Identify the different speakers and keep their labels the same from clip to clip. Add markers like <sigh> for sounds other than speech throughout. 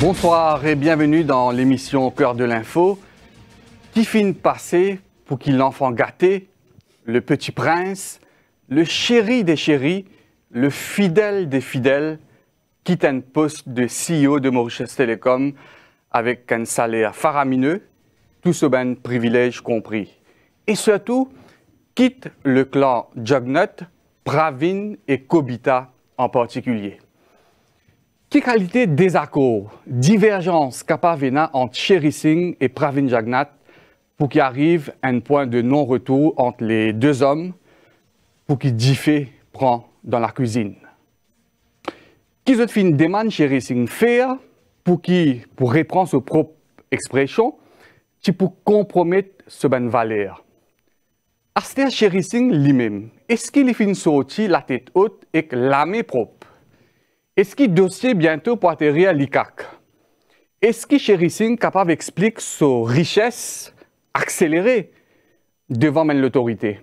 Speaker 1: Bonsoir et bienvenue dans l'émission Cœur de l'info. Qui finit passer pour qu'il l'enfant gâté, le petit prince, le chéri des chéris, le fidèle des fidèles, quitte un poste de CEO de Mauritius Telecom avec un salaire faramineux, tout ce bain privilège compris. Et surtout, quitte le clan Jugnut Pravin et Kobita en particulier. quelle qualité désaccord, divergence capavena entre Sherry et Pravin Jagnat pour qu'il arrive à un point de non-retour entre les deux hommes pour qu'il diffé prend dans la cuisine. Qui se fin demande Sherry faire pour qui pour reprendre sa propre expression, qui pour compromettre ce ben valeur. Aster Sherry Singh lui-même est-ce qu'il finit fin la tête haute et l'armée propre Est-ce qu'il dossier bientôt pour atterrir à l'ICAC Est-ce que Chérissine capable d'expliquer sa richesse accélérée devant même l'autorité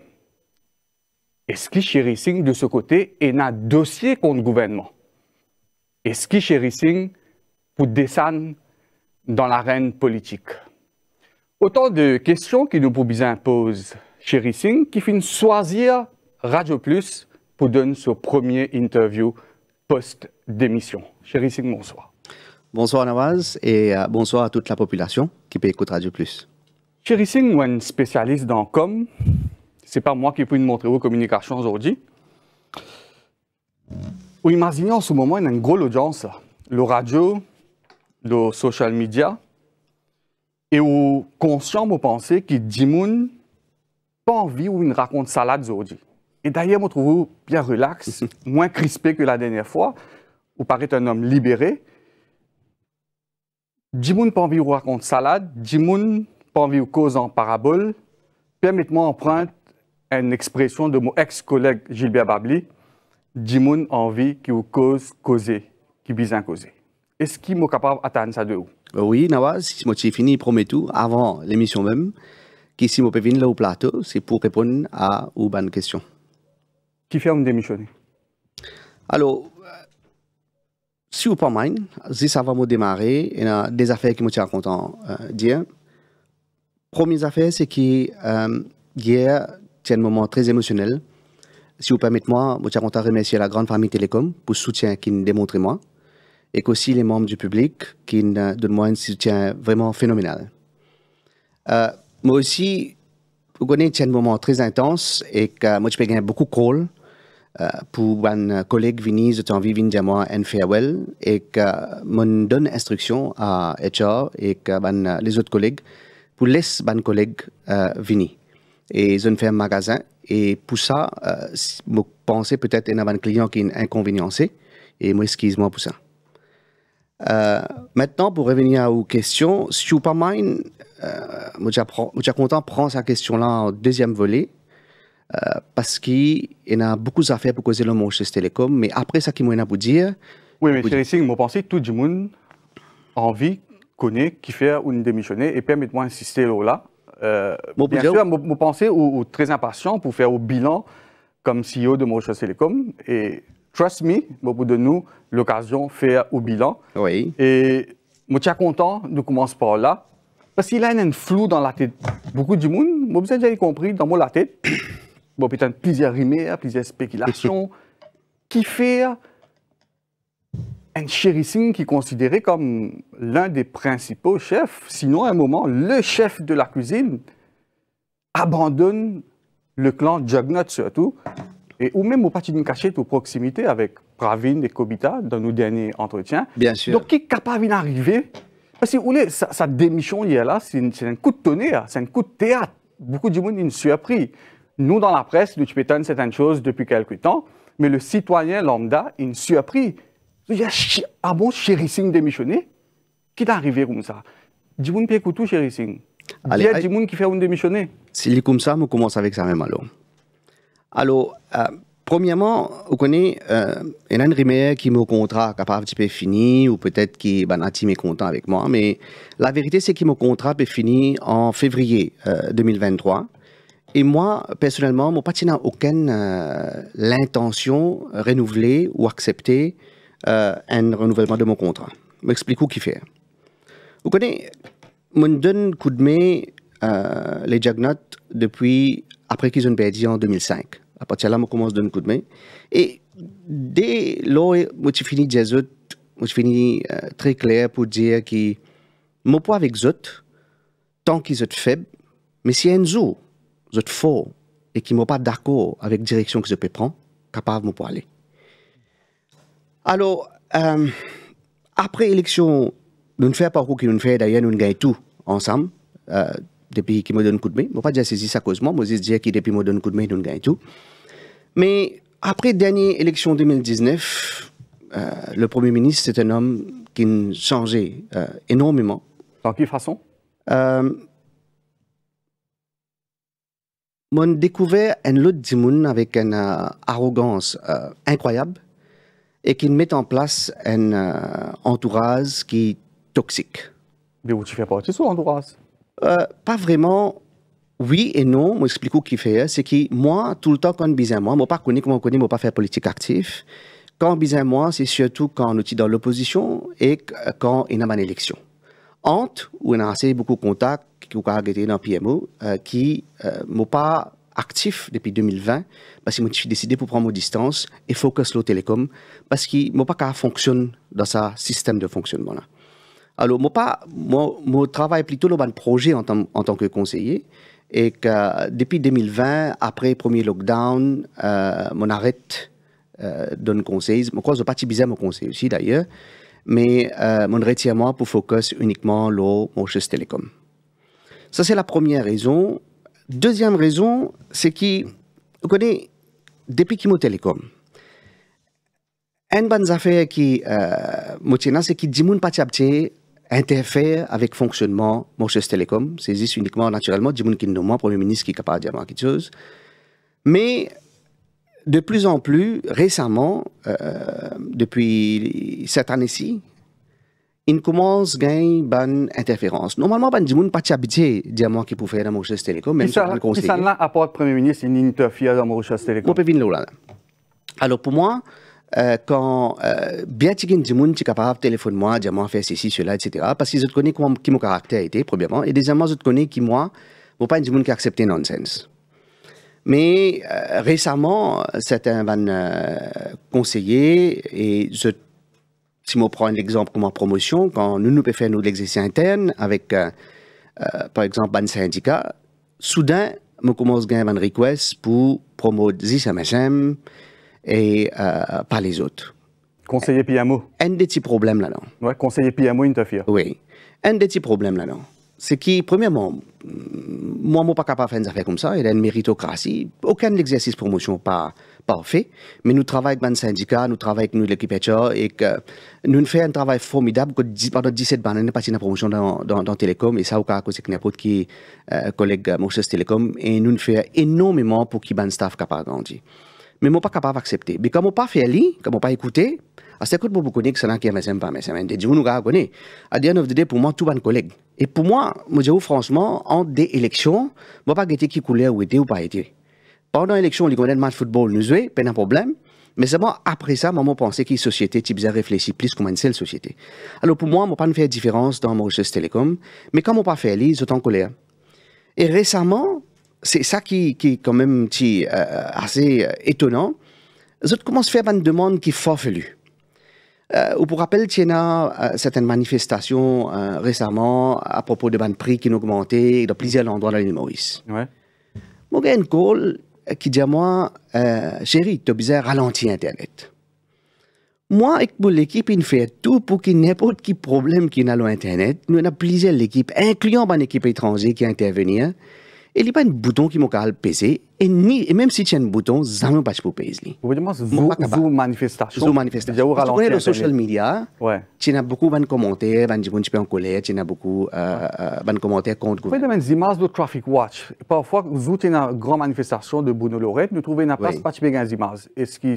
Speaker 1: Est-ce que Chérissine de ce côté est un dossier contre le gouvernement Est-ce que Chérissine pour descendre dans l'arène politique Autant de questions qui nous pouvons poser pose qui finit choisir Radio Plus pour donner son premier interview post-démission. Chéri Singh, bonsoir. Bonsoir Nawaz et euh, bonsoir
Speaker 2: à toute la population qui peut écouter Radio Plus.
Speaker 1: Chéri Singh, moi, spécialiste dans com. C'est pas moi qui peux vous montrer vos communications aujourd'hui. Ou imaginez en ce moment une grosse audience, le radio, le social media, et au conscient, vous pensez que Dimoun pas envie ou une raconte salade aujourd'hui. Et d'ailleurs, me trouve bien relax, <laughs> moins crispé que la dernière fois. Vous paraît un homme libéré. Jimoun pas envie de raconter salade, Jimoun pas envie de cause en parabole. Permettez-moi d'emprunter une expression de mon ex-collègue Gilbert Babli. Jimoun envie qui vous cause causer, qui bizarre causer. Est-ce qu'il est capable d'atteindre ça de vous?
Speaker 2: Euh, oui, Nawaz, si je fini, promets tout, avant l'émission même, qui si vous peux venir là au plateau, c'est pour répondre à vos bonnes questions qui ferme démissionner Alors, euh, si vous pas si ça va me démarrer, il y a des affaires qui me tiennent content euh, dire. Première affaire, c'est que euh, hier, c'est un moment très émotionnel. Si vous permettez moi, je tiens à remercier la grande famille Télécom pour le soutien qu'ils démontré moi et aussi les membres du public qui ont donnent moi un soutien vraiment phénoménal. Euh, moi aussi, vous connaissez un moment très intense et que moi, je peux gagner beaucoup de calls euh, pour les collègue viennent, je t'envie une moi un farewell et que mon donne instruction à HR et que ben, les autres collègues pour laisser les ben, collègues euh, venir. et je ne fais un magasin et pour ça euh, je pensais peut-être qu'il y a un client qui est inconvéniencé et je m'excuse moi pour ça euh, maintenant, pour revenir aux questions, si je suis content de prendre sa question-là en deuxième volet. Euh, parce qu'il y a beaucoup d'affaires pour causer le chez Télécom, Mais après ça, qui à vous dire. Oui, mais c'est ici que je pense que tout le monde a envie, connaît,
Speaker 1: qui fait une démissionner et permettez-moi d'insister là. Euh, bien sûr, je pense que ou, très impatient pour faire au bilan comme CEO de Manchester Télécom Et trust me, beaucoup de nous l'occasion de faire au bilan. Oui. Et je suis content de commencer par là. Parce qu'il y a un flou dans la tête. Beaucoup du monde, avez déjà compris dans mon la tête bon, peut-être plusieurs rimes, plusieurs spéculations, <laughs> qui fait euh, un chérissing qui est considéré comme l'un des principaux chefs, sinon à un moment, le chef de la cuisine abandonne le clan Jugnut surtout, et ou même au parti d'une cachette aux proximité avec Pravin et Kobita dans nos derniers entretiens. Bien sûr. Donc qui est capable d'arriver Parce que vous sa, démission hier là, c'est un coup de tonnerre, c'est un coup de théâtre. Beaucoup de monde est surpris nous, dans la presse, nous pétons certaines choses depuis quelques temps, mais le citoyen lambda, il est surpris. Il y a un bon chérissing démissionné qui est arrivé comme ça. Dis-moi, un écouter Singh. Il y a des gens qui font démissionné.
Speaker 2: Si comme ça, on commence avec ça même alors. Alors, euh, premièrement, vous connaît il y a une qui me contrat qui pas un fini ou peut-être qui ben est content avec moi, mais la vérité c'est que mon contrat est fini en février 2023. Euh, et moi, personnellement, je n'ai n'a aucune euh, l'intention renouveler ou accepter euh, un renouvellement de mon contrat. M'explique où qui fait. Vous connaissez, je donne coup de main euh, les diagnostics depuis après qu'ils ont perdu en 2005. À partir de là, je commence à donner coup de main. Et dès lors, je finis très clair pour dire que mon pas avec Zot, tant qu'ils sont faibles, mais si un jour être faux et qui ne pas d'accord avec la direction que je peux prendre, capable pour aller. Alors, euh, après l'élection, nous ne faisons pas beaucoup nous ne faisons d'ailleurs, nous gagnons tout ensemble. Euh, depuis qui me donne coup de main. Je ne pas déjà saisi ça cause moi. Moi, je disais que depuis me donne coup de main, nous gagnons tout. Mais après la dernière élection 2019, euh, le Premier ministre, c'est un homme qui a changé euh, énormément. De quelle façon mon découvert un lot de avec une euh, arrogance euh, incroyable et qui met en place un euh, entourage qui est toxique. Mais où tu fais partie de entourage Pas vraiment. Oui et non, je ce qui fait. Hein. C'est que moi, tout le temps, quand je moi, je ne pas que comment je ne pas faire politique active. Quand je moi, c'est surtout quand on est dans l'opposition et quand il y a une élection. Entre, où on a assez beaucoup de contacts, qui n'est dans PMO, euh, qui euh, pas actif depuis 2020 parce que je suis décidé pour prendre mon distance et focus sur le télécom parce que suis pas fonctionne dans ce système de fonctionnement là. Alors je pas mon travail plutôt le projet en tant, en tant que conseiller et que depuis 2020 après le premier lockdown euh, mon arrête euh, donne conseil, je n'ai pas bizarre mon conseil aussi d'ailleurs mais euh, mon moi pour focus uniquement sur mon Télécom. Ça, c'est la première raison. Deuxième raison, c'est que, vous connaissez, depuis a télécom. une bonne affaire qui, euh, c'est qui Dimoun Patiabtier interfère avec le fonctionnement Manchester télécom. C'est uniquement, naturellement, Dimoun moi Premier ministre, qui est capable de dire quelque chose. Mais, de plus en plus, récemment, euh, depuis cette année-ci, incommons gain ban interférence. Normalement, ban dimoun pas tchabitié diamant qui pouvait faire dans Mauritius Télécom, même si ça conseil. Ça là apporte Premier ministre une interférence dans Mauritius Telecom. Moi, Pévin Lola. Alors pour moi, euh, quand euh, bien tigin dimoun qui capable téléphone moi diamant faire ceci cela etc. Parce qu'ils ont connais qui mon caractère était premièrement et deuxièmement ils connais qui moi vous pas dimoun qui accepter nonsense. Mais euh, récemment, certains van euh, euh, conseillers et je si je prends l'exemple comme en promotion, quand nous, nous pouvons faire de l'exercice interne avec, euh, euh, par exemple, un syndicat, soudain, je commence à gagner un request pour promouvoir MSM et euh, pas les autres. Conseiller PMO. Un des petits problèmes là-dedans. Oui, conseiller PMO, pas. Oui. Un des petits problèmes là-dedans. C'est qui? premièrement, moi, je ne suis pas capable de faire des affaires comme ça. Il y a une méritocratie. Aucun exercice promotion pas parfait, mais nous travaillons avec les syndicat, nous travaillons avec l'équipe et nous faisons un travail formidable pendant 17 ans, nous passé la promotion dans, dans, Télécom et ça, au cas c'est que n'importe qui euh, collègue euh, Moses Télécom et nous faisons énormément pour que le staff soit capable de grandir. Mais moi, pas capable d'accepter. Mais comme on pas fait li, comme on pas écouté, à ce que vous connaissez c'est là qui est pas, mais c'est un des nous connaît. À the end of pour moi, tout un collègue. Et pour moi, moi, je vous franchement, en des élections, moi, pas guetter qui coulait ou était ou pas été pendant l'élection, les gouvernements de football, nous jouons, pas de problème. Mais c'est bon, après ça, maman pensait qu'une société, tu faisais réfléchir plus comme une seule société. Alors pour moi, je pas fait faire différence dans Mauritius Télécom. mais comme on pas fait, ils sont en colère. Et récemment, c'est ça qui, qui est quand même qui euh, assez euh, étonnant, autres commencent à faire une demande qui est farfelue. Euh, ou pour rappel, il y a certaines manifestations récemment à propos de ban prix qui ont augmenté dans plusieurs endroits dans l'île Maurice. Ouais. une call qui moi, euh, Chérie, tu as besoin de ralentir Internet. Moi, avec mon équipe, il fait tout pour qu'il n'importe quel problème qui a l'Internet. Nous avons plusieurs équipes, incluant une équipe étrangère qui intervient. Hein il n'y a pas un bouton qui m'a pesé. Et, ni, et même si tu as un bouton, ça ne pas pour peser.
Speaker 1: Vous dites, vous
Speaker 2: manifestation. Vous manifestation. Vous connaissez les social media. Ouais. y as beaucoup de commentaires, tu gens qui en colère, tu as beaucoup euh, euh, de commentaires contre. Vous
Speaker 1: avez des images de Traffic Watch. Parfois, vous avez une grande manifestation de Bruno Lorette, Vous trouvons une place, pas de images. Est-ce que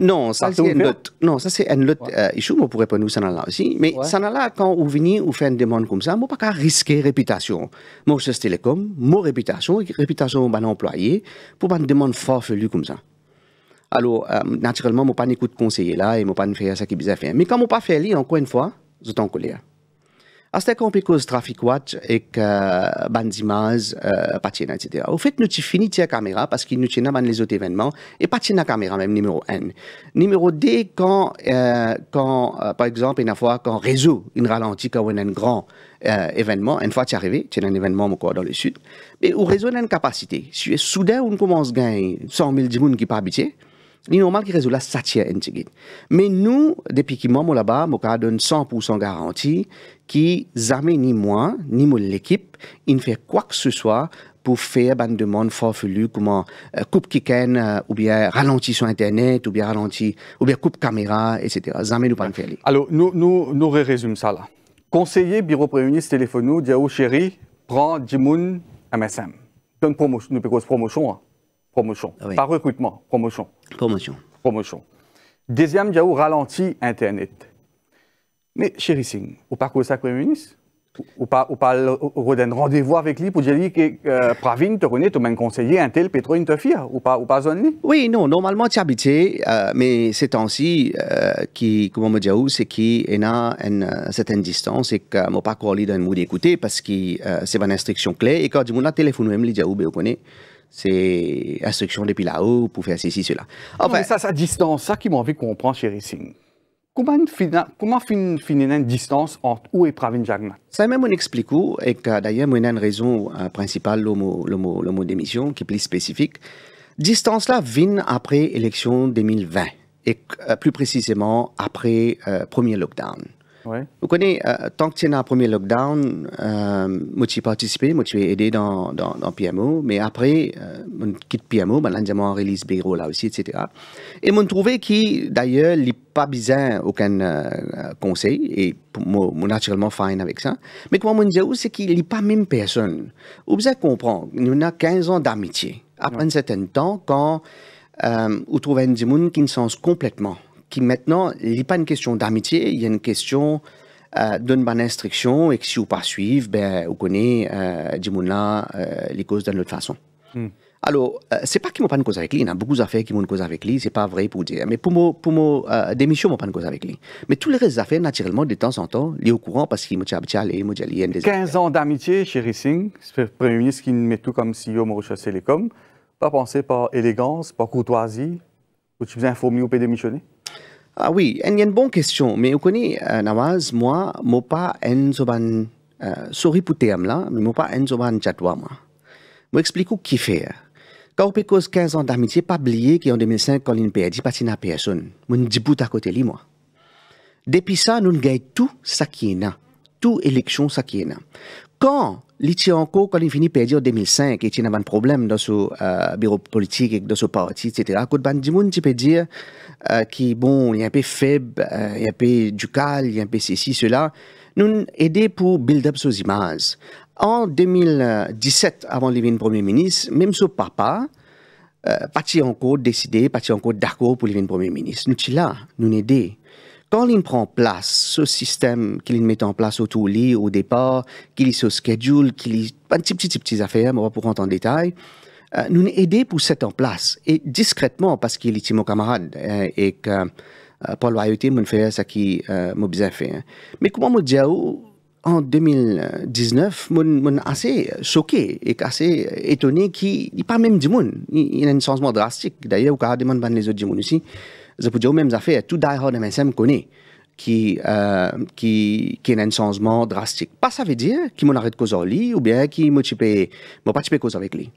Speaker 1: non, ça c'est
Speaker 2: Non, ça c'est une autre Ici, je pourrais répondre nous ça aussi. Mais ça là quand vous venez, ou faites une demande comme ça, vous pas qu'à risquer réputation. Moi, je suis télécom, mon réputation, réputation mon employé, pour pas une demande farfelue comme ça. Alors, euh, naturellement, je ne pas écouter conseiller là et je ne pas faire ça qui est bizarre. Mais quand je ne pas faire, encore une fois, je suis en colère. Asta peut cause traffic watch e ne eh, banzimaz eh, pas, etc. Au fait nous finissons la caméra parce qu'il nous tient pas les autres événements et la caméra même numéro n. Numéro d quand euh, quand il eh, par exemple une fois quand réseau une ralentit quand on a un grand événement une fois tu arrivé a un événement dans le sud mais au réseau une capacité si soudain on commence à gagner 100 000 qui ne qui pas habité il est normal qu'il résout la satire. Mais nous, depuis qu'il m'a là-bas, je donne 100% garantie qui jamais ni moi, ni mon équipe, ne fait quoi que ce soit pour faire une demande farfelue comme euh, coupe qui euh, ou bien ralenti sur Internet, ou bien ralenti, ou bien coupe caméra, etc. Jamais nous pas faire.
Speaker 1: Alors, nous, nous, nous résumons ça là. Conseiller, bureau premier ministre, téléphone nous, diao chéri, prend 10 MSM. Donne promotion, nous hein. pécose promotion, promotion. Ah Par recrutement, promotion. Promotion. Promotion. Deuxième, diao oh, ralenti Internet. Mais chéri Singh, ou pas ça Premier ministre ou pas, ou pas un rendez-vous avec lui pour dire que euh, Pravin te connaît, tu es un conseiller, un tel, pétrole te ou pas, ou pas
Speaker 2: Oui, non, normalement, tu habites. Euh, mais ces temps-ci, euh, qui, comment me dire, c'est qu'il y a une euh, certaine distance et que je pas collé dans le mot d'écouter parce que c'est une instruction clé et quand je me téléphone, même, je dit ah, ou ben, connaît c'est instruction depuis là-haut pour faire ceci, cela.
Speaker 1: Enfin, mais ça, ça distance, ça qui m'a envie de comprendre,
Speaker 2: chéri Singh. Comment finir une distance entre où et Pravin Jagna Ça même on explique où, et d'ailleurs, il a une raison euh, principale, le mot d'émission, qui est plus spécifique. Distance là vient après élection 2020, et euh, plus précisément après euh, premier lockdown. Vous connaissez, euh, tant que tu dans le premier lockdown, euh, moi, tu participé, moi, tu aidé dans, dans, PMO, mais après, euh, quitte PMO, ben, là, release bureau là aussi, etc. Et on trouvé qui, d'ailleurs, a pas besoin aucun euh, conseil, et moi, suis naturellement, fine avec ça. Mais comment me disais, c'est qu'il a pas même personne. Vous comprenez, comprendre, nous avons 15 ans d'amitié. Après un certain temps, quand euh, vous trouvez trouve un monde qui ne sens complètement, maintenant, il a pas une question d'amitié, il y a une question euh, d'une bonne instruction et que si vous poursuivez, ben, vous connaissez, euh, euh les causes d'une autre façon. Hmm. Alors, ce euh, c'est pas qu'ils m'ont pas une cause avec lui, il y a beaucoup d'affaires qui m'ont une cause avec lui, c'est pas vrai pour dire. Mais pour moi, pour moi démission, moi pas une cause avec lui. Mais tous les autres affaires, naturellement, de temps en temps, il est au courant parce qu'il m'a dit, à 15 ans d'amitié chez Singh, c'est Premier ministre qui met tout comme CEO les télécom, pas pensé par élégance, par courtoisie, ou tu faisais un fourmi au démissionner Ah oui, il y a une bonne question. Mais vous connaissez, euh, Nawaz, moi, je pas en zoban, euh, sorry pour terme là, mais je pas en zoban chatwa moi. Je explique qui fait. Hein. Quand on cause 15 ans d'amitié, pas oublier qu'en 2005, quand il perdit, pas n'a personne. Mon Djibout à côté de moi. Depuis ça, nous gagnons tout ce qui est là. Tout élection ça qui est Quand encore, quand il finit perdu en 2005, il y a un problème dans son euh, bureau politique, et dans son parti, etc. Quand Bandimoun, tu peux dire euh, qu'il bon, il est un peu faible, euh, est un peu ducal, il est un peu ceci, cela. Nous aider pour build up ses images. En 2017, avant de devenir Premier ministre, même son papa, euh, parti encore décidé, parti encore d'accord pour devenir Premier ministre. Nous sommes là, nous aider quand il prend place, ce système qu'il met en place au tout lit, au départ, qu'il se schedule, qu'il un petit, petit, petites affaires, mais on va pour rentrer en détail, euh, nous aider pour cette en place. Et discrètement, parce qu'il est mon camarade, hein, et que euh, Paul pour loyauté, mon fait ça qui euh, m'a bien fait. Hein. Mais comment me dire, oh, en 2019, mon assez choqué et assez étonné qu'il n'y pas même du monde. Il y a un changement drastique. D'ailleurs, au cas des les autres du monde aussi dire que même affaires. Tout d'ailleurs Hard MSM connaît qui, euh, qui, qui a un changement drastique. Pas ça veut dire qu'il m'en arrête cause lui ou bien qu'il m'a de cause avec lui.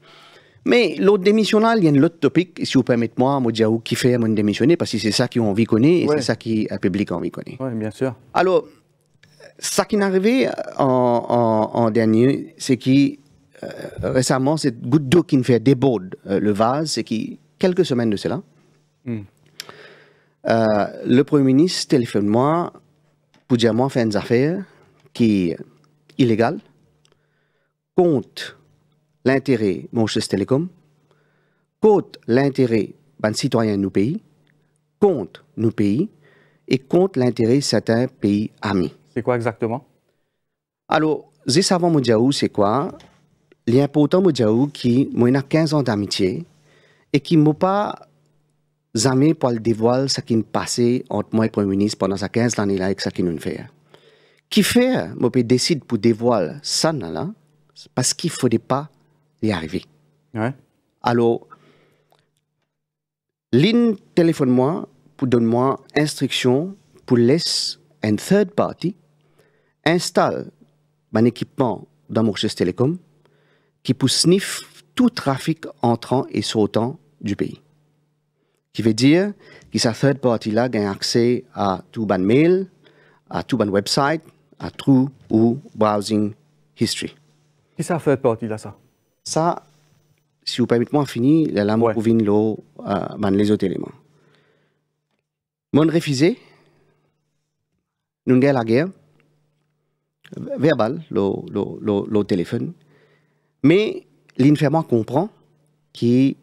Speaker 2: Mais l'autre démissionnal, il y a un autre topic, si vous permettez-moi, moi dire qui fait mon démissionner, parce que c'est ça qui ont envie de connaître et c'est ça qui le public a envie de connaître. Oui, bien sûr. Alors, ça qui est arrivé euh, en, dernier, c'est que euh, récemment, cette goutte d'eau qui me fait déborder euh, le vase, c'est que quelques semaines de cela, hmm. Euh, le Premier ministre téléphone moi pour dire moi faire une affaire qui est illégale contre l'intérêt de Manchester Telecom, contre l'intérêt des citoyens de nos pays, contre nos pays et contre l'intérêt de certains pays amis. C'est quoi exactement Alors, je savant que c'est quoi L'important Moujaou qui, moi, a 15 ans d'amitié et qui m'a pas pour le dévoile ce qui est passé entre moi et le Premier ministre pendant ces 15 années-là et ce qui nous fait. Qui fait, moi, je décide pour dévoiler ça, là, parce qu'il ne faudrait pas y arriver. Alors, l'in téléphone moi pour donner moi instruction pour laisser un third party installer mon équipement dans télécom télécom qui peut sniff tout trafic entrant et sortant du pays qui veut dire que sa third party là gagne accès à tout ban mail, à tout ban website, à tout ou browsing history.
Speaker 1: Qui ça third party là ça
Speaker 2: Ça, si vous permettez moi fini, la lame ouais. provient l'eau euh, les autres éléments. Mon refusé, nous gagne la guerre verbal, le, le, le, téléphone, mais l'infirmière comprend qu'il n'y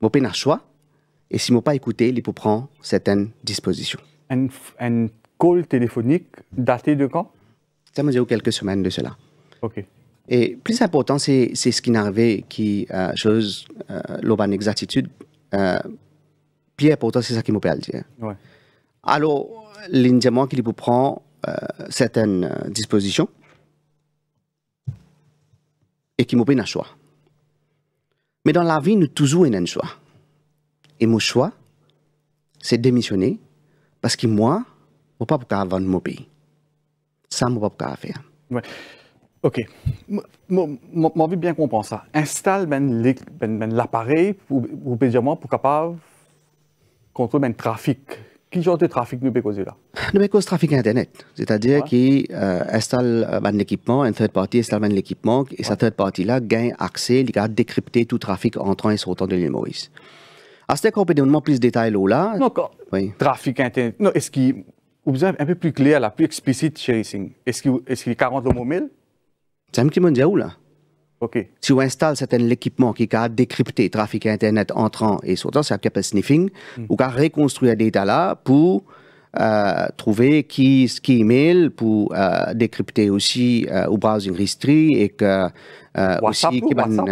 Speaker 2: a pas de choix et s'ils ne m'ont pas écouté, ils prend certaines dispositions. Un, un call téléphonique daté de quand Ça me dit quelques semaines de cela. OK. Et plus important, c'est ce qui n'est arrivé, qui euh, chose, euh, exactitude. Euh, plus important, c'est ça qui m'a perdu. Hein. Ouais. Alors, qui qu'il prend euh, certaines euh, dispositions et qui m'a pas un choix. Mais dans la vie, nous toujours un choix. Et mon choix, c'est démissionner parce que moi, je ne peux pas vendre mon pays. Ça, je ne peux pas faire. Ouais.
Speaker 1: OK. Je veux bien comprendre ça. Installe ben, ben, ben l'appareil ou, moi, pour, pour capable contrôler ben le trafic. Quel genre de trafic nous peut causer là
Speaker 2: Nous peut causer trafic Internet. C'est-à-dire ouais. qu'il euh, installe installe euh, l'équipement, un third party installe l'équipement, et cette third party là gagne accès, il a décrypter tout trafic entrant et sortant de l'île est-ce on peut donner plus de détails là. Non, oui. trafic
Speaker 1: Internet. Non, est-ce qu'il vous besoin un peu plus clair, la plus explicite Singh? Est-ce qu'il est qu 40 le mot
Speaker 2: C'est un petit monde où là. OK. Si on installe certain équipement qui a décrypter le trafic Internet entrant et sortant, c'est un capable sniffing, mm. ou qui reconstruire des data là pour euh, trouver qui, qui email pour euh, décrypter aussi euh, au browsing history et que euh, aussi que ban,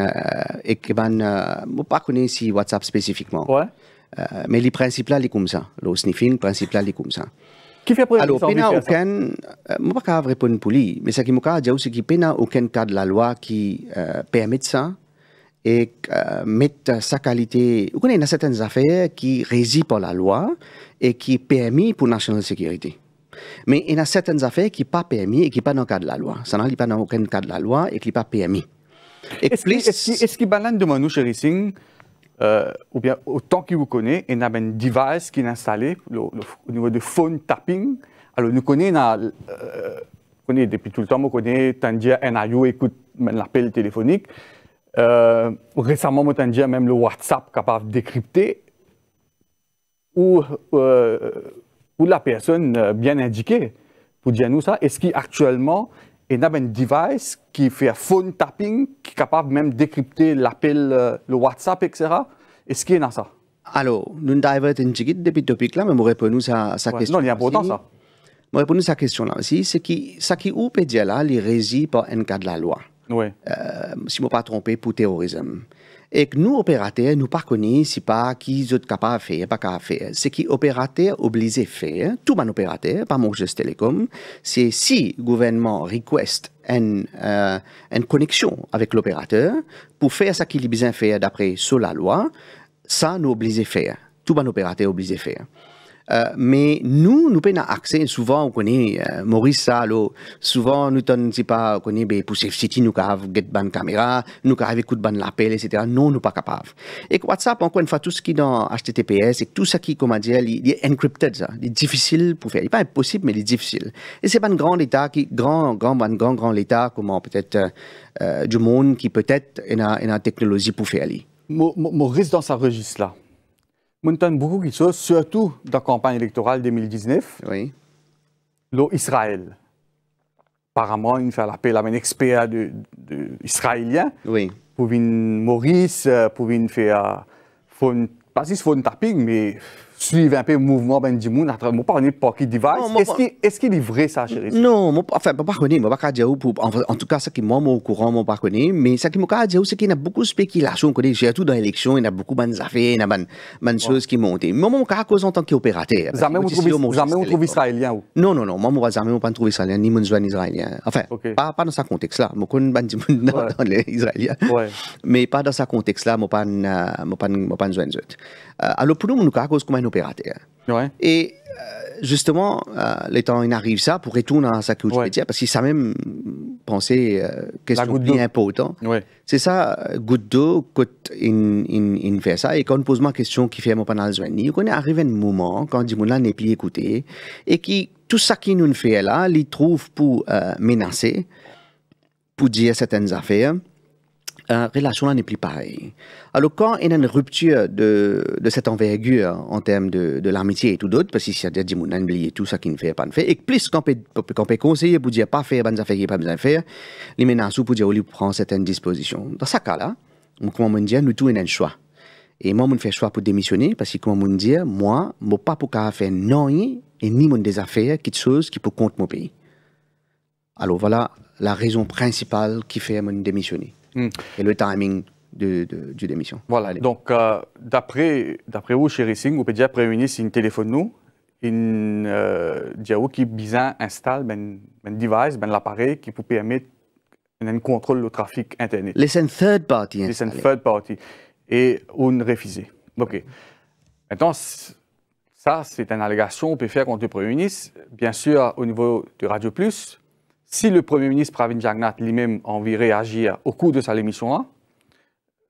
Speaker 2: et que ban, pas connais si WhatsApp spécifiquement. mais les principes là, les comme ça. Le sniffing, principal là, les comme ça. Qui fait Alors, pena aucun, moi pas répondre pour lui, mais ce qui m'a dit aussi qu'il pena aucun cas de la loi qui permet ça et euh, mettre sa qualité. Vous connaissez, il y a certaines affaires qui résident par la loi et qui sont permis pour national sécurité. Mais il y a certaines affaires qui ne sont pas permis et qui ne sont pas dans le cadre de la loi. Ça n'est pas dans aucun cadre de la loi et qui ne sont pas permis. Est-ce plus... est est qu'il balance de nous, chéri
Speaker 1: euh, ou bien autant qu'il vous connaît, il y a un device qui est installé au niveau de phone tapping. Alors, nous connaissons, euh, depuis tout le temps, tant connaît, Tandia, NIO, écoute l'appel téléphonique. Euh, récemment, moi, dit même le WhatsApp capable de décrypter ou, euh, ou la personne euh, bien indiquée pour dire nous ça. Est-ce qu'actuellement, il y a un device qui fait phone tapping, qui est capable même de décrypter l'appel, euh, le
Speaker 2: WhatsApp, etc. Est-ce qu'il y a ça? Alors, nous avons un petit depuis le topic là, mais nous à sa question. Non, il a important ça. Je réponds à sa question là aussi. C'est que ce qui est ou là, il réside par un cas de la loi. Euh, si je ne pas trompé, pour terrorisme. Et que nous, opérateurs, nous pas connaissons si pas qui sont capables de faire, pas capables de faire. Ce qui opérateur obligé faire, tout ban opérateur, pas mon juste télécom, c'est si le gouvernement request une, euh, une connexion avec l'opérateur pour faire ce qu'il a besoin de faire d'après la loi, ça nous obligé de faire. Tout mon opérateur obligé de faire. Euh, mais nous, nous avons accès, souvent, on connaît euh, Maurice ça, souvent, nous ne sommes pas, on connaît, ben, pour City, nous avons get ban caméra, nous avons écoute ban l'appel, etc. Non, nous ne sommes pas capables. Et WhatsApp, encore une fois, tout ce qui est dans HTTPS et tout ce qui, je dire, il est encrypté, ça. Il est difficile pour faire. Il n'est pas impossible, mais il est difficile. Et c'est pas un grand état qui, grand, grand, grand, grand, état, peut-être, euh, du monde qui peut-être a une technologie pour faire.
Speaker 1: Maurice, dans sa registre là, entend beaucoup de choses, surtout dans la campagne électorale 2019, oui. l'Israël. Apparemment, ils fait l'appel à un expert israélien oui. pour venir Maurice, euh, pour venir faire, euh, pas si un tapping, mais suivre un peu le mouvement ben du monde à travers pas qui device est-ce qu'il est-ce qu'il est vrai ça chérie
Speaker 2: non mon enfin pas connu connais pas dire pas, en tout cas ce qui moi au courant mon pas connu mais ce qui m'a dire c'est qu'il y a beaucoup de spéculation surtout dans l'élection il y a beaucoup de affaires il y a de choses qui montent moi mon cas cause en tant qu'opérateur jamais on trouve jamais israélien ou non non non moi moi jamais on pas trouve israélien ni mon jeune israélien enfin pas pas dans ce contexte là moi connais ben dans les israéliens mais pas dans ce contexte là moi pas moi pas moi pas pour euh, nous caracose comme un opérateur. Hein. Et euh, justement, euh, le temps il arrive ça pour retourner à sa culture dire, parce qu'il ça même penser c'est bien important. C'est ça, goutte d'eau, quand in, fait ça, et quand on pose ma question qui fait mon panel il on est arrivé un moment quand dit là n'est plus écouté et qui tout ça qui nous fait là, il trouve pour menacer, pour dire certaines affaires. Euh, relation n'est plus pareille. Alors quand il y a une rupture de, de cette envergure en termes de, de l'amitié et tout d'autre, parce que si c'est-à-dire qu'on a oublié tout ça qui ne fait pas ne fait, et plus qu'on peut, peut conseiller pour dire pas faire, bonnes affaires, pas besoin faire, les menaces pour dire il prend certaines dispositions. Dans ce cas-là, comment on dit, nous tous un choix. Et moi, je fais choix pour démissionner parce que, comment on dit, moi, je pas pour faire non et ni mon des affaires, quelque chose qui peut compte mon pays. Alors voilà la raison principale qui fait mon démissionner. Mm. et le timing de, de, démission.
Speaker 1: Voilà, donc euh, d'après vous, chez Racing, vous pouvez dire prévenir si une téléphone nous, il euh, qui installe ben, ben device, ben l'appareil qui peut permettre de contrôler le trafic Internet. une third party. Les une third party. Et on refusé. OK. Maintenant, ça, c'est une allégation qu'on peut faire contre le Premier ministre. Bien sûr, au niveau de Radio Plus, si le Premier ministre Pravin Jagnat lui-même a envie de réagir au cours de sa émission,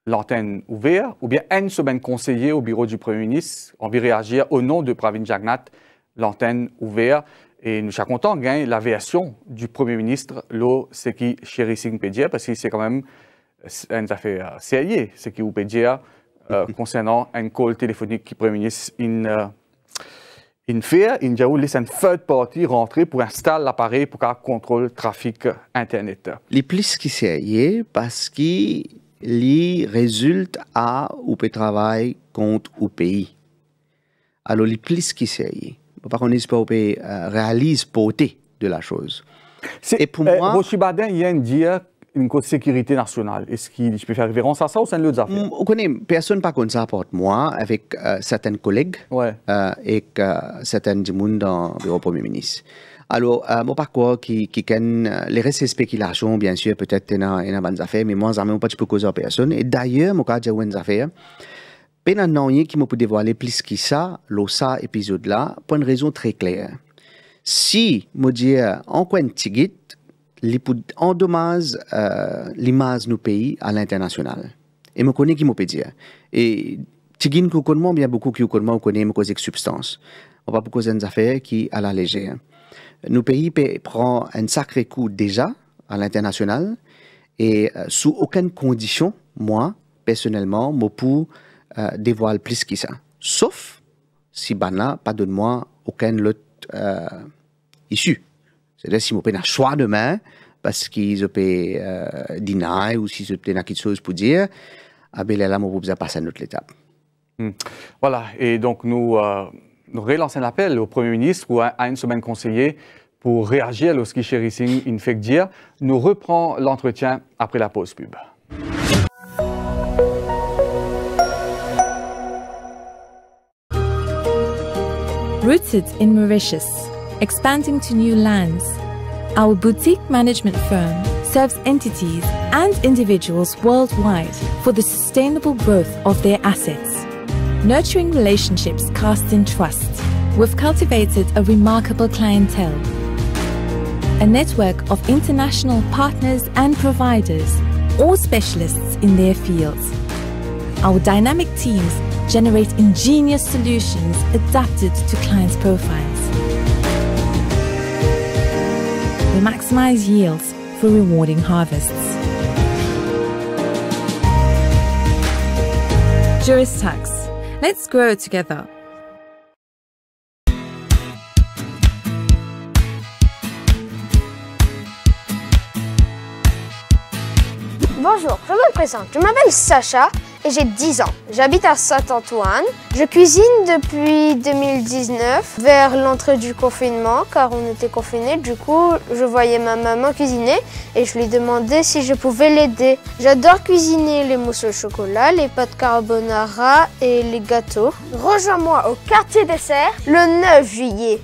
Speaker 1: l'antenne ouverte, ou bien une semaine conseiller au bureau du Premier ministre, a envie de réagir au nom de Pravin Jagnat, l'antenne ouverte. Et nous sommes contents gain la version du Premier ministre, l'eau, ce qui Chéri Singh parce que c'est quand même une affaire sérieuse, ce qui vous pédia concernant un call téléphonique qui Premier ministre euh, il faut, ils ont laisse une third partie rentrer pour installer l'appareil pour contrôler contrôle le trafic Internet.
Speaker 2: Les plus qui sérieux parce qu'il résulte à ou peut travail contre au pays. Alors, les plus qui sérieux. Par contre, pas euh, réalise beauté de la chose. Et pour euh, moi. vient dire une cause sécurité nationale. Est-ce que je peux faire référence à ça ou c'est de autre affaire mm, On connaît personne pas comme ça porte moi avec euh, certaines certains collègues euh, et euh, certains du monde dans le bureau premier ministre. Alors, euh, pas quoi qui, qui les restes de spéculations, bien sûr, peut-être, il y a des affaires, mais moi, je ne peux pas causer à personne. Et d'ailleurs, mon cas, j'ai une affaire. Peine un an qui m'a pu dévoiler plus que ça, l'osa épisode-là, pour une raison très claire. Si, je dis, en quoi un endommage euh, l'image du pays à l'international. Et me connaît qui m'a dire. Et Tigin Koukonmo, bien beaucoup qui Koukonmo connaît me cause substance. On va beaucoup des affaires qui à la légère. Nos pays prend un sacré coup déjà à l'international et euh, sous aucune condition, moi, personnellement, je pour euh, dévoiler plus que ça. Sauf si Bana, donne moi aucun autre euh, issue. C'est-à-dire, si vous avez un choix demain, parce qu'ils ont euh, dîner ou s'ils ont quelque chose pour dire, ah ben, à ben passer à autre étape.
Speaker 1: Hmm. Voilà, et donc nous, euh, nous relançons un appel au Premier ministre ou à, une semaine conseillée pour réagir à lorsqu'il que une fake dire. Nous reprend l'entretien après la pause pub.
Speaker 3: Rooted in Mauritius. expanding to new lands. Our boutique management firm serves entities and individuals worldwide for the sustainable growth of their assets. Nurturing relationships cast in trust, we've cultivated a remarkable clientele, a network of international partners and providers, all specialists in their fields. Our dynamic teams generate ingenious solutions adapted to clients' profiles will maximize yields for rewarding harvests. Juristax, Let's grow together.
Speaker 4: Bonjour, je me présente. Je m'appelle Sacha et j'ai 10 ans. J'habite à Saint-Antoine. Je cuisine depuis 2019, vers l'entrée du confinement, car on était confiné. Du coup, je voyais ma maman cuisiner et je lui demandais si je pouvais l'aider. J'adore cuisiner les mousses au chocolat, les pâtes carbonara et les gâteaux. Rejoins-moi au quartier dessert le 9 juillet.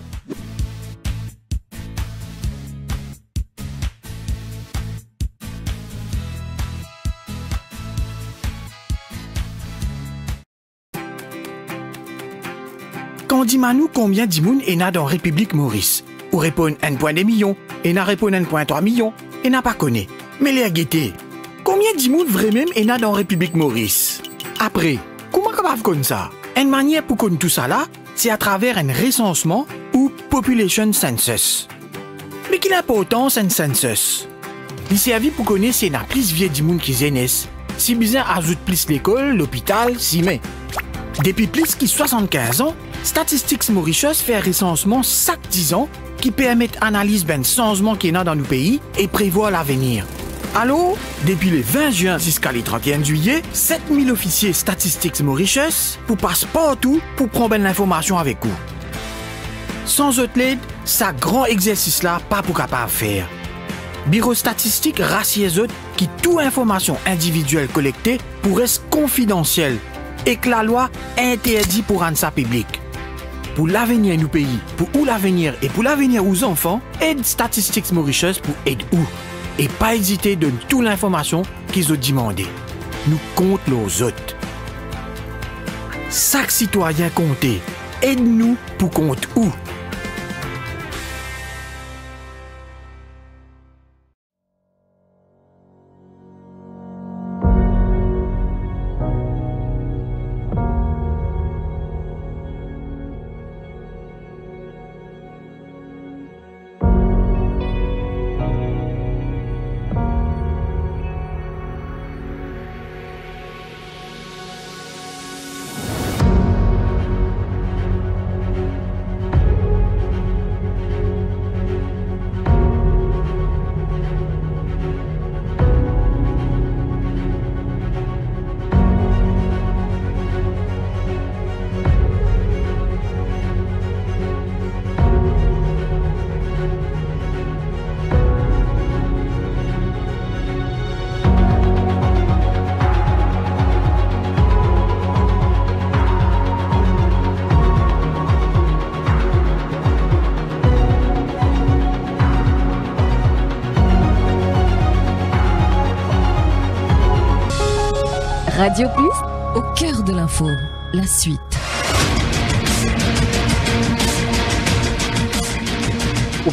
Speaker 5: dis moi combien de il y a dans République Maurice. Ou répond 1,2 million, millions, et n'a répond un millions, et n'a pas connu. Mais les guetté. Combien de vraiment il y a dans République Maurice Après, comment va comme ça Une manière pour connaître tout ça c'est à travers un recensement ou population census. Mais qui est important autant un census Il servi pour connaître s'il y a plus vieux gens qui naissent. Si besoin ajoute plus l'école, l'hôpital, si mais. Depuis plus de 75 ans, Statistics Mauritius un recensement chaque 10 ans, qui permet d'analyser ben qu'il y a dans nos pays et prévoir l'avenir. Allô? depuis le 20 juin jusqu'à le 31 juillet, 7000 officiers Statistics Mauritius pour passent partout pour prendre ben, l'information avec vous. Sans grand ça grand exercice là pas pour de faire. faire. Bureau statistique rasye qui qui tout information individuelle collectée pourrait être et que la loi interdit pour rendre ça public. Pour l'avenir du pays, pour où l'avenir et pour l'avenir aux enfants, aide Statistics Mauritius pour aide où. Et pas hésiter de toute l'information qu'ils ont demandé. Nous comptons nos autres. Chaque citoyen compté. Aide-nous pour compte où.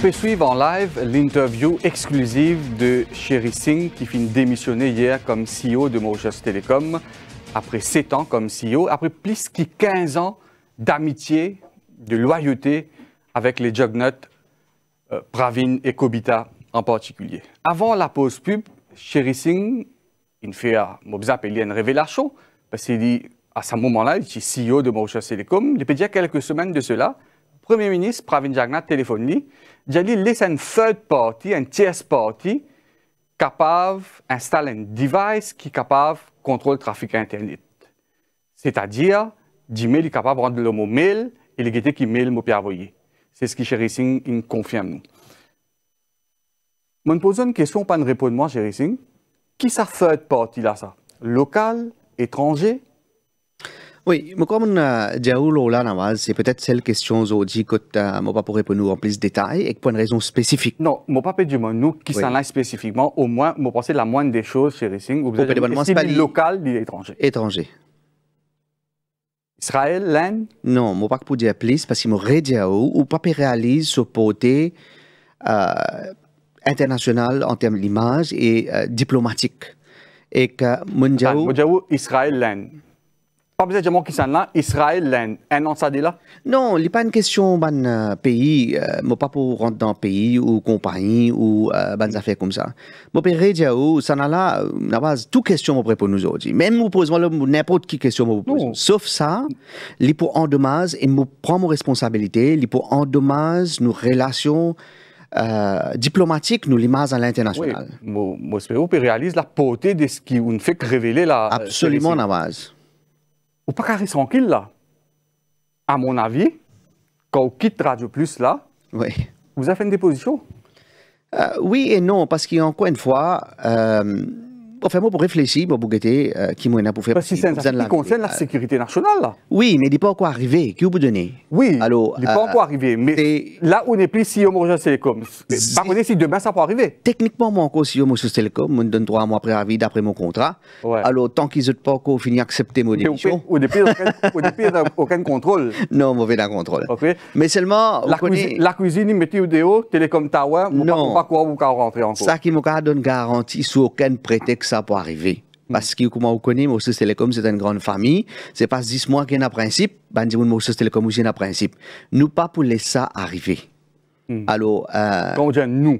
Speaker 1: peut suivre en live l'interview exclusive de Sherry Singh qui finit démissionner hier comme CEO de Mauritius Telecom après 7 ans comme CEO, après plus de 15 ans d'amitié, de loyauté avec les jugnuts euh, Pravin et Kobita en particulier. Avant la pause pub, Sherry Singh, il fait à Mobzap, il une révélation, parce qu'il dit, à ce moment-là, il est CEO de Mauritius Telecom, il peut dire quelques semaines de cela, Premier ministre Pravin Jagnat téléphone lui Jalil laisse une third party, une tierce party, capable d'installer un device qui est capable de contrôler le trafic Internet. C'est-à-dire, Gmail est capable de rendre le mot mail et le qui mail mot envoyé. C'est ce que Sherry Singh confirme Je me pose une question, pas une réponse, moi, Sherry Singh. Qui sa third party là, ça Local, étranger
Speaker 2: oui, je eu que c'est peut-être celle question aujourd'hui que peux pas répondre en plus de détails et pour une raison spécifique. Non, je ne peux pas nous qui s'en
Speaker 1: spécifiquement, au moins, que c'est la moindre des choses chez Racing, vous avez une local ou étranger. Étranger. Israël, l'Inde
Speaker 2: Non, je ne peux pas dire plus, parce que je ne peux pas réalise ce côté euh, international en termes d'image et euh, diplomatique. Et que Israël, l'Inde
Speaker 1: particulièrement là, Israël, en ça là
Speaker 2: Non, il n'est pas une question d'un euh, pays, euh, mais pas pour rentrer dans pays ou compagnie ou des euh, affaires comme ça. Je peux dire que ça n'a est base, toute question pour nous aujourd'hui. Même vous posez n'importe qui question Sauf ça, il pour endommager et je prends ma responsabilité, il pour endommager nos relations diplomatiques diplomatique nous à l'international.
Speaker 1: Oui, moi, je réaliser la portée de ce qui ne fait révéler la... Absolument, Navaz ou pas carré tranquille là. À mon avis, quand on quitte Radio Plus
Speaker 2: là, vous avez fait une déposition. Euh, oui et non, parce qu'encore une fois, euh, enfin, moi, pour réfléchir, moi, pour guetter, euh, qui m'en a pour faire. Parce que c'est qui concerne
Speaker 1: la euh, sécurité nationale, là.
Speaker 2: Oui, mais il n'est pas encore arrivé. Qui vous donnez Oui. Il n'est pas euh, encore
Speaker 1: arrivé. Mais
Speaker 2: là, on n'est plus si sur télécom. Par contre, si demain, ça peut arriver. Techniquement, moi, encore, si sur télécom, on me donne trois mois préavis d'après mon contrat. Alors, tant qu'ils n'ont pas encore fini d'accepter mon démission. Au plus <laughs> aucun contrôle. Non, mauvais d'un contrôle. Mais seulement. La, cuisine, connaît...
Speaker 1: la cuisine, il au déo, télécom Tower, non. Pas, pas quoi, vous rentrer encore. Ça
Speaker 2: qui me donne garantie sous aucun prétexte pour arriver. Mm. Parce que, comme on connaît, Moses Telecom, c'est une grande famille. C'est pas 10 mois qu'il y a un principe. Ben, dis Moses Telecom aussi un principe. Nous, pas pour laisser ça arriver. Mm. Alors. Euh, Quand on dit nous.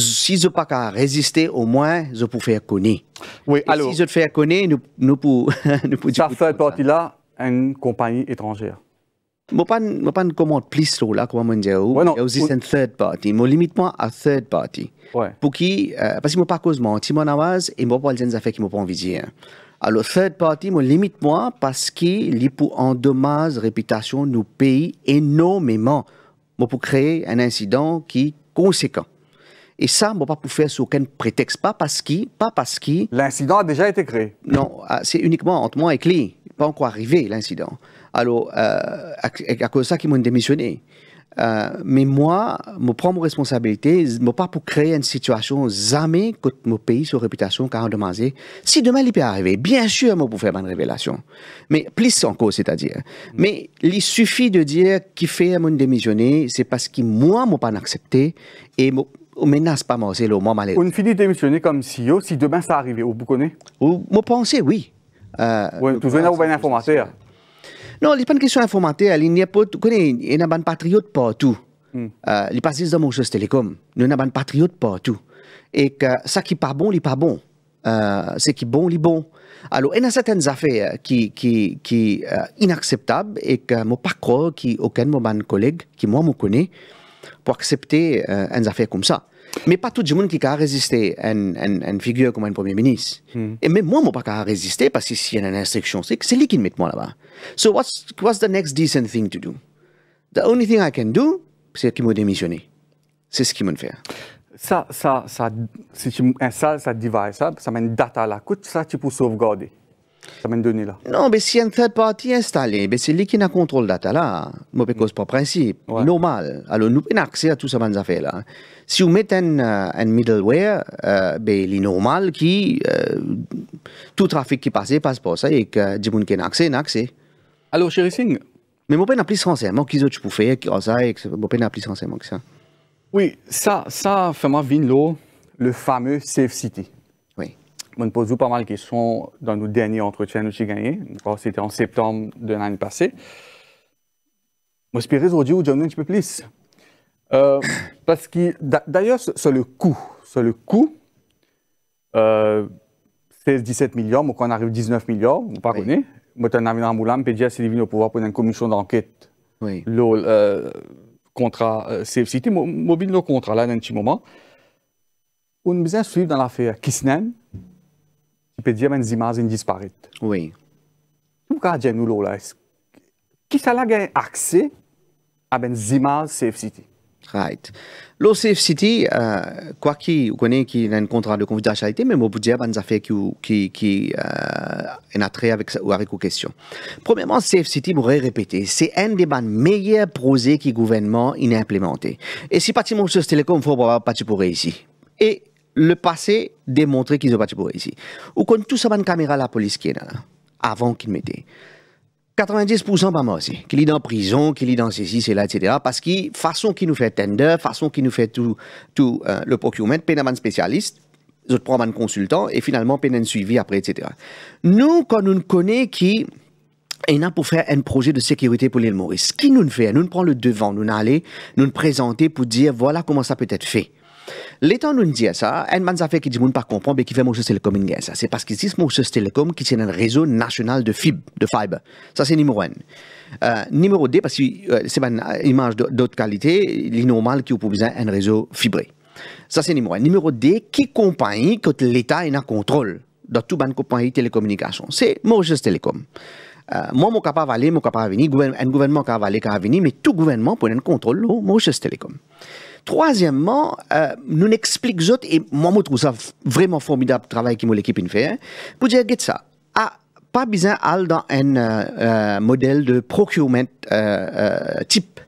Speaker 2: si je pas qu'à résister, au moins, je peux faire connaître. Oui, Et Si je fais connaître, nous, nous pouvons. <laughs> Nous ça fait partie là, une compagnie étrangère. Je ne pas commande plus là, comment je Ouais, non, aussi, c'est une third party. Je limite moi à third party. Ouais. Pour qui, euh, parce que je pas cause mon avance et je ne pas les affaires qui ne pas envie dire. Alors, third party, je limite moi parce qu'il pour la réputation nous pays énormément. Moi, pour créer un incident qui est conséquent. Et ça, peux pas pour faire sous aucun prétexte, pas parce qui, pas parce qui. L'incident a déjà été créé. Non, ah, c'est uniquement entre moi et n'est pas encore arrivé l'incident. Alors, euh, à, cause de ça qu'ils m'ont démissionné. Euh, mais moi, je prends mes responsabilités, je pas pour créer une situation jamais que mon pays sa réputation car demander Si demain il peut arriver, bien sûr, moi pour faire une révélation. Mais plus encore, c'est-à-dire. Mm. Mais il suffit de dire qu'il fait mon démissionner, c'est parce que moi, je pas accepté et moi, menace pas moi, c'est le moment On
Speaker 1: finit démissionner comme CEO si demain ça arrivait, vous
Speaker 2: connaissez Je Moi oui. Vous oui, vous un informateur. Non, il n'y pas une question informateur. Il n'y a pas, il y a pas de patriote partout. Hmm. Euh, il passe dans mon chose télécom. a pas de patriote partout. Et que ça qui n'est pas bon, il n'est pas bon. Euh, ce qui est bon, il bon. Alors, il y a certaines affaires euh, qui sont inacceptables et que je ne crois pas qu'aucun de mes collègues qui moi me connaît pour accepter un euh, une affaire comme ça. Mais pas tout le monde qui a résisté à une, figure comme un premier ministre. Hmm. Et même moi, je ne pas résister parce que s'il y a une instruction, c'est, lui qui me met moi là-bas. So, what's, what's the next decent thing to do? The only thing I can do, c'est de me démissionner. C'est ce je me fait.
Speaker 1: Ça, ça, ça, c'est un sale, ça divise, ça, ça met une date à
Speaker 2: la coûte, ça, tu peux sauvegarder. Ça mène donné là. Non, mais si une third party installée, mais c'est lui qui a le contrôle data là, moi parce mm. par principe, ouais. normal. Alors nous avons accès à tout ça dans affaires là. Si vous mettez un, euh, un middleware, c'est euh, ben il normal que euh, tout tout trafic qui passe passe par ça et que les monde qui a accès, a accès. Alors chéri Singh. Mais moi pas plus sincèrement qu'ils quest peux faire qui ça et moi pas plus sincèrement que ça. Oui, ça ça
Speaker 1: fait moi vin le fameux safe city on pose pas mal de questions dans nos derniers entretiens que j'ai gagnés. C'était en septembre de l'année passée. Je suis aujourd'hui où un petit peu plus. Euh, parce que d'ailleurs, sur le coût, sur le coût, euh, 16-17 millions mais quand on arrive à 19 millions, on ne pas connaît. Moi, tu un avais dans Moulam, PDA, c'est devenu au pouvoir pour une commission d'enquête. Oui. Le euh, contrat euh, mobile le contrat là, dans un petit moment. On a besoin de suivre dans l'affaire Kissnan que avem imaginea disparită. Oui. Nu ca nous, là,
Speaker 2: Qui ça qui accès à Benzima Safe City? Right. Le Safe City, euh, quoi qui connaît qui a un contrat de confidentialité, mais moi, budget, ben, affaires qui, qui, qui euh, en a trait avec, ou avec questions. Premièrement, Safe City, je pourrait répéter, c'est un des meilleurs projets que le gouvernement a implémenté. Et si pas Timon Telecom, faut pas, pas pour ici. Et le passé démontrer qu'ils ont battu pour ici. Ou connaît tout ça, une caméra la police qui est là, avant qu'ils mettaient. 90% pas moi aussi. Qu'il est dans prison, qu'il est dans ceci, cela, etc. Parce que façon qui nous fait tender, façon qui nous fait tout, tout euh, le procurement, pénalement spécialiste, autres ont un consultant et finalement un suivi après, etc. Nous, quand nous connaissons qui est là pour faire un projet de sécurité pour l'île Maurice. Ce qui nous fait, nous prenons le devant, nous allons nous présenter pour dire voilà comment ça peut être fait. L'État nous dit ça, y man ça fait qui dit comprennent pas comprendre, mais qui fait Moses Telecom ça. C'est parce qu'il existe Moses Telecom qui tient un réseau national de fibre, de fibre. Ça c'est numéro un. Euh, numéro deux, parce que euh, c'est une euh, image d'autre qualité, il est normal qu'il vous besoin un réseau fibré. Ça c'est numéro un. Numéro deux, qui compagnie que l'État a contrôle dans toute les compagnie de télécommunication C'est Moses Telecom. Euh, moi, peux capable aller, peux capable venir, un gouvernement capable aller, capable venir, mais tout gouvernement prend un contrôle, Moses Télécom. Troisièmement, euh, nous n'expliquons autres et moi je trouve ça vraiment formidable le travail que l'équipe fait, pour hein. dire que ça, ah, pas besoin d'aller dans un euh, euh, modèle de procurement type.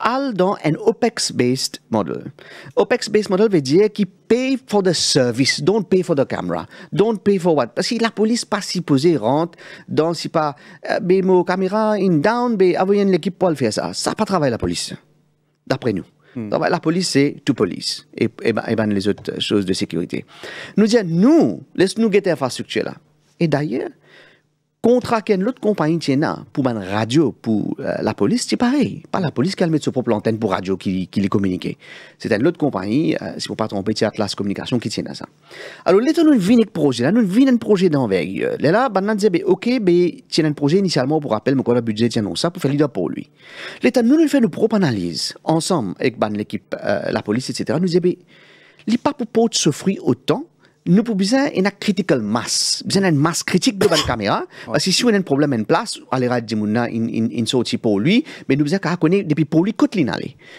Speaker 2: All dans un OPEX-based model. OPEX-based model veut dire qu'il paye pour le service, don't pay for the camera, don't pay for what. Parce que la police pas supposée rentre dans si pas, mais mon caméra in down, mais l'équipe pour le faire ça. Ça pas travail la police, d'après nous. Hmm. Bah, la police, c'est tout police. Et, bah, les autres choses de sécurité. Nous disons, nous, laisse-nous guetter l'infrastructure là. Et d'ailleurs, contrat qu'une autre compagnie tienne pour une radio, pour euh, la police, c'est pareil. Pas la police qui a mis sa propre antenne pour radio qui, qui les communique. C'est une autre compagnie, si vous ne pas tromper, c'est Atlas Communication qui tient à ça. Alors, l'État nous avec un projet, là, nous venons un euh, projet d'envergure. Là, là, nous disons, ok, mais tient un projet initialement pour rappel, mais quoi, le budget tient ça pour faire l'idée pour lui. L'État, nous fait une propre analyse, ensemble, avec l'équipe, euh, la police, etc. Nous disons, il n'est pas pour porter ce fruit autant nous pouvons besoin une critical mass, besoin une masse critique devant la caméra, <coughs> parce que si on a un problème en place, à l'era de Mouna, sort sortie pour lui, mais nous besoin qu'à connaître depuis pour lui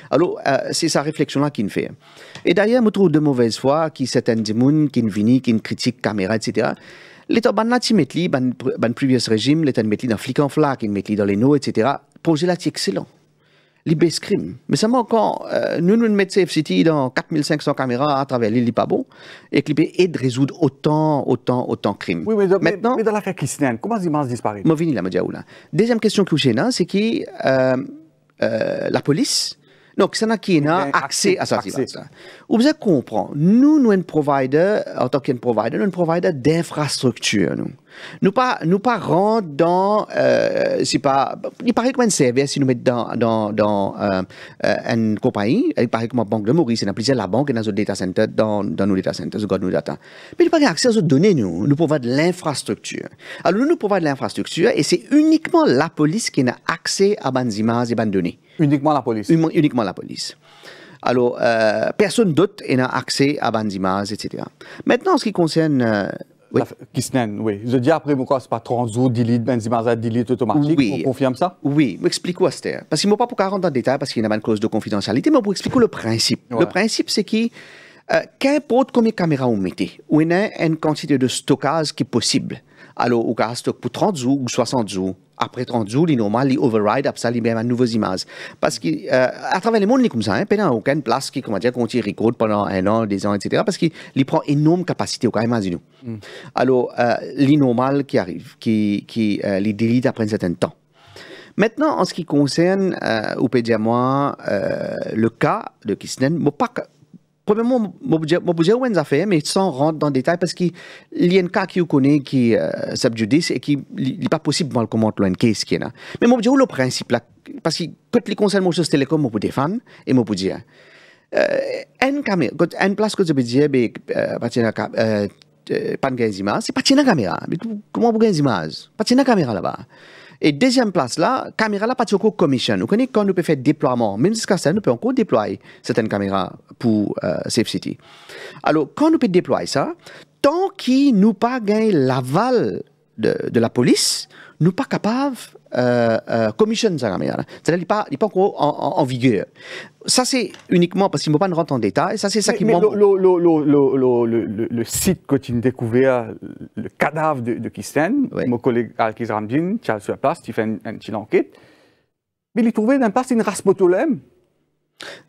Speaker 2: Alors, euh, c'est sa réflexion-là qui qu'il fait. Et d'ailleurs, je trouve de mauvaise foi qui certains gens qui viennent, qui critiquent caméra, etc. L'État ban là, mettent ban ban previous régime, l'État mettent dans flic en flac, ils mettent dans les noms, etc. Projet là, c'est excellent les des crimes. Mais seulement quand euh, nous nous mettons Safe City dans 4500 caméras à travers l'île, pas bon, et que peut aide résoudre autant, autant, autant de crimes. Oui, mais, de, Maintenant, mais, mais dans la Christiane, comment les images disparaissent Moi, là. Deuxième question que j'ai hein, c'est que euh, euh, la police, donc, c'est qui a eh ben, accès à ça. Vous comprenez, comprendre, nous, nous sommes un provider, en tant qu'un provider, nous sommes un provider d'infrastructure. Nous nous pas nous pas rentre dans euh, c'est pas il paraît comme un service si nous mettons dans dans, dans euh, une compagnie il paraît comme la banque de Maurice C'est a plusieurs la banque dans nos data center dans dans nos data centers dans nos data mais il pas accès aux données nous nous pouvons de l'infrastructure alors nous nous pouvons de l'infrastructure et c'est uniquement la police qui a accès à nos images et ban données Uniquement la police. uniquement la police. Alors, euh, personne d'autre n'a accès à Benzimaz, etc. Maintenant, en ce qui concerne. Euh, oui. Kisnen, oui. Je dis après, pourquoi c'est pas transou delete, Benzimaz, delete automatique oui. On confirme ça Oui, m'explique quoi, c'était. Parce qu'il ne pas pour 40 dans le détail, parce qu'il y a une clause de confidentialité, mais pour expliquer le principe. Le principe, c'est qui euh, qu'importe combien de caméras on mettait, on a une quantité de stockage qui est possible alors au a stock pour 30 jours ou 60 jours. Après 30 jours, les normal, les override, après ça, a nouvelles images. Parce qu'à euh, travers le monde, c'est comme ça, hein, a aucune place qui, comment dire, qu'on record pendant un an, deux ans, etc. Parce qu'il prend énorme capacité, au imagine. Hmm. Alors, euh, normal qui arrive, qui, euh, les délite après un certain temps. Maintenant, en ce qui concerne, euh, ou dire moi, le cas de Kisnen, je pas premièrement, je bonnes fait, mais sans rentrer dans le détail, parce qu'il y a un cas qui vous connaît, qui euh, subjudice, et qui n'est pas possible de le commenter, un case qui est là. Mais je le principe, parce que quand les conseils de télécom, euh, je peux défendre, et je peux dire, une caméra, place que je peux dire, pas de caméra, euh, euh, c'est pas une caméra. Comment vous avez une image Pas une caméra là-bas. Et deuxième place la caméra la pas commission. Vous connaissez quand nous peut faire déploiement, même jusqu'à ça, nous peut encore déployer certaines caméras pour euh, Safe City. Alors, quand nous peut déployer ça, tant qu'il nous pas gagné l'aval de, la police, nous pas capable euh, euh, commission ça C'est-à-dire n'est pas, pas encore en, vigueur. Ça, c'est uniquement parce qu'il ne pas rentré rentrer en détail. Ça, c'est ça qui mais le,
Speaker 1: le, le, le, site que tu as découvert, le cadavre de, de Kisten, mon collègue Alkis Ramdin, Charles place, tu fait une, petite enquête. Mais il est trouvé d'un pas, c'est une race potolème.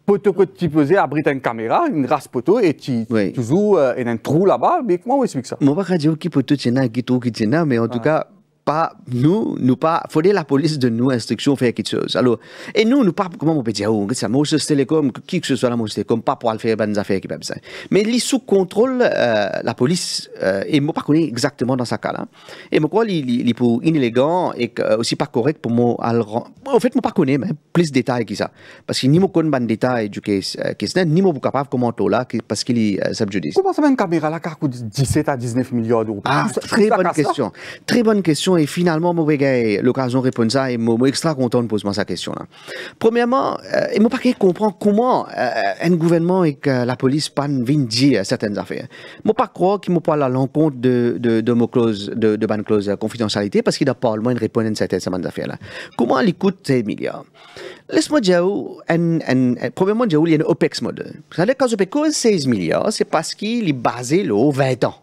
Speaker 1: Poteau que tu posais abrite une caméra,
Speaker 2: une race poteau, et tu oui. toujours euh, un trou là-bas. Mais comment on explique ça Moi, pas dire qui poteau tient qui trou qui tient mais en tout ah. cas, pas, nous, nous pas, faudrait la police de nous instruction faire quelque chose. Alors, et nous, nous pas, comment on peut dire, oh, c'est Moses Telecom, qui que ce soit la Moses télécom, pas pour aller faire des affaires qui pas besoin. Mais il est sous contrôle, euh, la police, euh, et moi pas connais exactement dans sa cas là. Hein. Et moi, quoi, il est pour inélégant et euh, aussi pas correct pour moi, en fait, moi pas connais, mais plus de détails que ça. Parce que ni moi connais pas de détails du case, euh, ni moi pas capable de commenter là, parce qu'il est subjudice. Comment ça va une caméra là, qui coûte 17 à 19 milliards d'euros? Ah, très bonne question. Très bonne question et finalement, moi, l'occasion de répondre ça et moi, extra content de poser cette question là. Premièrement, euh, et moi, pas comprend comment euh, un gouvernement et la police pas dire euh, certaines affaires. Moi, pas croire qu'ils me pas à l'encontre de, de, de clause, de, de clause euh, confidentialité parce qu'il a pas le moins de répondre à certaines, affaires là. Comment il coûte ces milliards? Laisse-moi dire, premièrement, il y a un OPEX model. C'est-à-dire qu'un OPEX 16 milliards, c'est parce qu'il est basé là, 20 ans.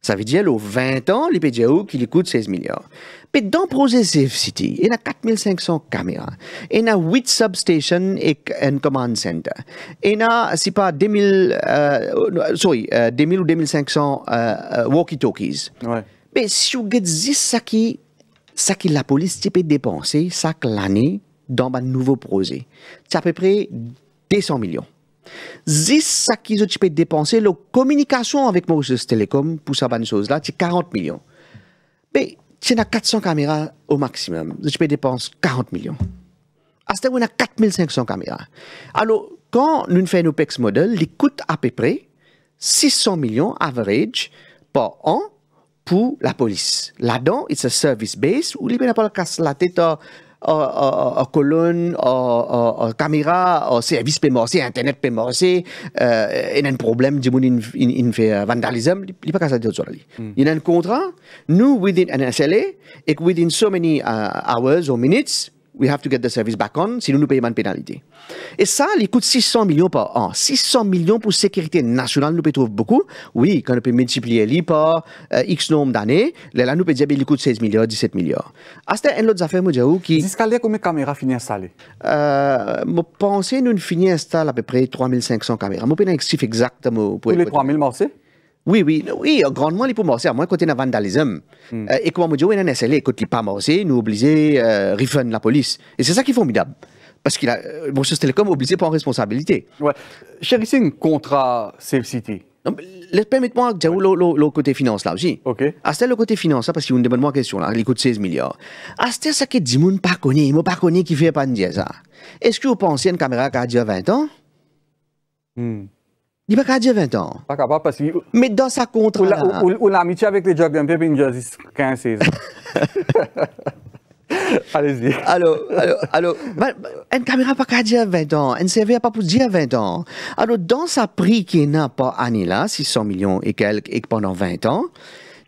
Speaker 2: Ça veut dire, au 20 ans, les PGO qui coûte 16 milliards. Mais dans Safe City, il y a 4500 caméras, il y a 8 substations et un command center. Il y a, si pas euh, oh, sorry, 2000 euh, ou 2 500 euh, euh, walkie-talkies. Mais si vous regardez ça qui, ça qui la police peut dépenser, chaque année dans un nouveau projet, c'est à peu près 200 millions. 10 ça qu'ils ont peux dépenser, la communication avec Mauritius Telecom pour sa bonne chose-là, c'est 40 millions. Mais tu as 400 caméras au maximum. Tu peux dépenser 40 millions. À ce on a 4500 caméras. Alors, quand nous faisons nos OPEX model, il coûte à peu près 600 millions average par an pour la police. Là-dedans, c'est un service base où il n'y a pas la tête en, colonne, en, caméra, en service pémorcé, internet pémorcé, euh, il y a un problème, du monde, il fait euh, vandalisme, il pas ça dire ça. Hmm. Il y a un contrat, nous, within an SLA, et within so many euh, hours or minutes, we have to get the service back on, sinon nous payons une pénalité. Et ça, il coûte 600 millions par an. 600 millions pour sécurité nationale, nous trouvons beaucoup. Oui, quand on peut multiplier par euh, X nombre d'années, là, nous pouvons dire qu'il coûte 16 millions, 17 millions. Ah, c'est une autre affaire, moi, qui... Jusqu'à combien de caméras finissent installées? Euh, je pense que nous finissons à peu près 3500 caméras. Je ne sais pas exactement... Pour les 3000 aussi oui, oui, oui, euh, grandement, les pour morcer, à moins côté un vandalisme. Mm. Euh, et comment vous un SLA, quand les pas morcer, nous obliger euh, refund la police. Et c'est ça qui est formidable. Parce qu'il a, bon, euh, Telecom, télécom obligé pour en responsabilité. Ouais. Chérie, c'est un contrat Safe City. Permettez-moi de dire le côté finance là aussi. Ok. Asta ah, le côté finance parce qu'il a demande moi question là, il coûte 16 milliards. Ah, c'est ça que Dimoun pas connaît, moi pas connaît qui fait pas dire ça. Est-ce que vous pensez une caméra qui a 20 ans? Hmm. Il pas qu'à 20 ans. Pas capable parce que. Mais dans sa contre. On Ou la avec les le jog dempe, pi 15 ans. Allez-y. Alors, alors, alors, une caméra pas qu'à dire 20 ans, Une CV pas pour dire 20 ans. Alors, dans sa prix qui n'a pas année là, 600 millions et quelques, et pendant 20 ans,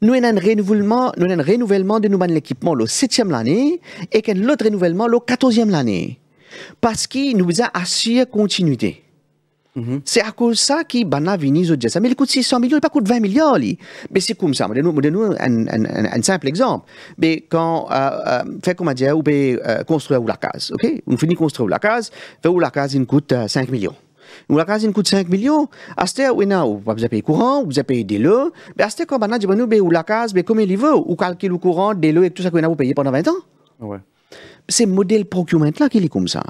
Speaker 2: nous avons un renouvellement, nous un renouvellement de nous l'équipement le 7e année et un autre renouvellement le 14e l'année. Parce qu'il nous a assuré continuité. Mhm. C'est à cause de ça qu'il banavini de dire ça. Mais il coûte 600 millions, il ne coûte pas 20 millions. Mais c'est comme ça. Je nous, un, un, un simple exemple. Mais quand, euh, euh fait comment ou euh, construire la case, ok? On finit construire la case, fait la case, il coûte 5 euh, millions. Ou la case, coûte 5 millions. vous avez payé courant, vous avez payé des lots. Mais quand on a dit, ou la case, mais ben, comme il veut, ou calcule le courant, des lots et tout ça vous avez payé pendant 20 ans. Ouais. C'est le modèle procurement là qui est comme ça.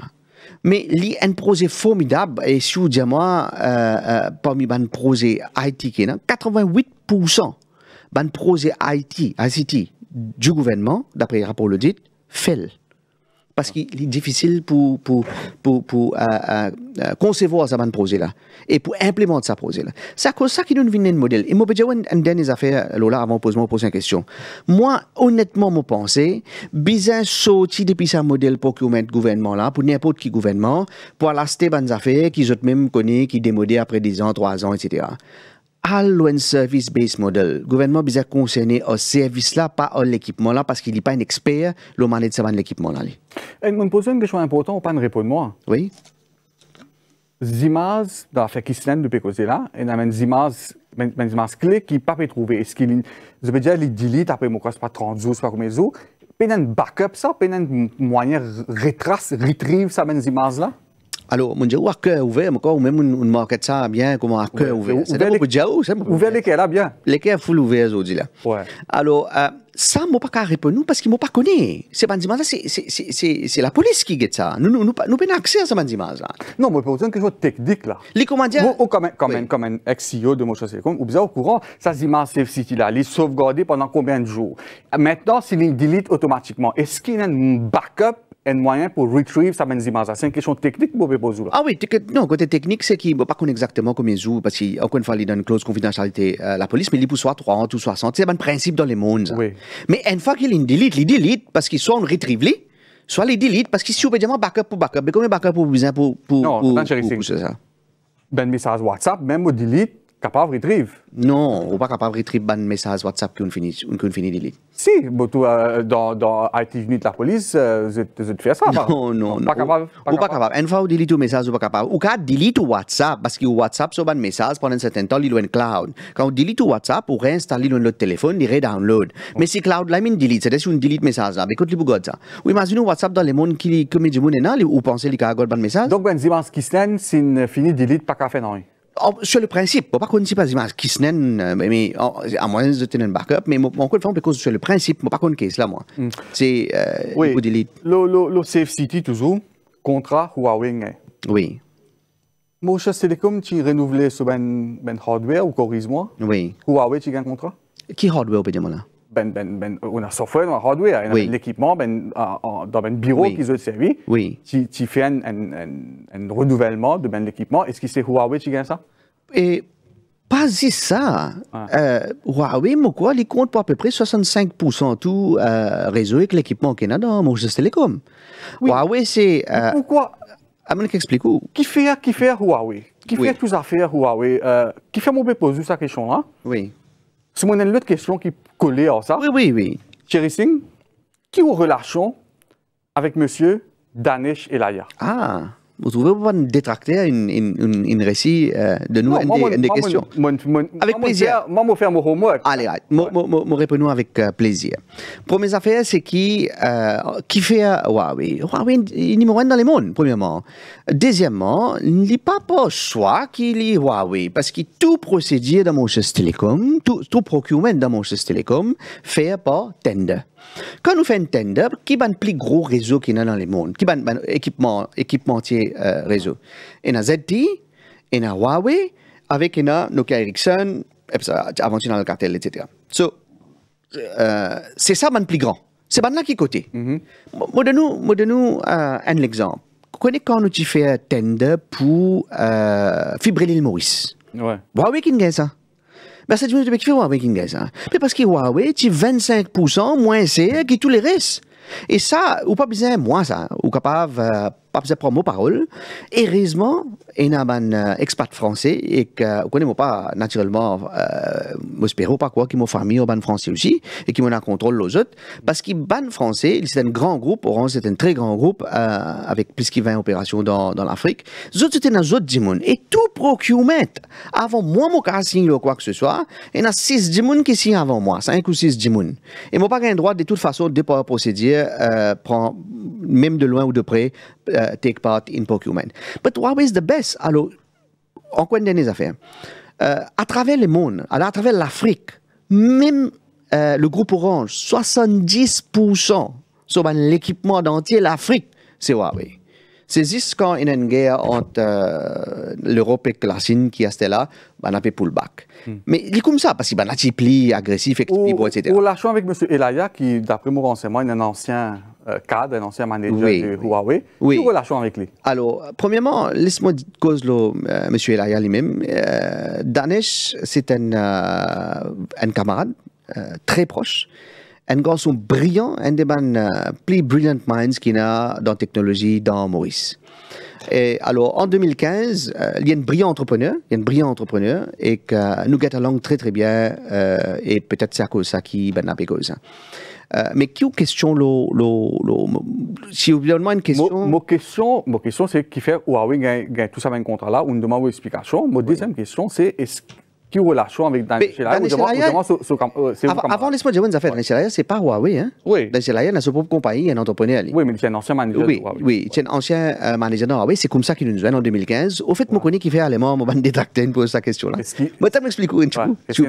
Speaker 2: Mais a un projet formidable et si vous euh, euh, parmi les projets IT 88% des projets IT du gouvernement d'après le rapport le dit fait parce qu'il est difficile pour, pour, pour, pour euh, euh, euh, concevoir ce projet-là et pour implémenter ce projet-là. C'est comme ça qu'il nous vient un modèle. Et je vais dire une dernière affaire, Lola, avant de poser, poser une question. Moi, honnêtement, je pense, besoin sorti depuis ce modèle pour que le gouvernement-là, pour n'importe qui gouvernement, pour acheter des affaires qu'ils ont même connues, qui démodées après 10 ans, 3 ans, etc al service-based model. Gouvernement bizarre concerné au service là, pas à l'équipement là, parce qu'il n'est pas un expert, le manager de l'équipement là.
Speaker 1: Eh, Une question importante, important pas répondre moi. Oui. Les images dans la de Pécosé là, et dans les images mais des images clés qui pas trouver. Est-ce qu'il je veux dire les delete après mon c'est pas 30 jours, pas combien de jours. Puis un backup ça, puis un moyen
Speaker 2: retrace, retrieve ça, ces images là. Alors, un كو ouvert, مكو ميم من cœur on marque كومون كو وفي cœur ouvert. Ouvert ouvert با وفي bien. ouvert, ouvert, Alors, euh, ça, je ne pas répondre parce qu'ils ne m'ont pas connu. C'est la police qui fait ça. Nous n'avons pas accès à ce bandimage-là. Non, mais pour une question technique, là. Les
Speaker 1: commandants... Comme un ex-CEO de mon vous êtes au courant, ces images Safe City-là, les sauvegarder pendant combien de jours Maintenant, c'est une delete automatiquement. Est-ce qu'il y a un backup un moyen pour retrieve sa images. C'est une question technique, Bobé Bozou.
Speaker 2: Ah oui, non, côté technique, c'est qu'il ne pas exactement combien jours, parce qu'encore une fois, il donne une clause de confidentialité à euh, la police, mais il peut soit 30 ou 60. C'est un principe dans le monde. Oui. Mais une fois qu'il delete, il delete parce qu'il soit on retrieve, soit il delete parce qu'il est un backup pour backup. Mais combien backup pour besoin pour. pour non, pour, pour, pour, ça. Ben, message WhatsApp, même au delete capable de retrieve. Non, on pas capable retrieve un message WhatsApp qu'on on finit on qu'on finit
Speaker 1: Si, mais tout euh, dans dans IT unit la police, euh, vous êtes vous
Speaker 2: ça non, Non, non, Pas capable. Pas, capable. pas capable. Une fois on delete un message on pas capable. Ou quand delete WhatsApp parce que WhatsApp c'est un message pendant un certain temps, il est en cloud. Quand on delete WhatsApp, on réinstalle dans le téléphone, il redownload. Mais si cloud là mine delete, c'est un delete message là, écoute les bugots ça. Ou imagine WhatsApp dans le monde qui comme du monde là, ou pensez qu'il a un message. Donc ben Zimans que c'est fini delete pas capable non sur le principe, je pas qu'on ne sait pas les qui se euh, mais à moins de tenir un backup, mais mon coup de fond, parce sur le principe, moi pas qu'on case là, moi. Mm. C'est euh, oui. d'élite. Le, le, Safe City, toujours, contrat Huawei. Oui. Moi, je sais comme
Speaker 1: tu renouvelais ce ben, ben hardware ou corrige-moi. Oui. Huawei, tu gagnes un contrat Qui hardware, peut dire là ben, ben, ben, euh, on a software, on a hardware, on oui. l'équipement, ben, dans un ben, bureau qui qu'ils ont servi, oui. qui, qui fait un, un, un, renouvellement de ben, l'équipement. Est-ce que c'est Huawei qui gagne ça?
Speaker 2: Et pas si ça. Euh, Huawei, moi, quoi, il compte pour à peu près 65% tout euh, réseau avec l'équipement qu'il a dans je Télécom. Oui. Huawei, c'est. Euh, pourquoi? Amène qu'explique où? Qui fait, qui fait Huawei? Qui fait tout
Speaker 1: ça faire Huawei? qui fait mon poser cette question là? Oui. C'est une autre question qui collait à ça. Oui, oui, oui. Thierry qui vous relâchons avec monsieur Danish Elaya?
Speaker 2: Ah. Vous trouvez pas détracter détracteur, une, une, récit euh, de nous, une, des, questions Avec plaisir. Moi, je faire mon homework. Allez, je répondons avec euh, plaisir. Première affaire, c'est qui, euh, qui fait Huawei Huawei est numéro un dans le monde, premièrement. Deuxièmement, il n'est pas pour choix qui est Huawei, parce que tout procédé dans mon Telecom, tout, tout procurement dans mon chasse télécom, fait par tender. Quand on fait un tender, qui est le plus gros réseau qu'il y a dans le monde Qui est l'équipement, équipement, euh, réseau Il y a ZTE, il y a Huawei, avec il a Nokia Ericsson, aventure dans le cartel, etc. So, euh, c'est ça le plus grand. C'est là qui côté. Moi, de nous, un exemple. Connais quand nous fait un tender pour euh, lille Maurice. Ouais. Huawei qui gagne ça ben, c'est tu qui fait Huawei qui gagne ça. parce que Huawei, tu 25% moins cher que tous les restes. Et ça, ou pas besoin, moi, ça, ou capable, euh, pas prendre mot parole. Heureusement, il y a un expat français et que ne connaît pas naturellement euh, Mospero, pas quoi, qui m'ont famille au ban français aussi et qui m'ont a contrôle aux autres. Parce que ban français, c'est un grand groupe, Orange c'est un très grand groupe euh, avec plus de 20 opérations dans, dans l'Afrique. Les autres, c'était dans autres dimensions. Et tout procurement, avant moi, mon cas ou quoi que ce soit, il y a 6 dimensions qui signent avant moi, 5 ou 6 dimensions. Et n'ai pas le droit de toute façon de pouvoir procéder, euh, prend, même de loin ou de près, Uh, take part in But Huawei is the best. Alors, on connaît affaires. Uh, à travers le monde, à travers l'Afrique, même uh, le groupe Orange, 70% sur ben, l'équipement d'entier l'Afrique, c'est Huawei. C'est juste quand il y a une guerre entre l'Europe et la Chine qui est là, ben, on a fait pullback. Hmm. Mais il est comme ça, parce qu'il petit plus agressif, etc. Ou, ou avec M. Elaya, qui, d'après mon renseignement, est un ancien euh, cadre, un ancien manager de
Speaker 1: Huawei. Oui. Quelle relation avec lui Alors,
Speaker 2: premièrement, laisse-moi dire que M. Euh, monsieur Elaya lui-même. Euh, Danesh, c'est un, un, camarade très proche. Un garçon brillant, un des plus brilliant minds qu'il y a dans la technologie dans Maurice. Et alors, en 2015, il y a un brillant entrepreneur, il y a brillant entrepreneur, et que nous get along très très bien, et peut-être c'est à cause de ça qui ben à euh, mais qui aux question le, Si vous avez
Speaker 1: une question. Ma question, ma question c'est qui fait Huawei gagne tout ça un contrat là, on demande une explication. Ma deuxième question, c'est est-ce qui relation avec Daniel Avant,
Speaker 2: laisse-moi dire une affaire. Daniel ce c'est pas Huawei. Hein? Oui. Daniel sa propre compagnie, un entrepreneur. Oui, mais c'est un ancien manager oui, de Huawei. c'est un ancien euh, manager de Huawei. C'est comme ça qu'il nous vient en 2015. Au fait, je connais qui fait allemand, je vais me pour cette question-là. Mais
Speaker 1: tu m'expliques un petit peu, si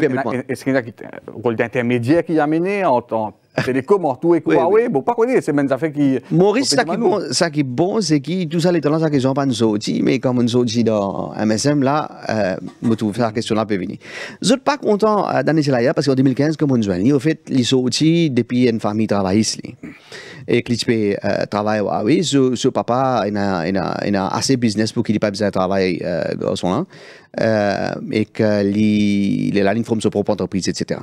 Speaker 1: Est-ce qu'il y a un rôle d'intermédiaire qui a mené en tant c'est tout tout et quoi, oui, bon, pas connu, c'est même ça fait qui. Maurice, ça qui,
Speaker 2: qui est bon, c'est que tout ça, les tendances, ça qui sont pas nous sortis, mais comme nous sortis dans MSM, là, je euh, trouve que la question là peut venir. Je suis pas content euh, d'année là parce qu'en 2015, comme on nous a dit, au fait, les outils depuis une famille travailliste. Klitschko euh, travaille à ah oui, ce papa, il a, a, assez de business pour qu'il n'ait pas besoin de travail euh, son hein. euh, et que est la ligne forme sa propre entreprise, etc.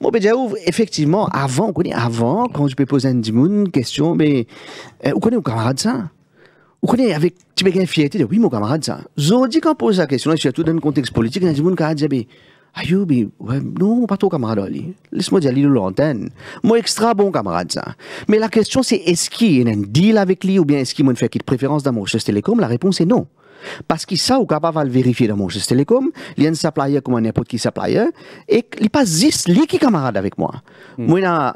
Speaker 2: Bon ben, effectivement, avant, avant, quand je peux poser une question, mais ben, où connaît mon camarade ça vous connaissez avec tu peux une fierté oui mon camarade ça. Zodi quand pose la question surtout dans le contexte politique, il y a des Ayoubi, ouais, non, pas trop camarade Laisse-moi dire, il l'antenne. Moi, extra bon camarade, ça. Mais la question, c'est est-ce qu'il y a un deal avec lui ou bien est-ce qu'il m'a fait une préférence dans chez télécom ?» La réponse est non. Parce que ça, on est capable vérifier dans Manchester Telecom. Il y a un supplier comme n'importe qui supplier, Et il n'est pas juste lui qui camarade avec moi. Hmm. Moi,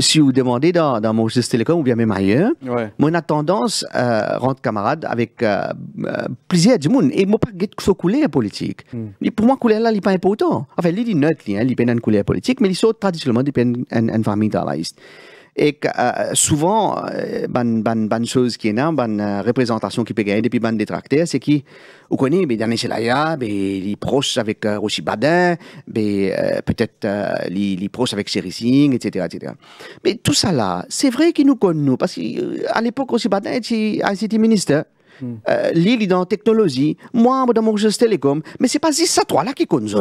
Speaker 2: si vous demandez dans, dans Manchester Telecom ou bien même ailleurs, moi, on tendance à euh, rendre camarade avec euh, euh, plusieurs du monde. Et moi, pas que couleur politique. Hmm. pour moi, couleur là, il n'est pas important. Enfin, il est neutre, il n'est pas une couleur politique, mais il sont traditionnellement des famille travailliste et euh, souvent, euh, ban, ban, chose qui est là, ban euh, représentation qui peut gagner depuis ban détracteurs, c'est qui, vous connaissez, mais dernier c'est mais les proches avec euh, Rossi Badin, mais peut-être les, proches avec Sherry etc., etc. Mais tout ça là, c'est vrai qu'ils nous connaissent, nous, parce qu'à l'époque, Rossi Badin était, était ministre. Mm. Euh, est dans technologie, moi dans mon télécom. mais c'est pas ça trois là qui connaissent.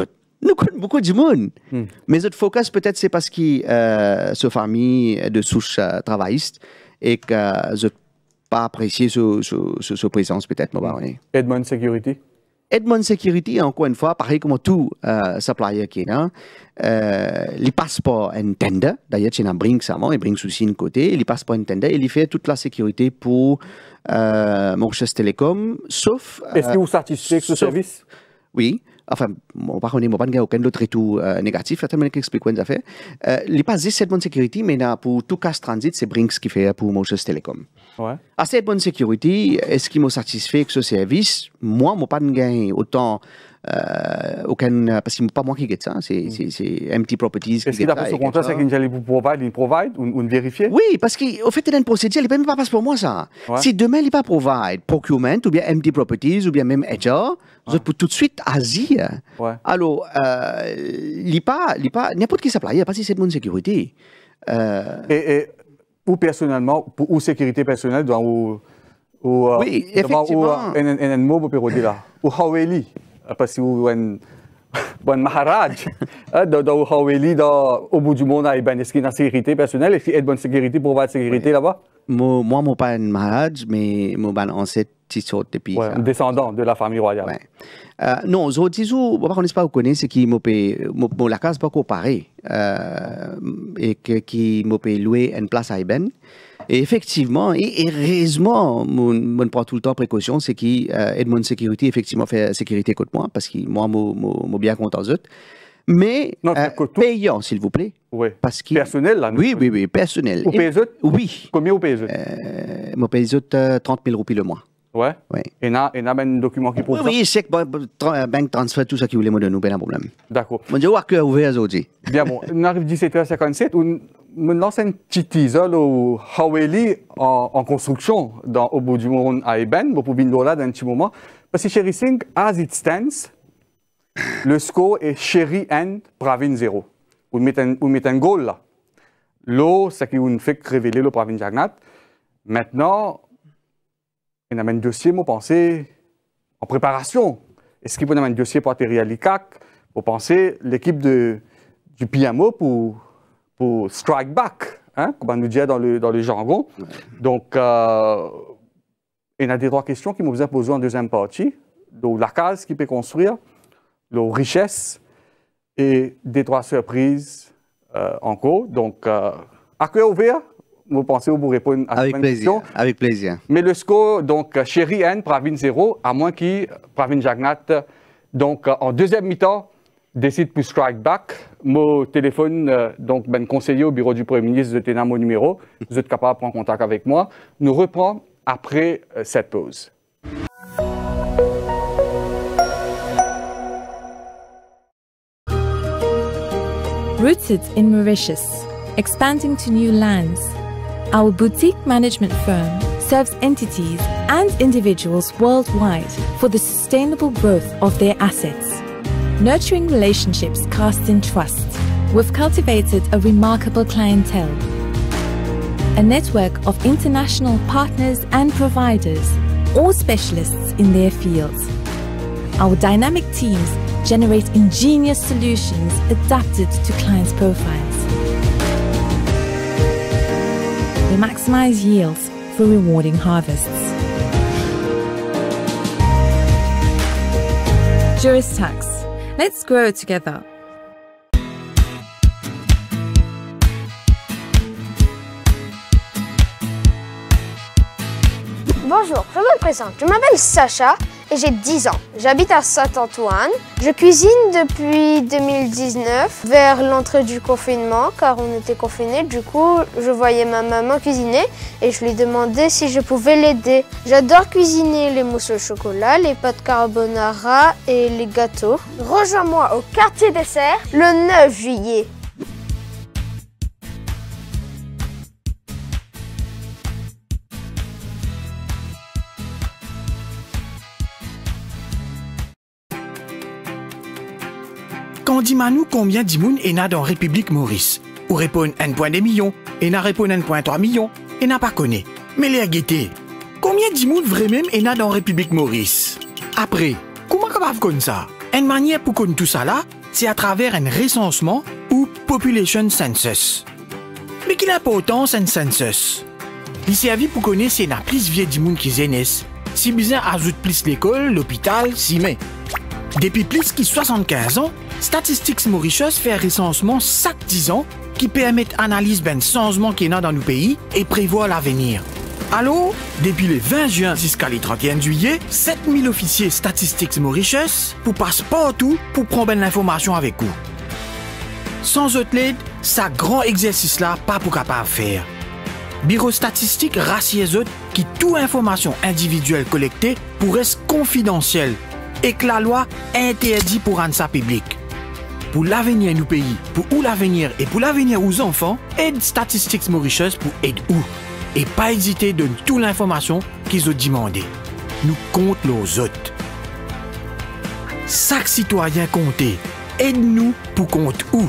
Speaker 2: <laughs> nous connaissons beaucoup de monde. Mais hmm. notre focus, peut-être, c'est parce que euh, ce famille de souche euh, travailliste et que euh, pas apprécié ce, présence, peut-être, Edmond Security Edmond Security, encore une fois, pareil comme tout euh, supplier qui est là, euh, les un tender. d'ailleurs, il a un Brink ça, il Brink aussi une côté, il passe un tender et il fait toute la sécurité pour euh, Telecom, sauf. Est-ce euh, que vous satisfait ce service Oui enfin, on va on pas aucun autre tout euh, négatif, là, tellement explique quoi fait. Il n'y a pas cette bonne sécurité, mais pour tout cas transit, c'est Brinks qui fait pour Moses Telecom. Ouais. À cette bonne sécurité, est-ce qu'il m'a satisfait que ce service, moi, je n'ai pas autant euh, parce que parce que pas moi qui fait ça, c'est, c'est, Empty Properties Est-ce qui a ça. Est-ce contrat, c'est qu'il allait vous provide, il provide ou, une vérifier Oui, parce qu'en fait, il y a une procédure, il n'est même pas passe pour moi ça. Si demain, il pas provide procurement ou bien MT Properties ou bien même HR, vous êtes tout de suite Asie. Alors, euh, il n'y pas, pas, n'importe qui s'appelle, il n'y a pas de c'est mon sécurité. Euh, et, et personnellement, pour, ou sécurité
Speaker 1: personnelle, ou. ou dans Il y Ou un mot pour là. Ou Haweli. Parce que Bon êtes un de, de dans, au bout du monde à a une sécurité personnelle, et a une bonne sécurité pour avoir de sécurité là-bas?
Speaker 2: Moi, moi, suis pas un Maharaj, mais mon un ancêtre, de depuis. Ouais, descendant de la famille royale. non, je dis, ne sais pas, vous connaissez qui m'a la case pas comparée, et que, qui m'a louer une place à Ibn et effectivement, et heureusement, mon, mon prend tout le temps précaution, c'est qui euh, Edmond Sécurité, effectivement, fait sécurité contre moi, parce que moi, je bien content d'eux. Mais euh, payant, s'il vous plaît. Oui. Parce personnel, là. Oui, oui, oui, personnel. Vous payez-vous Oui. Combien au payez euh, Je paye 30 000 roupies le mois. Ouais. Oui. Et n'a et n'a un ben document qui pose. Oui, oui c'est que bank transfert tout ça qui voulait me donner, pas de ben, problème. D'accord. vais je vois que ouvert aujourd'hui.
Speaker 1: Bien bon, on arrive 17h57 un petit teaser ou Haweli en, construction au bout du monde à Eben, pour dans d'un petit moment, parce que Sherry Singh, as it stands, le score est Sherry and Pravin 0. On met un, on met un goal là. L'eau, c'est ce qui nous fait révéler le Pravin Jagnat. Maintenant, on a un dossier, moi, est en préparation. Est-ce qu'il y a un dossier pour atterrir à l'ICAC pour penser l'équipe du PMO pour strike back, hein, comme on nous dit dans le, dans le jargon. Donc, euh, il y a des trois questions qui me vous posées en deuxième partie. Donc, la case qui peut construire, la richesse et des trois surprises euh, en encore. Donc, euh, à quoi ouvert vous pensez vous pourrez répondre à avec plaisir,
Speaker 2: Avec plaisir.
Speaker 1: Mais le score, donc, Chéri N, Pravin 0, à moins que Pravin Jagnat, donc, en deuxième mi-temps, décide pour strike back mot téléphone, euh, donc ben conseiller au bureau du Premier ministre, de tenir mon numéro, vous êtes capable de prendre contact avec moi. Nous reprend après euh, cette pause.
Speaker 3: Rooted in Mauritius, expanding to new lands, our boutique management firm serves entities and individuals worldwide for the sustainable growth of their assets. Nurturing relationships cast in trust, we've cultivated a remarkable clientele, a network of international partners and providers, all specialists in their fields. Our dynamic teams generate ingenious solutions adapted to clients' profiles. We maximize yields for rewarding harvests. Juristax. Tax Let's grow together.
Speaker 4: Bonjour, je me présente. Je m'appelle Sacha j'ai 10 ans. J'habite à Saint-Antoine. Je cuisine depuis 2019, vers l'entrée du confinement, car on était confiné. Du coup, je voyais ma maman cuisiner et je lui demandais si je pouvais l'aider. J'adore cuisiner les mousses au chocolat, les pâtes carbonara et les gâteaux. Rejoins-moi au quartier dessert le 9 juillet.
Speaker 5: dis-moi combien de gens sont dans dans République Maurice. Ou répond un point millions, et n'a répond un point millions, et n'a pas connu. Mais les guetté. Combien d'immunes vraiment sont y a dans République Maurice Après, comment capable comme ça Une manière pour connaître tout ça c'est à travers un recensement ou population census. Mais qu'il importance un census Il servi pour connaître c'est plus vieux gens qui naissent. Si besoin ajoute plus l'école, l'hôpital, si mais. Depuis plus de 75 ans, Statistics Mauritius fait un recensement chaque 10 ans qui permet d'analyser ben changement qu'il y dans nos pays et prévoit l'avenir. Alors, depuis le 20 juin jusqu'à le 31 juillet, 7000 officiers Statistics Mauritius pour passer partout pour prendre ben l'information avec vous. Sans autre aide, ça grand exercice là pas pour capable faire. Bureau statistique raciez autres qui toute information individuelle collectée pour être confidentielle et que la loi interdit pour rendre ça public pour l'avenir du pays, pour où l'avenir et pour l'avenir aux enfants, aide Statistics Mauritius pour aide où. Et pas hésiter de toute l'information qu'ils ont demandé. Nous comptons nos autres. Chaque citoyen compté. Aide-nous pour compte où.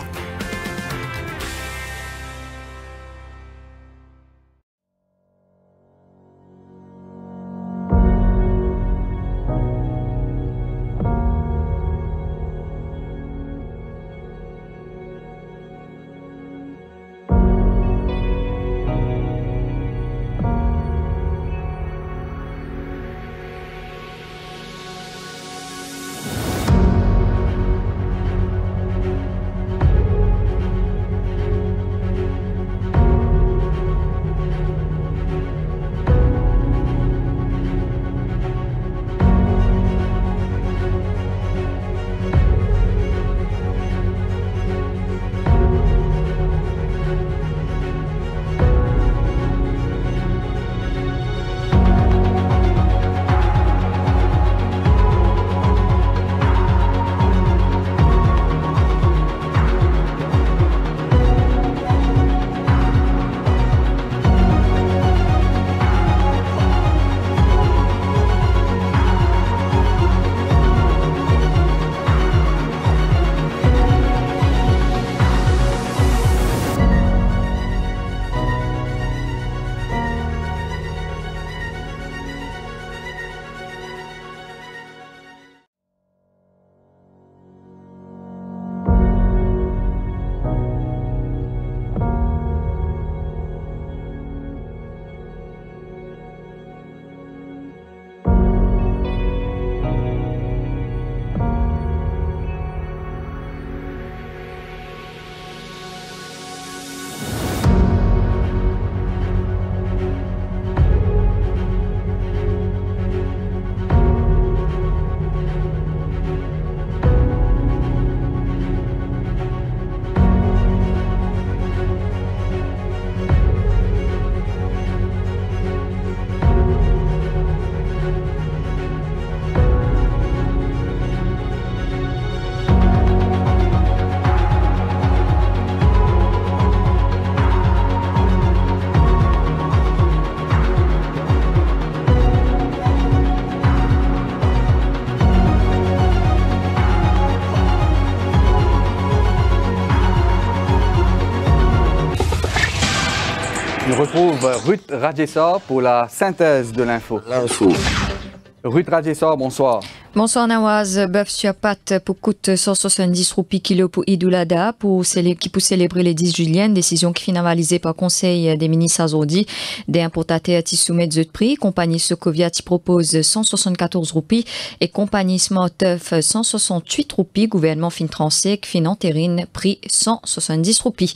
Speaker 1: retrouve Ruth pour la synthèse de l'info. Ruth bonsoir.
Speaker 6: Bonsoir Nawaz, bœuf sur pâte pour coûte 170 roupies kilo pour Idoulada, pour qui pour célébrer les 10 juliens décision qui finalisée par conseil des ministres aujourd'hui, des importateurs qui soumettent de prix, compagnie Sokovia qui propose 174 roupies et compagnie smotov 168 roupies, gouvernement fin français fin prix 170 roupies.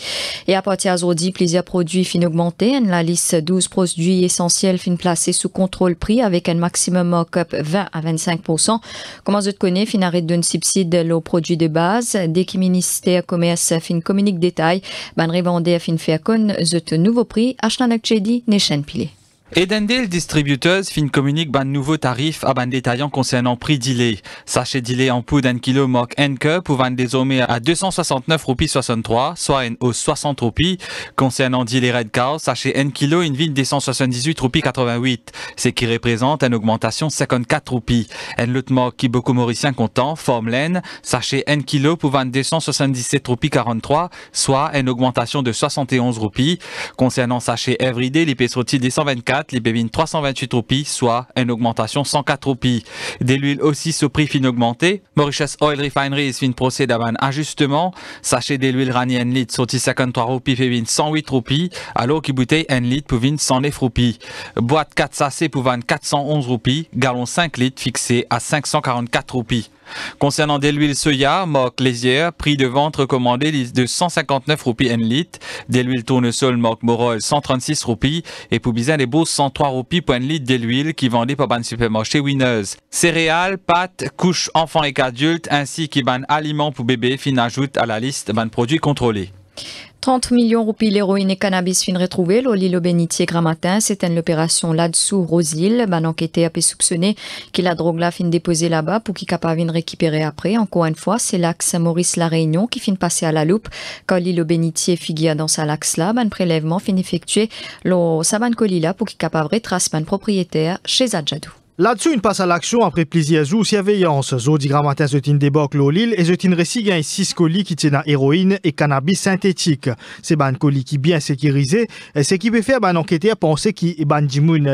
Speaker 6: Et à partir plusieurs produits fin augmentés, la liste 12 produits essentiels fin placés sous contrôle prix avec un maximum mock-up 20 à 25%. Comment vous te connais, fin arrête d'un subside aux produits de base, dès que ministère commerce fin communique détail, ban revendé à fin fait à nouveau prix, achetant ak ne pilé.
Speaker 7: Edendale Distributors fin communique ban nouveau tarif à ban détaillant concernant prix d'ilé. Sachet d'ilé en poudre d'un kilo mock nk pouvant désormais à 269 roupies 63, soit une hausse 60 roupies. Concernant d'ilé Red Cow, sachet un kilo une ville des 178 roupies 88, ce qui représente une augmentation 54 roupies. Un l'autre mock qui beaucoup mauricien content, forme laine, sachet N kilo pouvant 277 roupies 43, soit une augmentation de 71 roupies. Concernant sachet Everyday, les des 124, les bébines 328 roupies, soit une augmentation 104 roupies. Des l'huile aussi, sous prix fin augmenté. Mauritius Oil Refinery est fin procédé à un ajustement. Sachez des l'huile en litre, sorti 53 roupies, fait 108 roupies, alors qui bouteille 1 litre pour 109 roupies. Boîte 4 Sassé pour 411 roupies, galon 5 litres fixé à 544 roupies. Concernant des l'huile soya, moque Lézière, prix de vente recommandé de 159 roupies en litre, des l'huile tournesol moque Morol 136 roupies et pour bizarre les beaux, 103 roupies pour un litre d'huile qui vendait par ban supermarché Winners. Céréales, pâtes, couches enfants et adultes ainsi qu'un aliment pour bébé fin ajoute à la liste ban produits contrôlés.
Speaker 6: 30 millions roupies l'héroïne et cannabis fin retrouvés. Lolilo Le Bénitier Gramatin, c'est une opération là-dessous Rosil, Ben enquêté a soupçonné que la drogue là fin déposée là-bas pour qu'il capable de récupérer après. Encore une fois, c'est l'axe Maurice-La Réunion qui fin passer à la loupe. Quand Bénitier figure dans sa l'axe là, ben prélèvement fin effectué le Saban Colila pour qu'il capable trace tracer ben propriétaire chez Adjadou.
Speaker 7: Là-dessus, une passe à l'action après plusieurs jours surveillance. Zodi Gramatin se tient débâcle au Lille et se tient récit 6 colis qui tiennent à héroïne et cannabis synthétique. C'est un colis qui bien sécurisé et ce qui peut faire un enquêteur penser qu'il ban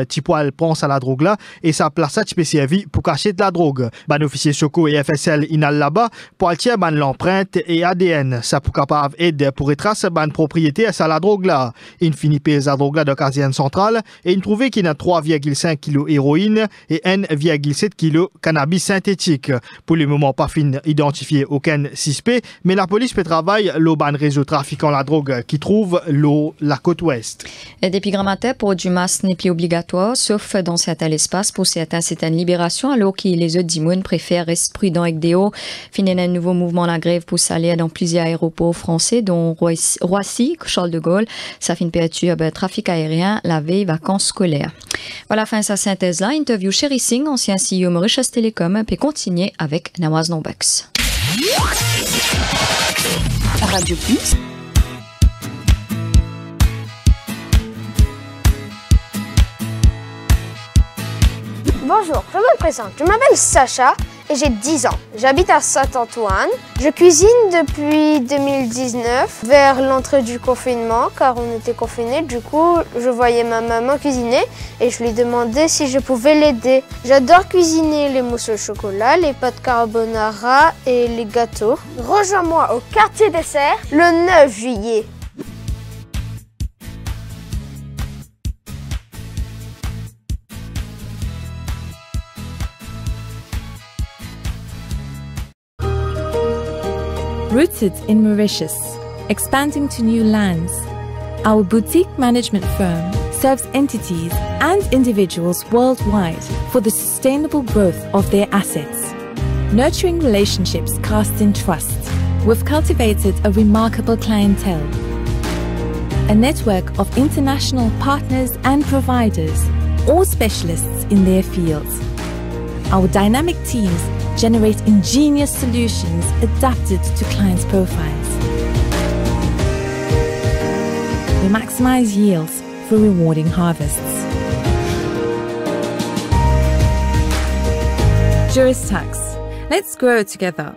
Speaker 7: tipo pense à la drogue là et sa place à vie pour cacher de la drogue. Ban officier Choco et FSL inal là-bas pour altier l'empreinte et ADN. Ça pour capable aider pour retracer ban propriété à la drogue là. Il finit la drogue là de Casienne centrale et il trouvait qu'il y a 3,5 kg héroïne et et N via de cannabis synthétique. Pour le moment, pas fin identifié aucun suspect, mais la police peut travailler l'oban réseau trafiquant la drogue qui trouve l'eau la côte ouest.
Speaker 6: Et matin pour du masque n'est plus obligatoire, sauf dans certains espaces pour certains certaines libérations, alors que les autres dimoun préfèrent rester prudents avec des hauts. un nouveau mouvement la grève pour s'aller dans plusieurs aéroports français, dont Roissy, Charles de Gaulle. Ça fin perturbe trafic aérien la veille vacances scolaires. Voilà fin de sa synthèse là. Interview chez Thierry Singh, ancien CEO Mauritius Telecom, peut continuer avec Nawaz Nombax. Radio Plus
Speaker 4: Bonjour, je me présente. Je m'appelle Sacha et j'ai 10 ans. J'habite à Saint-Antoine. Je cuisine depuis 2019, vers l'entrée du confinement, car on était confinés. Du coup, je voyais ma maman cuisiner et je lui demandais si je pouvais l'aider. J'adore cuisiner les mousses au chocolat, les pâtes carbonara et les gâteaux. Rejoins-moi au quartier dessert le 9 juillet.
Speaker 3: Rooted in Mauritius, expanding to new lands, our boutique management firm serves entities and individuals worldwide for the sustainable growth of their assets. Nurturing relationships cast in trust, we've cultivated a remarkable clientele, a network of international partners and providers, all specialists in their fields. Our dynamic teams generate ingenious solutions adapted to clients' profiles. We maximize yields for rewarding harvests. Juris Tax. Let's grow together.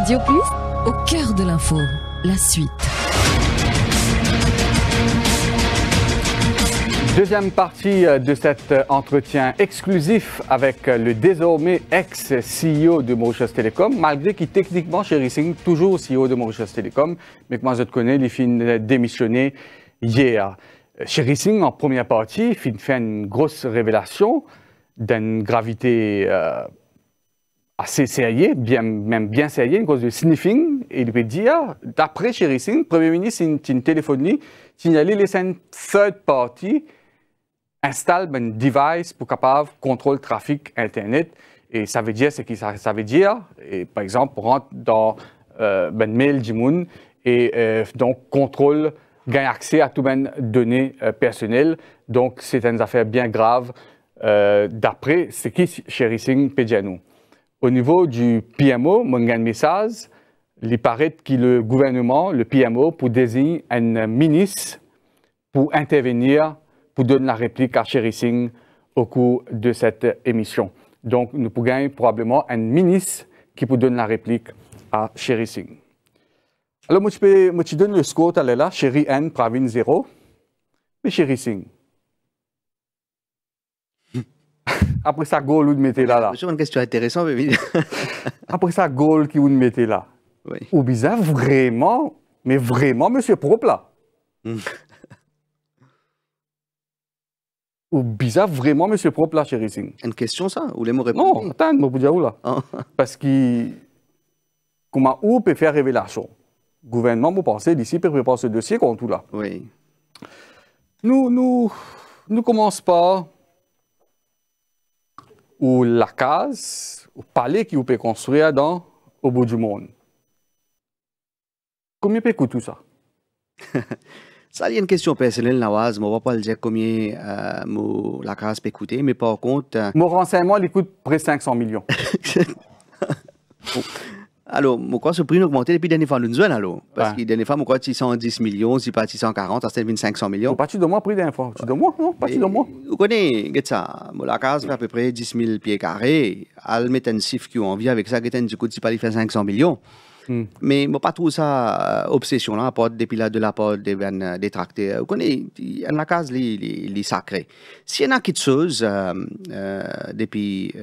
Speaker 6: Radio Plus, au
Speaker 3: cœur de l'info, la suite.
Speaker 1: Deuxième partie euh, de cet euh, entretien exclusif avec euh, le désormais ex-CEO de Mauritius Telecom, malgré qu'il techniquement, chez Rissing, toujours CEO de Mauritius Telecom, mais que moi je te connais, il finit démissionné hier. Chez Rissing, en première partie, il fait une grosse révélation d'une gravité assez sérieux, bien, même bien sérieux, à cause du sniffing. Et il peut dire, d'après le Premier ministre, c'est une téléphonie signaler les une third party installe ben, un device pour capable contrôler le trafic Internet. Et ça veut dire ce que ça, veut dire. Et par exemple, rentre dans le euh, ben mail du monde et euh, donc contrôle, gagne accès à toutes ben, les données euh, personnelles. Donc, c'est une affaire bien grave d'après ce qui Sherry Singh peut dire nous. Au niveau du PMO, Mongan message, il paraît que le gouvernement, le PMO, pour désigner un ministre pour intervenir, pour donner la réplique à Sherry Singh au cours de cette émission. Donc, nous pourrions probablement un ministre qui peut donner la réplique à Sherry Singh. Alors, je, vais moi, le score à là, Sherry N, Pravin 0, mais Sherry Singh. Après ça, goal, vous mettez là. là. une question intéressante, mais... <laughs> Après ça, goal qui vous mettez là. Oui. Ou bizarre, vraiment, mais vraiment, monsieur Propla. là. Hmm. <laughs> Ou bizarre, vraiment, monsieur Propla, là, chez Singh. Une question, ça Ou les mots répondent. Non, attends, je vais vous là. Oh. Parce que, comment on peut faire révélation Le gouvernement, vous pensez, d'ici, peut préparer ce dossier contre tout là. Oui. Nous, nous, nous commençons pas ou la case, ou palais qui vous pouvez construire dans, au bout du monde. Combien peut coûter tout ça
Speaker 2: <laughs> Ça, il y une question personnelle, Nawaz. Je ne vais pas le dire combien euh, la case peut coûter, mais par contre. Euh, mon renseignement, il coûte près de 500 millions. <laughs> Alors, je crois que ce prix a augmenté depuis la dernière fois Venezuela, alors. Parce que la dernière fois, je crois que 610 millions, c'est pas 140, c'est devenu 500 millions. Pas de moi, prix d'un Tu de moi, non? Hein? Pas de moi. Vous connaissez, ça. La case fait à peu près 10 000 pieds carrés. Elle met un chiffre qui envie avec ça, qui du coup, si pas 500 millions. Hmm. Mais je ne pas trop ça euh, obsession, là, depuis de la porte, des ben, euh, détractés. Vous connaissez, en la case, les, les, les sacrés. S'il y a quelque chose, euh, depuis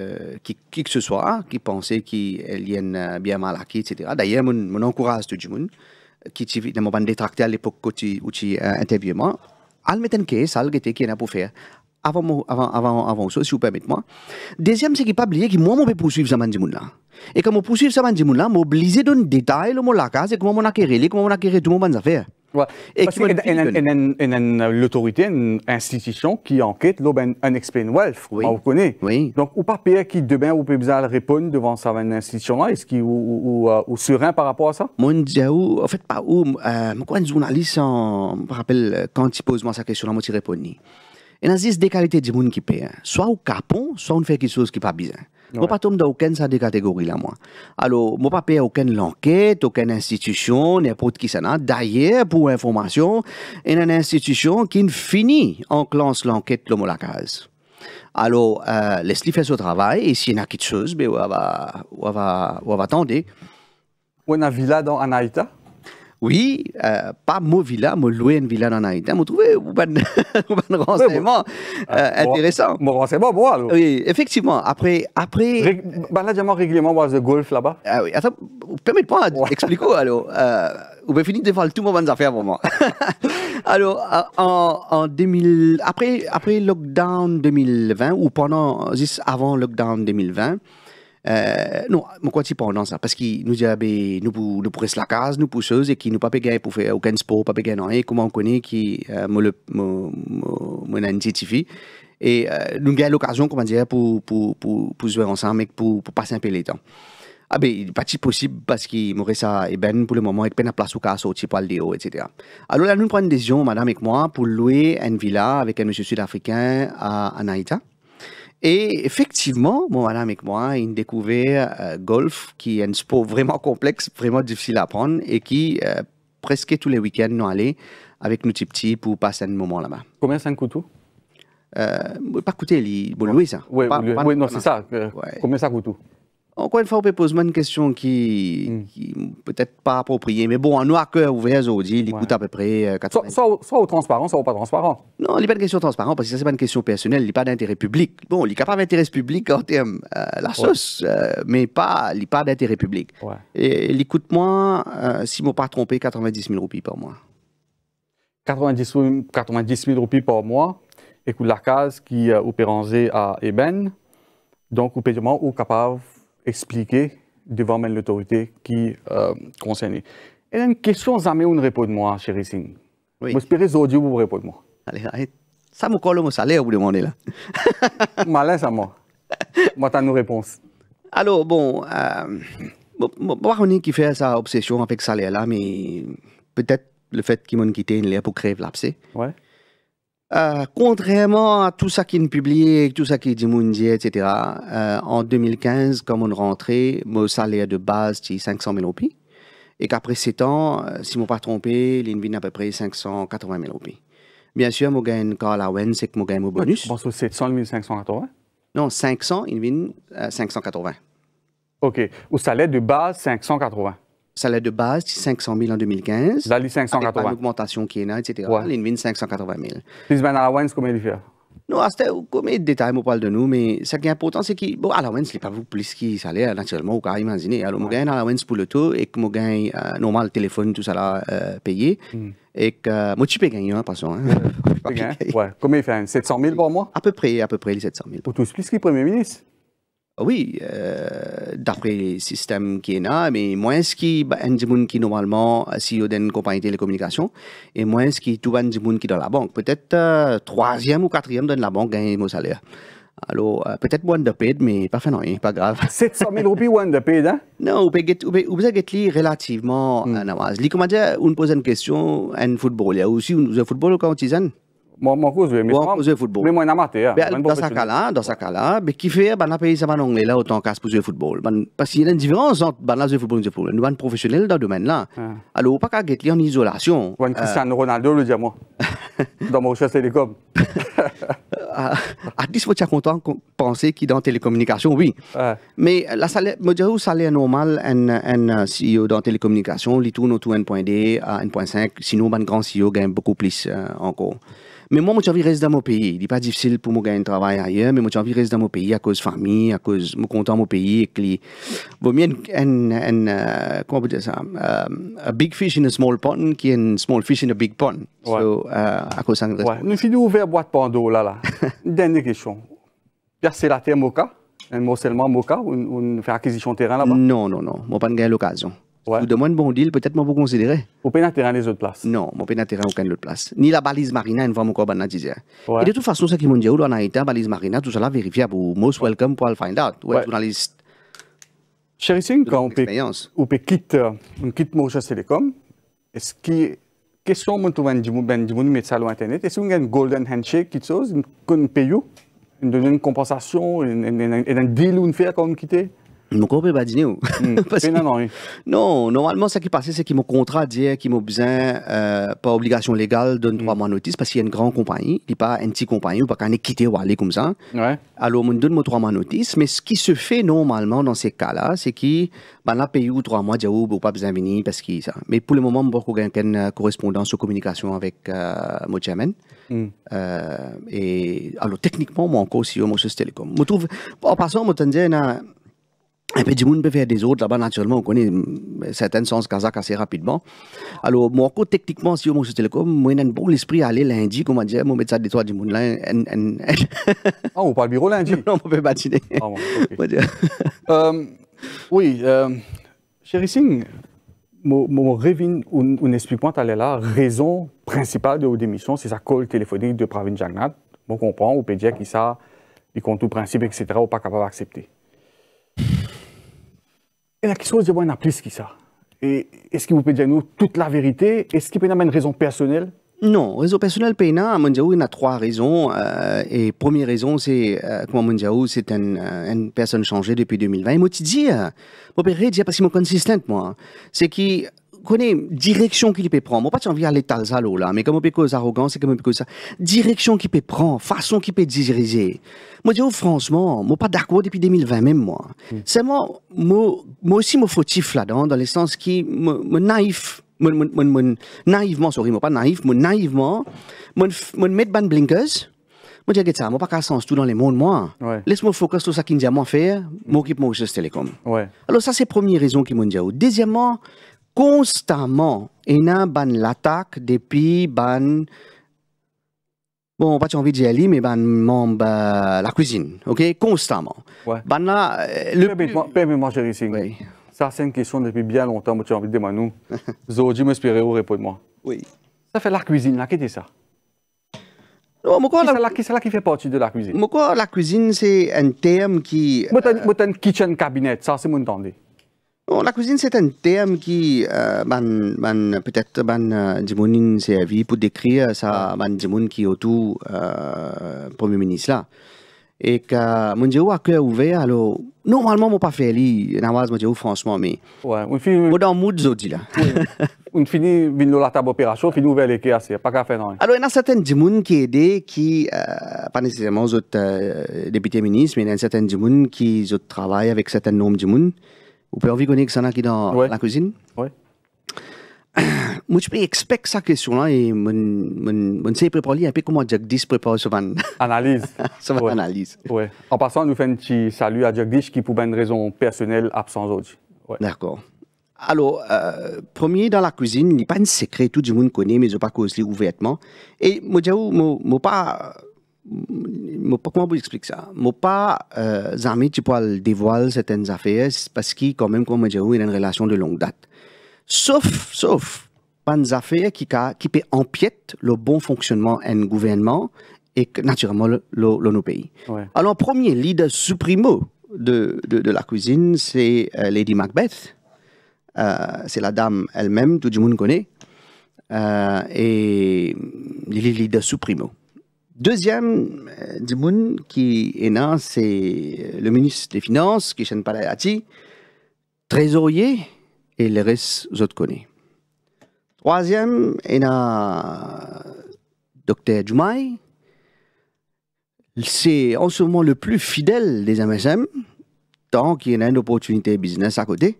Speaker 2: qui, que ce soit, hein, qui pensait qu'il y a bien mal acquis, etc. D'ailleurs, je encourage tout le monde qui ne mon détracté à l'époque où tu, où tu moi. Al mettre en case, qui en a pour faire avant, avant, avant, avant ça, si vous permettez moi. Deuxième, c'est qu'il ne pas oublier que moi, je peux poursuivre Zaman là. Et quand je poursuivre Zaman Dimoun là, je suis obligé de détail, le mot la et comment on a acquéré, comment on a tout mon monde affaire. Ouais. Et
Speaker 1: que l'autorité, une institution qui enquête un Unexplained Wealth, oui. on connaît. Oui. Donc, ou pas payer qui demain ou peut bizarre répondre devant cette institution-là, hein, est-ce qu'il ou, euh, ou, serein par rapport à ça? Mon
Speaker 2: Dieu, en fait, pas où, euh, moi, un journaliste, rappelle, euh, quand il pose moi sa question, moi, je réponds. Et dans des qualités de monde qui paye, hein, soit au capon, soit on fait quelque chose qui pas bien. Je ne pas tomber dans aucune de ces catégories là, moi. Alors, je ne pas payer aucune enquête, aucune institution, n'importe qui ça D'ailleurs, pour information, il y a une institution qui finit en classe l'enquête de la case. Alors, euh, laisse le faire son travail, et s'il y a quelque chose, ben, on va, va, on va attendre. On a vu là dans Anaïta oui, euh, pas Movila, villa, louer une villa en Haïti. Hein. Vous trouvez un <laughs> renseignement ah, euh, intéressant. Mon renseignement, bon, alors. Oui, effectivement. Après. après... Ré... Bah, là, j'ai régulièrement moi, le golf là-bas. Ah oui, attends, permettez-moi d'expliquer, <laughs> alors. Euh, vous pouvez finir faire tout mon affaires pour moi. <laughs> alors, euh, en, en 2000, après, après lockdown 2020, ou pendant, juste avant lockdown 2020, euh, non, je ne crois pas ça, parce qu'il nous avons, ah, ben, nous, nous pour la case, nous pousseuse et qui nous pas pour faire aucun sport, pas payé rien, comment on connaît qui euh, mon identifie. Et euh, nous avons l'occasion, comment dire, pour, pour, pour, pour jouer ensemble et pour, pour passer un peu les temps. Ah ben, il n'est pas possible parce qu'il m'aurait ça, et ben, pour le moment, avec peine à place au cas au par le etc. Alors là, nous prenons une décision, madame et moi, pour louer une villa avec un monsieur sud-africain à, à Naïta. Et effectivement, mon madame et moi, une découvert euh, golf qui est un sport vraiment complexe, vraiment difficile à apprendre et qui euh, presque tous les week-ends nous allons avec nos petits pour passer un moment là-bas. Combien ça coûte euh, Pas coûter, bon, ça. Oui, oui, non, c'est ça. Euh, combien ça coûte encore une fois, on peut poser une question qui, hmm. peut-être pas appropriée, mais bon, en noir cœur ouvert, aujourd'hui, il coûte à peu près 80. Euh, soit, soit, au transparent, soit au pas transparent. Non, il a pas de question transparente, parce que ça, c'est pas une question personnelle, il a pas d'intérêt public. Bon, il est capable d'intérêt public en termes de euh, la sauce, euh, mais pas, il n'est pas d'intérêt public. Et il coûte moins, si je ne pas trompé, 90 000 roupies par mois. 90, 90 000 roupies
Speaker 1: par mois, écoute la case qui est à Eben. Donc, au paiement, ou capable expliquer devant même l'autorité qui euh, concernée. Et une question jamais une réponse moi, chérie Singh. Oui. J'espère aujourd'hui vous répondre moi. Allez,
Speaker 2: allez. Ça me colle mon salaire vous demandez là. <laughs> Malin ça moi. Moi t'as une réponse. Alors bon, moi euh, on est qui fait sa obsession avec salaire là, mais peut-être le fait qu'il m'ont quitté une l'air pour créer l'abcès. Ouais. Euh, contrairement à tout ça qui est publié, tout ça qui est dit, etc., euh, en 2015, comme on rentrait, mon salaire de base, c'est 500 000 roupies. Et qu'après 7 ans, euh, si je ne pas trompé, l'invine à peu près 580 000 roupies. Bien sûr, je gagne quand la c'est que je gagne mon bonus. Je c'est 700 580? Non, 500, il 580. OK. Ou salaire de base, 580? salaire de base, 500 000 en 2015. 580. Avec l'augmentation qui est là, etc. Ouais. 580 000. Puis, ben, allowance, combien il fait Non, ah, c'était comme des détails, on parle de nous, mais ce qui est important, c'est que, bon, allowance, n'est pas vous plus qui salaire, naturellement, on peut imaginer. Alors, gagne à gagne allowance pour le taux et que je gagne euh, normal téléphone, tout ça là, euh, payé. Hmm. Et que, euh, moi, tu peux gagner, hein, façon. Hein. <laughs> ouais. Combien il fait 700 000 par mois À peu près, à peu près, les 700 000. Pour tous, plus que Premier ministre oui, euh, d'après les systèmes qui est là, mais moins qui monde qui normalement CEO euh, d'une compagnie de télécommunication et moins qui tout un qui dans la banque. Peut-être euh, troisième ou quatrième dans la banque gagne mon salaire. Alors, euh, peut-être one de paid, mais pas fait non, pas grave. 700 <laughs> 000 roupies one de paid, hein? Non, vous avez relativement mm. à Nawaz. Comment dire, on pose une question à un footballeur, ou si un footballeur quand moi moi mwen pas
Speaker 1: un ya. Dans sa ka la,
Speaker 2: dans sa fait la, be ki fe ban autant sa ban ongle football parce qu'il y a une différence entre indiferans ban la football. et nou zwe futbol. Nou ban profesyonel dans ce domaine là ah. alors pas ka get li en isolation. Wan Cristiano Ronaldo le diya moi euh. Dans 10 Telecom. Artiste, faut content penser qu'il dans télécommunication, oui. Mais la salaire, me salaire normal, un, un CEO dans télécommunication, tourne autour de 1.D à 1.5. Sinon, le grand CEO gagne beaucoup plus euh, encore. Mais moi, j'ai envie de rester dans mon pays. Il n'est pas difficile pour moi de gagner un travail ailleurs, mais moi, j'ai envie de rester dans mon pays à cause de famille, à cause de mon content mon pays. Et que Vous Vaut mieux un, euh, comment on ça? Euh, a big fish in a small pond qui un small fish in a big pond. Ouais. So, uh, à cause de ça, Nous finissons
Speaker 1: ouvert boîte Pando, là, là. <laughs> Dernière question. c'est la terre Moka? Un morcellement
Speaker 2: Moka? Ou une, acquisition de terrain là-bas? Non, non, non. Moi, pas gagner l'occasion. Ouais. Vous demandez bon deal, peut-être moi vous considérez. Vous pouvez terrain les autres places. Non, mon pouvez terrain aucune autre place. Ni la balise marina, une fois encore banana disait. Ouais. Et de toute façon, ce qui m'ont dit, on a été balise marina, tout cela vérifiable. Vous most welcome pour le find out. Ouais, journaliste. Chérie quand on peut, quitter, on quitte
Speaker 1: Télécom, est-ce qu'est-ce question mon trouve un ben dimoun ben, met ben, ben, ça sur internet est-ce qu'on a un golden handshake quelque chose qu'on paye une compensation un deal ou une
Speaker 2: faire quand on quitte donc on peut pas hmm. <laughs> non. Parce Non, normalement, ce qui passait c'est que mon contrat dit qu'il me besoin, pas euh, par obligation légale, de hmm. trois mois de notice parce qu'il y a une grande compagnie, il n'y a pas une petite compagnie, ou pas qu'on est quitté ou aller comme ça. Alors, on donne trois mois de notice, mais ce qui se fait normalement dans ces cas-là, c'est qu'il ben, a payé trois mois, il ou oh, pas besoin de venir parce qu'il ça. Mais pour le moment, je n'ai pas euh, correspondance ou communication avec euh, mon hmm. et alors, techniquement, moi encore, aussi je au Telecom. Je trouve, en passant, je me disais, et puis du monde peut faire des autres. Là-bas, naturellement, on connaît hum, certains sens kazakh assez rapidement. Alors, moi, techniquement, si on mange télécom, moi, j'ai un bon esprit à aller lundi, comment dire, hein, moi, mettre ça des toits du monde là. Ah, on parle bureau lundi <laughs> Non, on peut patiner. Ah, bon, okay.
Speaker 1: <laughs> <laughs> euh, oui, euh, chéri Singh, mon revin, on explique là. la raison principale de votre démission, c'est sa call téléphonique de Pravin Jagnat. Bon, on comprend, on peut dire qu'il ça, il compte tout principe, etc., on n'est pas capable d'accepter. Et la question, c'est moins plus que ça. Et est-ce qu'il vous peut dire nous toute la vérité Est-ce qu'il peut y une raison personnelle
Speaker 2: non, réseau personnel peina. à Mondiaou, il y a trois raisons. Euh, et première raison, c'est euh, Mon Mondiaou, c'est euh, une, personne changée depuis 2020. Et moi, tu dis, euh, moi, je parce que mon consistant, moi. Hein. C'est qui connais direction qu'il peut prendre. Moi, pas envie d'aller talzalo là, mais comme on peut cause arrogance, c'est comme on ça. Direction qu'il peut prendre, façon qu'il peut diriger. Moi, je dis, oh, franchement, moi pas d'accord depuis 2020 même moi. Hmm. C'est moi, moi, moi aussi, moi fautif là-dedans, dans le sens qui, moi, naïf. Mon, ne suis naïvement, sorry, moi pas naïf, mon naïvement, mon, mets mettre ban blinkers, moi, je dis ça, moi, pas qu'à sens tout dans les monde, moi. Laisse-moi focus sur ça qui me dit à moi faire, m'occupe moi Telecom. Ouais. Alors, ça, c'est la première raison qui me dit. Deuxièmement, constamment ina ban l'attaque depuis ban bon pas envie de dire mais ban membre bah, la cuisine ok constamment ouais. ban là
Speaker 1: euh, le permets-moi chérie ça c'est une question depuis bien longtemps moi tu as envie de dire nous <laughs> aujourd'hui m'inspirer au réponds-moi oui ça fait la cuisine là qu'est-ce que ça qui c'est là qui fait partie de la cuisine. quoi la cuisine, c'est un terme qui. Mais euh, un kitchen cabinet, ça, c'est mon entendez
Speaker 2: la cuisine, c'est un terme qui, ben, ben, peut-être, ben, euh, servi pour décrire ça, ben, Djimoun qui est autour, euh, Premier ministre là. Et que, mon Dieu, à cœur ouvert, alors, normalement, mon pas fait lui, Nawaz, mon Dieu, franchement, mais. Ouais, on finit. dans mood, zodi là.
Speaker 1: On finit, vino la table opération, finit ouvert les caisses, pas qu'à faire, non. Hein.
Speaker 2: Alors, il y a certaines Djimoun qui aident, qui, pas nécessairement, les députés ministres, mais il y a certains Djimoun qui, travaillent avec certains noms Djimoun. Ou peut avoir que ça n'a qui dans la cuisine. Oui. <clears throat> Moi, je peux expecter cette question-là et ne sais préparer un peu comment Jagdish prépare son <laughs> analyse. analyse. En passant, nous faisons un petit salut à Jagdish
Speaker 1: qui, pour une raison personnelle, absent aujourd'hui.
Speaker 2: D'accord. Alors, euh, premier dans la cuisine, il a pas un secret, tout le monde connaît, mais je ne pas c'est ouvertement. Et moi, je ne pas comment vous expliquez ça Moi pas euh, amis qui le dévoiler certaines affaires parce qu'il quand même comme une relation de longue date. Sauf sauf pas des affaires qui qui peut empiète le bon fonctionnement d'un gouvernement et naturellement le, le, nos pays. Alors premier leader supremo de, de, la cuisine c'est euh, Lady Macbeth. Euh, c'est la dame elle-même tout le monde connaît euh, et il est leader supremo. Deuxième euh, qui est c'est euh, le ministre des Finances, Kishan Palayati, trésorier et les restes autres connus. Troisième, il docteur docteur C'est en ce moment le plus fidèle des MSM, tant qu'il y a une opportunité business à côté.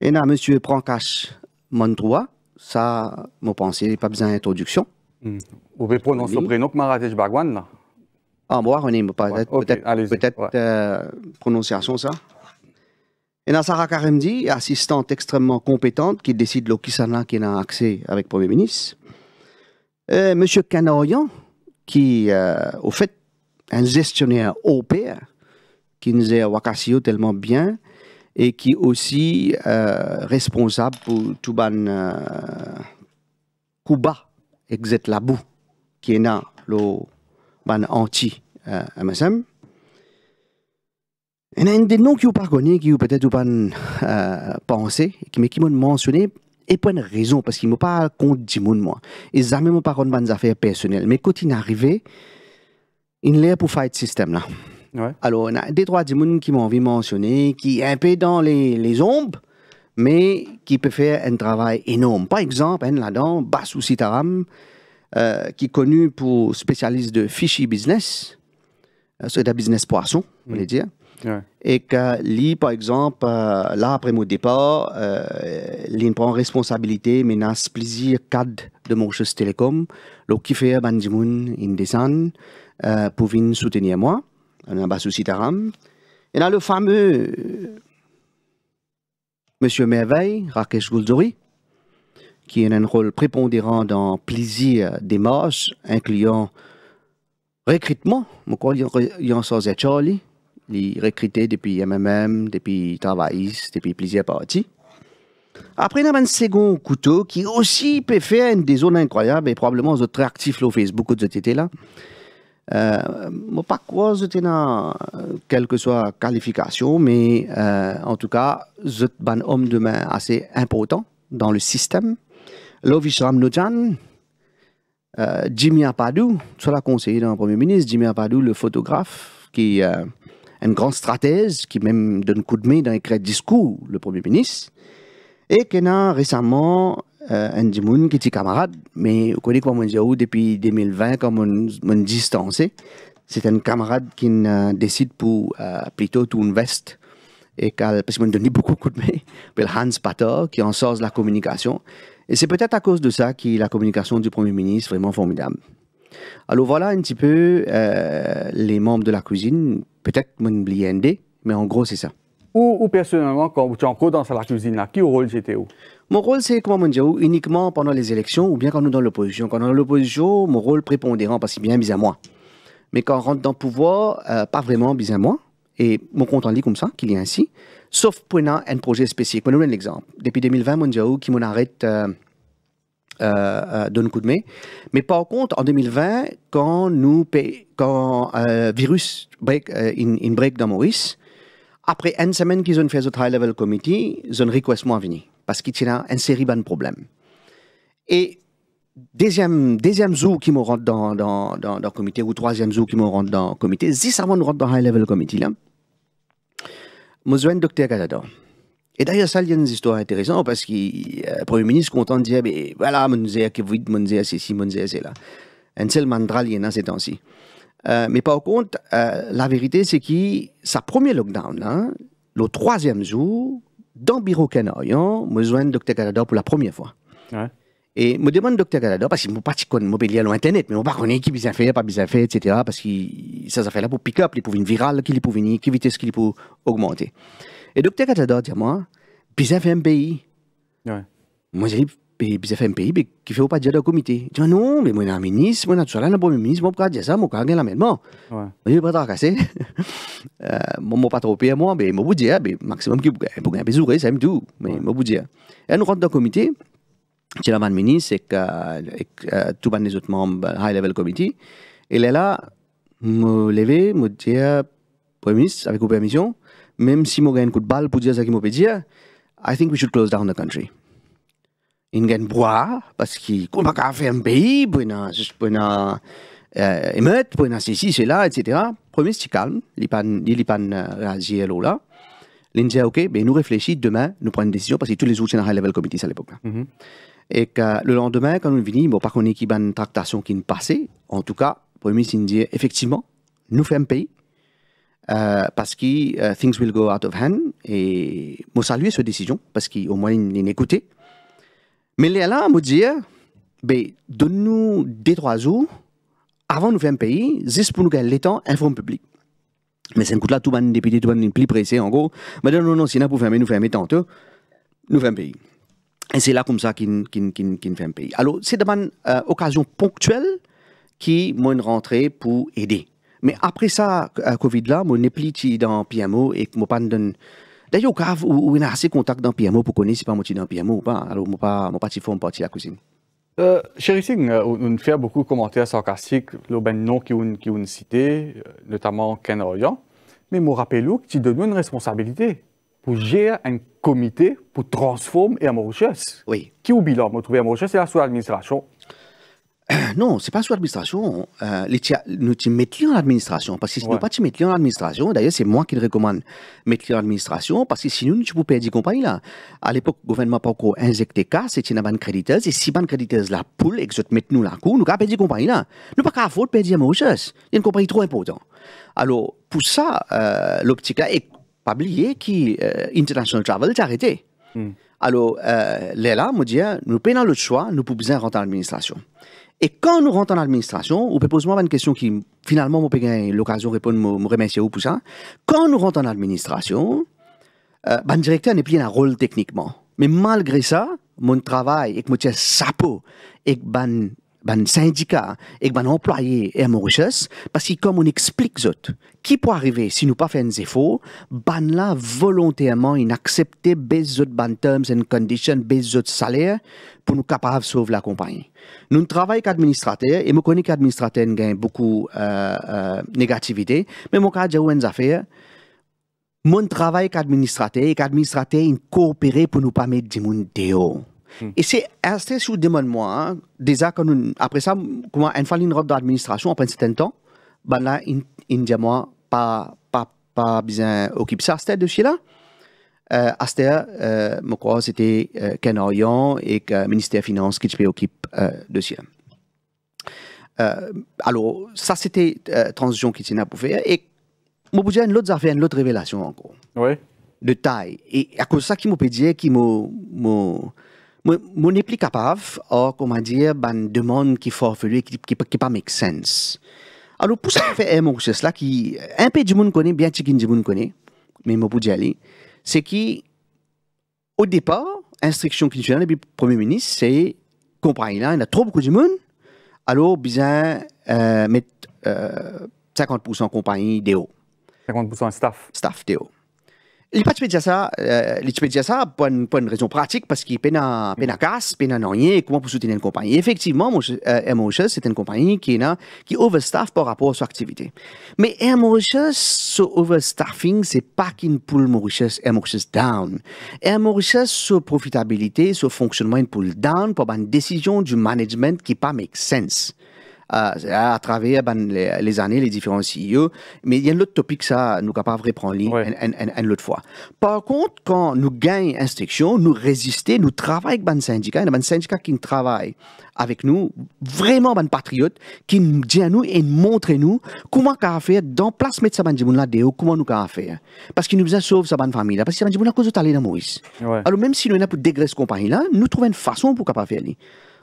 Speaker 2: Et monsieur a M. Prankash Mantroua, ça, mon pensée, pas besoin d'introduction. Vous pouvez prononcer le prénom que Maratej Bagwan là Ah, moi, on Peut-être peut euh, prononciation, ça. Et Nassara Karemdi, assistante extrêmement compétente qui décide l'Okisana qui a accès avec le Premier ministre. Euh, Monsieur Canorian, qui, euh, au fait, un gestionnaire au pair, qui nous est à tellement bien, et qui aussi euh, responsable pour Touban Kuba exit est là le ban anti MSM. Euh, il y a des noms qui vous pas qui vous peut-être pas euh, penser, mais qui m'ont mentionné, et pour une raison, parce qu'ils ne pas compte du monde, moi. Ils n'ont même pas compte des affaires personnelles. Mais quand ils sont arrivés, ils l'air pour faire ce système-là. Ouais. Alors, il y a des trois du monde qui m'ont envie mentionner, qui est un peu dans les, les ombres, mais qui peut faire un travail énorme. Par exemple, un là-dedans, Basu Sitaram, euh, qui est connu pour spécialiste de fishy business, euh, c'est un business poisson, on mm. dire. Et que lui, par exemple, euh, là, après mon départ, il prend responsabilité, menace plaisir cadre de Manchester Telecom. Donc, qui fait Bandimoun ben, in descend pour venir soutenir moi, un Sitaram. Et là, le fameux M. Merveille, Rakesh Gulzuri, qui a un rôle prépondérant dans plaisir des marches, incluant recrutement. Je crois qu'il y a Charlie, il recruté depuis MMM, depuis travail, depuis plusieurs parties. Après, il y a un second couteau qui aussi peut faire une des zones incroyables et probablement très autres actifs sur Facebook, là. Euh, pas quoi euh, quelle que soit qualification, mais euh, en tout cas, je un homme de main assez important dans le système. Lovish Ramnojan, Jimmy Apadou, soit conseiller d'un premier ministre, Jimmy Apadou, le photographe, qui est une grande stratège, qui même donne coup de main dans les discours, le premier ministre, et qui a récemment Andy euh, Moon qui est camarade, mais vous comme on dit depuis 2020, comme on, distancé. C'est un camarade qui euh, décide pour euh, plutôt tout veste et parce qu'il m'a donné beaucoup de coups de Hans Pater, qui en sort la communication. Et c'est peut-être à cause de ça que la communication du Premier ministre vraiment formidable. Alors voilà un petit peu les membres de la cuisine, peut-être mon oublié mais en gros c'est ça. Ou, personnellement, quand tu es encore dans la cuisine, là, qui rôle j'étais où mon rôle, c'est comment on uniquement pendant les élections ou bien quand nous dans l'opposition. Quand on est dans l'opposition, mon rôle prépondérant, parce que bien, mis à moi. Mais quand on rentre dans le pouvoir, euh, pas vraiment, mis à moi. Et mon compte en lit comme ça, qu'il y a ainsi. Sauf pour un projet spécifique. Je vous donne l'exemple. Depuis 2020, mon Dieu, qui m'en arrête. Euh, euh, euh donne coup de main. Mais par contre, en 2020, quand nous paye, quand euh, virus break in, break dans Maurice, après une semaine qu'ils ont fait le high level committee, ils ont request venir parce qu'il y a une série de problèmes. Et deuxième, deuxième jour qui me rentre dans, dans, dans, le comité, ou troisième jour qui me rentre dans le comité, c'est avant de rentrer dans high level committee là, me suis docteur Canada. Et d'ailleurs, ça, il y a une histoire intéressante parce que euh, le Premier ministre, content de dire, mais voilà, il y qui vide, mon c'est là. Un seul mandral, il y en a ces temps-ci. Euh, mais par contre, euh, la vérité, c'est que sa premier lockdown, le troisième jour, dans le bureau Canarian, hein, je le Dr. Canada pour la première fois. Ouais. Et me demande Dr. Canada, parce que je ne pas connais mobilier à Internet, mais je ne connais pas qui bien fait, pas bien fait, etc. Parce que ça fait là pour pick-up, pour une virale qui les peuvent venir, éviter vitesse qu'ils peut augmenter. Et Dr. Canada dit moi, a fait un pays. Ouais. Moi, j'ai dit, a fait un pays, mais qui fait pas déjà dans comité. Je dis ah non, mais moi, je suis un ministre, moi, je suis un premier ministre, moi, je ne peux pas dire ça, moi, je ne peux pas dire la même. Je ne peux pas casser. <laughs> Eh, mo pa tropia mo be mo budia be maximum ki bouge, buga be zure sam du me mo budia en eh, rond da comité c'est la man mini c'est que eh, tout ban les autres membres high level committee il est là me lever me dire premier ministre avec permission même si mo gagne coup de balle pour dire ça qui mo dire I think we should close down the country in gagne bois parce qu'il qu'on pas faire un pays pour une pour une émeute pour une ceci cela etc premier, c'est calme, il n'y pas réagir là. dit « ok, ben, nous réfléchissons demain, nous prenons une décision parce que tous les c'est un High Level Committee à l'époque. Mm-hmm. Et que le lendemain, quand nous venons, bon, par contre, il y a une tractation qui est passée. En tout cas, le premier ministre dit effectivement, nous faisons pays euh, parce que euh, things will go out of hand. Et je salue cette décision parce qu'au moins, il écouté. Mais là, il me dit, ben, donne-nous deux, trois jours avant de nous faire un pays, c'est pour nous gagner l'État, un fonds public. Mais c'est un coup là, tout le monde député, tout le monde plus pressé, en gros. Mais non, non, non, sinon, pour fermer, nous fermer tantôt, nous faisons un pays. Et c'est là comme ça qu'il qu fait un pays. Alors, c'est une euh, occasion ponctuelle qui m'a rentré pour aider. Mais après ça, euh, Covid là, je mon plus dans PMO et moi pas donne. D'ailleurs, au cas où, a assez de contact dans PMO pour connaître si pas suis dans PMO ou pas. Alors, moi pas, moi pas, faire un partie de la cuisine.
Speaker 1: Euh, Chéri Singh, euh, on, fait beaucoup de commentaires sarcastiques, le ben qui ont qui cité, euh, notamment Ken Orient, mais me rappelle que tu donnes une responsabilité pour gérer un comité pour transformer la améliorer. Oui. Qui oublie le bilan trouver la richesse, c'est la sous-administration.
Speaker 2: Euh, non, ce n'est pas sur l'administration. Euh, nous te mettons en administration. Parce que si nous pas te mettons en administration, d'ailleurs, c'est moi qui le recommande. Mettons en administration, parce que sinon, tu peux perdre compagnie là. À l'époque, le gouvernement n'a pas encore injecté cas, c'était une banque créditeuse. Et si banque créditeuse la poule, et que mettons nous la cour, nous perdre perdre compagnie là. Nous pas pouvons pas perdre ma choses. Il y a une compagnie trop importante. Alors, pour ça, euh, l'optique là, et pas oublier que euh, International Travel est arrêté. Hmm. Alors, euh, là, me dit, hein, nous prenons le choix, nous pouvons rentrer en administration. Et quand nous rentrons en administration, vous peut poser une question qui, finalement, on peut l'occasion de répondre, me remercier pour ça. Quand nous rentrons en administration, euh, ben, le directeur n'est plus un rôle techniquement. Mais malgré ça, mon travail, et que sa peau, et que ben, ben syndicat et ben employé à Mauritius parce que comme on explique zot qui peut arriver si nous pas faire des efforts ben là volontairement in accepter bez ban terms and conditions bez salaire pour nous capables de sauver la compagnie nous travaillons qu'administrateur et je connais qu'administrateur gagne beaucoup euh, euh négativité mais mon cas j'ai une affaire mon travail qu'administrateur et qu'administrateur coopérer pour nous pas mettre du monde dehors Hmm. Et c'est resté sous des moi Hein. Déjà, nous, après ça, comment, une fois une robe d'administration, après un certain temps, ben là, il dit moi, pas, pas, pas besoin occuper ça, c'était de là. Euh, Aster, euh, je crois, c'était euh, Ken orient et le ministère des Finances qui s'occupait occupe euh, de cela. Euh, alors, ça, c'était euh, transition qui s'est pour faire. Et mon budget, l'autre affaire, une autre révélation encore. Oui. De taille. Et à cause de ça, qui m'a dit, qui m'a mon plus capable, or, comment dire, une demande qui forfait, qui, qui, qui pas make sense. Alors, pour ça, fait un mot, c'est cela qui, un peu du monde connaît, bien chicken du monde connaît, mais moi, pour dire, c'est qui, au départ, instruction culturelle du Premier ministre, c'est compagnie là, il y a trop beaucoup de monde, alors, besoin euh, mettre 50% euh, compagnie haut. 50% staff. Staff haut. Il pas de ça, ça euh, pour une, une raison pratique, parce qu'il peine à, peine à casse, peine à rien, comment pour soutenir une compagnie. Effectivement, Emotions, euh, c'est une compagnie qui est qui overstaff par rapport à son activité. Mais Emotions, ce overstaffing, c'est pas qu'une poule Mauritius, Mauritius down. Mauritius, son profitabilité, son fonctionnement, une poule down pour une décision du management qui pas make sense à, à travers ben, les, années, les différents CEO. Mais il y a un autre topic, ça, nous pouvons de reprendre ligne une, une, une, autre fois. Par contre, quand nous gagnons instruction, nous résistons, nous travaillons avec un ben syndicat, il ben, y syndicat qui travaille avec nous, vraiment un ben, patriotes, qui nous dit à nous et montre nous comment faire dans place mettre ça là comment nous faire. Hein. Parce qu'il nous a sauver sa famille, parce que c'est à a de d'aller dans Maurice. Alors même si nous avons pour dégraisser compagnie là, nous trouvons une façon pour capable faire.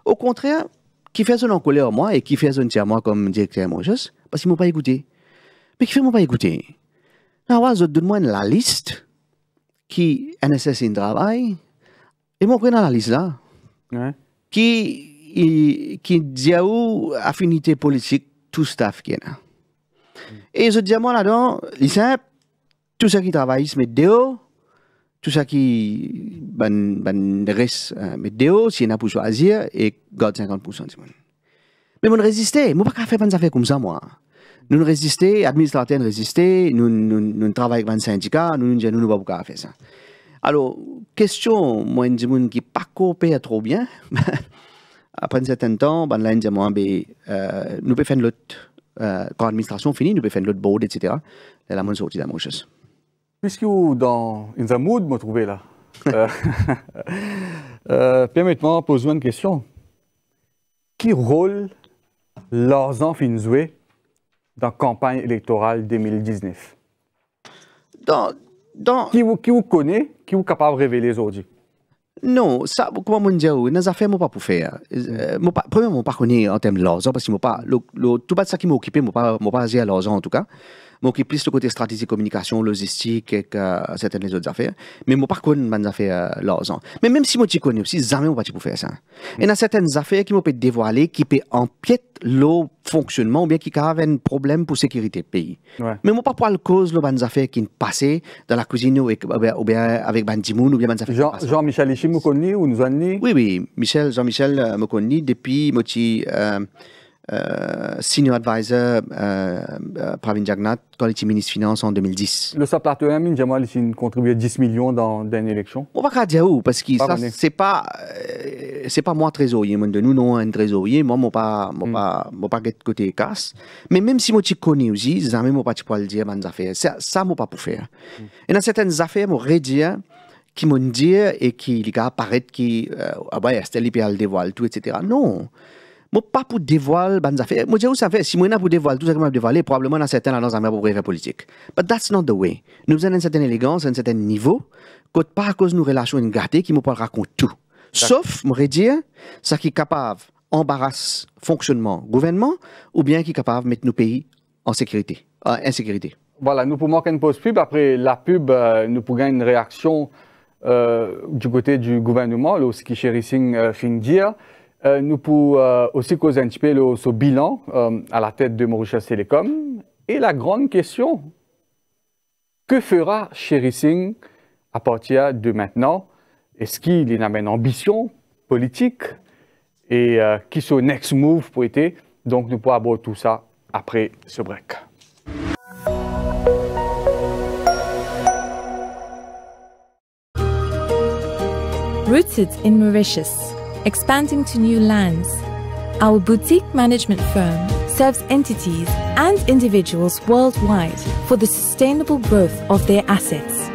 Speaker 2: Au contraire, qui fait un en colère moi et qui fait un à moi comme directeur Moses, parce qu'ils ne m'ont pas écouté. Mais qui fait m'ont pas écouté? Alors, je donne moi la liste qui NSS un travail, et je pris dans la liste là, qui, qui dit où affinité politique tout staff qui est là. Mm. Et je dis moi là-dedans, les simple, tout ce qui travaillent se mettent dehors, tout tusaki ban ban res uh, mais deo si a poujo choisir et god 50% di Mais mon résister, moi pas faire ban affaires comme ça moi. Nous résister, administrateur résister, nous nous nous travaillons avec un syndicat, nous nous nous pas faire ça. Alors, question moi une moun qui pas coopérer trop bien. <laughs> Après un certain temps, ben là moi be euh, nous peut faire l'autre euh, quand l'administration finit, nous peut faire l'autre board etc. Et la moun sorti la même Puisque dans in the mood, me trouvé là. euh,
Speaker 1: Permettez-moi de poser une question. Qui rôle leurs enfants jouer dans la campagne électorale 2019 dans, dans... Qui, vous, qui vous connaît, qui vous capable de révéler aujourd'hui
Speaker 2: non, ça, comment on dit, nous affaires, moi pas pour faire. Euh, mm. Premièrement, pas connaître en termes de l'argent, parce que moi pas, tout pas de ça qui m'a occupé, moi pas, moi pas à l'argent en tout cas. Moi qui plus le côté stratégie, communication, logistique et euh, certaines autres affaires. Mais moi par contre, les affaires euh, l'argent. Mais même si moi je connais aussi, jamais on va pour faire ça. y a certaines affaires qui peuvent dévoiler, qui peuvent empiéter le fonctionnement ou bien qui avoir un problème pour sécurité du pays. je Mais moi pas pour la cause les affaires qui passé dans la cuisine ou, bien avec Bandimoun ou bien affaires. Jean, Jean-Michel Ichi Moukoni ou nous Oui oui, Michel Jean-Michel euh, connaît depuis moi euh, senior advisor euh, euh, Pravin Jagnat quand il était ministre Finance en 2010. Le saplatouin, Min Jamal, il contribué 10 millions dans, dans une élection. On va pas dire où, parce que ça, c'est pas, c'est pas moi trésorier, moi, nous, non, un trésorier, moi, moi, pas, moi, hmm. pas, moi, pas, côté casse. Mais même si moi, tu connais aussi, jamais, moi, pas, tu peux le dire, dans affaires. Ça, ça, moi, pas pour faire. Hmm. Et dans certaines affaires, moi, redire, qui m'ont dit et qui les gars paraît qui euh, ah ouais c'était des dévoile tout etc non moi, pas pour dévoiler les bah, affaires. Moi, je vous savez, si moi, pour dévoiler tout ce que je dévoiler, probablement, dans certains, dans un pour faire politique. But that's not the way. Nous avons une certaine élégance, un certain niveau, que pas à cause nous relâchons une gâtée qui nous parle pas tout. Sauf, je dire, ça qui est capable embarrasse fonctionnement gouvernement ou bien qui est capable de mettre nos pays en sécurité, en insécurité.
Speaker 1: Voilà, nous pouvons faire une pause pub. Après la pub, euh, nous pouvons une réaction euh, du côté du gouvernement, là aussi qui chérissing euh, fin dire. Euh, nous pouvons euh, aussi causer un petit peu ce bilan euh, à la tête de Mauritius Telecom. Et la grande question, que fera Sherry Singh à partir de maintenant Est-ce qu'il a une ambition politique Et qui son next move pour été Donc nous pouvons aborder tout ça après ce break.
Speaker 3: Rooted in Mauritius. expanding to new lands. Our boutique management firm serves entities and individuals worldwide for the sustainable growth of their assets.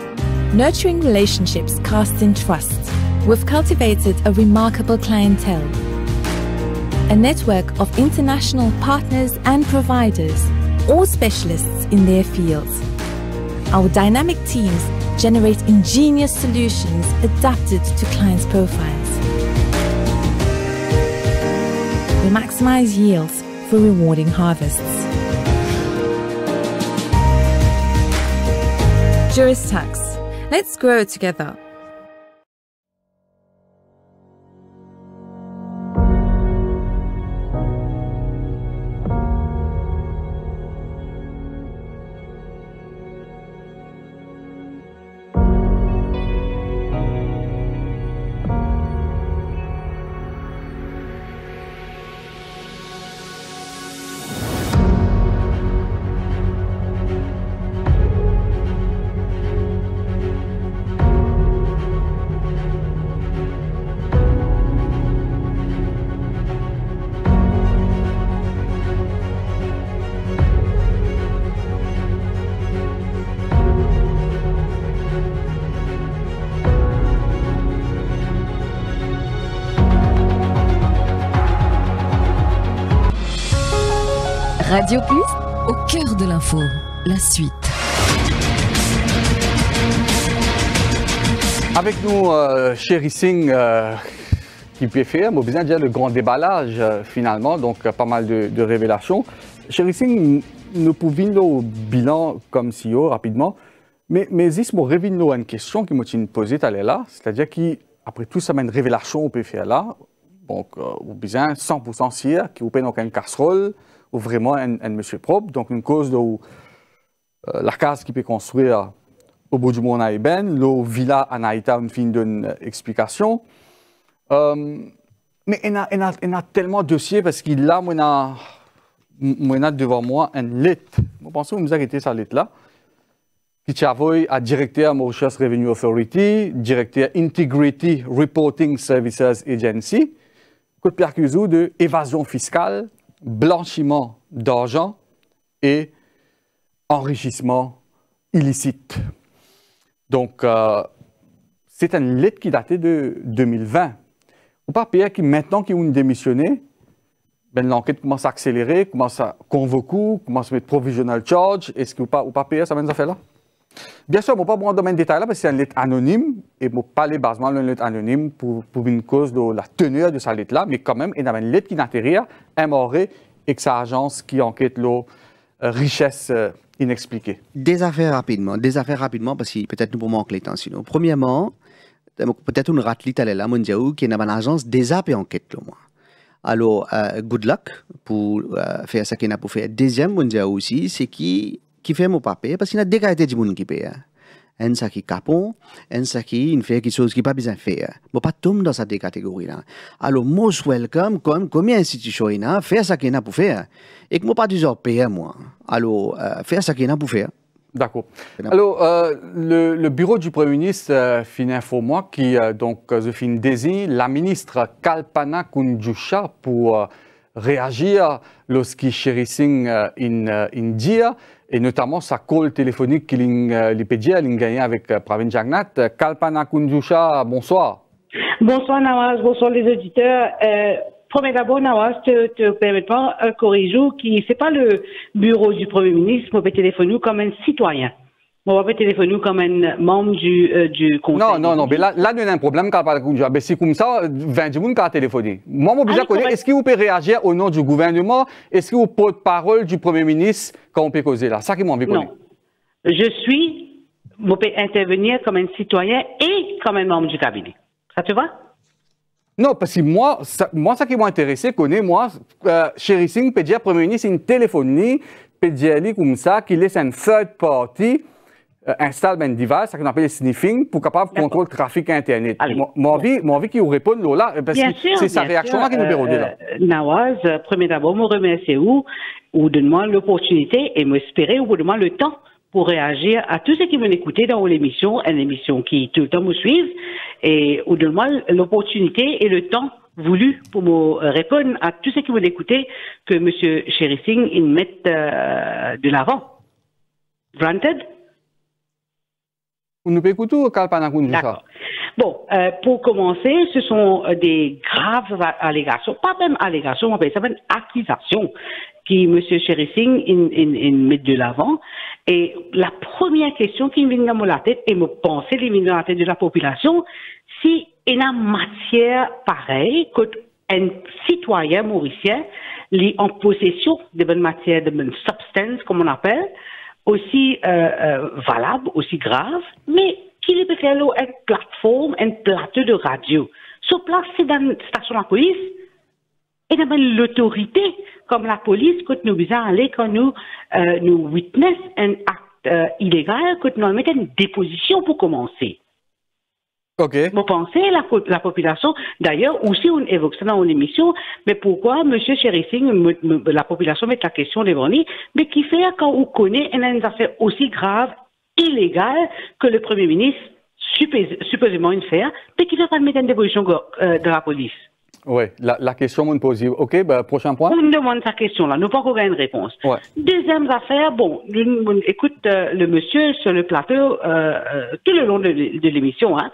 Speaker 3: Nurturing relationships cast in trust, we've cultivated a remarkable clientele, a network of international partners and providers, all specialists in their fields. Our dynamic teams generate ingenious solutions adapted to clients' profiles will maximize yields for rewarding harvests. Juris Tax. Let's grow together. Radio Plus, au cœur de l'info, la suite.
Speaker 1: Avec nous, euh, Singh, euh, qui peut faire, mais bien déjà le grand déballage euh, finalement, donc euh, pas mal de, révélations. Sherry Singh, nous pouvons au bilan comme CEO rapidement, mais, mais ici, nous à une question qui m'a posée à là, c'est-à-dire qu'après tout, ça mène une révélation au faire là, donc au sans 100% sûr, qui vous paye une casserole, vraiment un, monsieur propre. Donc, une cause de euh, la case qui peut construire au bout du monde à Eben, le villa à Naïta, une fin d'une euh, explication. Euh, mais il y a, tellement de dossiers parce qu'il a moi, devant moi un lettre. Je pense que vous arrêtez cette lettre-là qui travaille à directeur Mauritius Revenue Authority, directeur Integrity Reporting Services Agency, qui de évasion fiscale, blanchiment d'argent et enrichissement illicite. Donc, euh, c'est une lettre qui datait de 2020. Ou pas Pierre qui, maintenant qu'ils ont démissionné, ben, l'enquête commence à accélérer, commence à convoquer, commence à mettre provisional charge. Est-ce que ou pas, ça va nous faire là? Bien sûr, je ne vais pas prendre domaine le détail là parce que c'est un lettre anonyme et je ne vais pas aller basement une lettre anonyme pour, pour une cause de la teneur de cette lettre là, mais quand même, il y a une lettre qui n'intéresse un moré et que sa agence qui
Speaker 2: enquête la euh, richesse euh, inexpliquée. Des affaires rapidement, des affaires rapidement parce que peut-être nous pouvons manquer le temps sinon. Premièrement, euh, peut-être une rate à la Mondiaou qui est une l'agence des et enquête le moins. Alors, good luck pour faire ça qu'il a pour faire. Deuxième Mondiaou aussi, c'est qui qui fait mon papier parce qu'il a décaillé du monde qui paye en ça qui capon en ça qui il fait quelque chose qui pas besoin faire mais pas tombe dans cette catégorie là alors most welcome comme combien institution il a faire ce qu'il a pour faire et que moi pas toujours payer moi alors euh, faire ça qu'il a pour faire D'accord. Alors,
Speaker 1: euh, le, bureau du Premier ministre euh, fin info moi qui euh, donc donc désigne la ministre Kalpana Kunjusha pour réagir lorsqu'il chérissing in, in, dire et notamment sa call téléphonique qu'il a gagnée avec euh, Pravin Jagnat. Kalpana Kunjusha, bonsoir.
Speaker 8: Bonsoir Nawaz, bonsoir les auditeurs. Euh, premier d'abord Nawaz, te, te pas un corrigeau qui c'est pas le bureau du Premier ministre, mais téléphone nous comme un citoyen. Ma pas téléphoner comme
Speaker 1: un membre du, euh, du conseil. Non, non, non. Mais là, là, nous a un problème quand on parle C'est comme ça, 20 personnes qui ont téléphoner. Moi, je veux connaître, est-ce que vous pouvez réagir au nom du gouvernement? Est-ce que vous porte-parole du Premier ministre quand on peut causer là? Ça qui m'a envie Non.
Speaker 8: Je suis, je peux intervenir comme un citoyen et comme un membre du cabinet. Ça te va? Non,
Speaker 1: parce que moi, ça, moi, ça qui m'intéresse, intéressé, que moi, euh, Singh peut dire Premier ministre, une téléphonie, peut dire comme ça, qu'il laisse un third party euh, installe ben divers, ça qu'on appelle le sniffing, pour capable de contrôler le trafic Internet. Mon avis, mon avis qui aurait pas Lola, parce que c'est sa réaction là qui nous déroule. Euh, là. Euh,
Speaker 8: Nawaz, premier d'abord, me remercier vous, ou donne-moi l'opportunité et m'espérer ou donne-moi le temps pour réagir à tous ceux qui m'ont écouté dans l'émission, une émission qui tout le temps me suivent, et ou donne-moi l'opportunité et le temps voulu pour me répondre à tous ceux qui m'ont écouté que M. Sherissing, il mette de l'avant. Granted? Bon, euh, pour commencer, ce sont euh, des graves allégations, pas même allégations, on appelle ça même accusations qui M. Chérissing met de l'avant. Et la première question qui me vient dans la tête, et me penser vient dans la tête de la population, si il y a matière pareille que un citoyen mauricien est en possession de bonne matière, de bonne substance, comme on appelle, aussi euh, euh, valable, aussi grave, mais qu'il peut faire une plateforme, un plateau de radio. Sur place, c'est dans la station de la police. Et dans l'autorité, comme la police, quand nous visons aller, quand nous, euh, nous witness un acte euh, illégal, quand nous mettons une déposition pour commencer. Okay. Vous pensez la, la population, d'ailleurs, aussi on évoque ça dans une émission, mais pourquoi M. Chérissing, la population met la question devant lui, mais qui fait quand on connaît une affaire aussi grave, illégale, que le Premier ministre supposément une faire, mais qui ne fait pas mettre une dévolution euh, de la police
Speaker 1: oui, la, la, question, on pose. OK, bah, prochain point. On me demande
Speaker 8: sa question là, nous pas qu'on une réponse. Deuxième affaire, bon, écoute, euh, le monsieur sur le plateau, euh, euh, tout le long de, de l'émission, hein,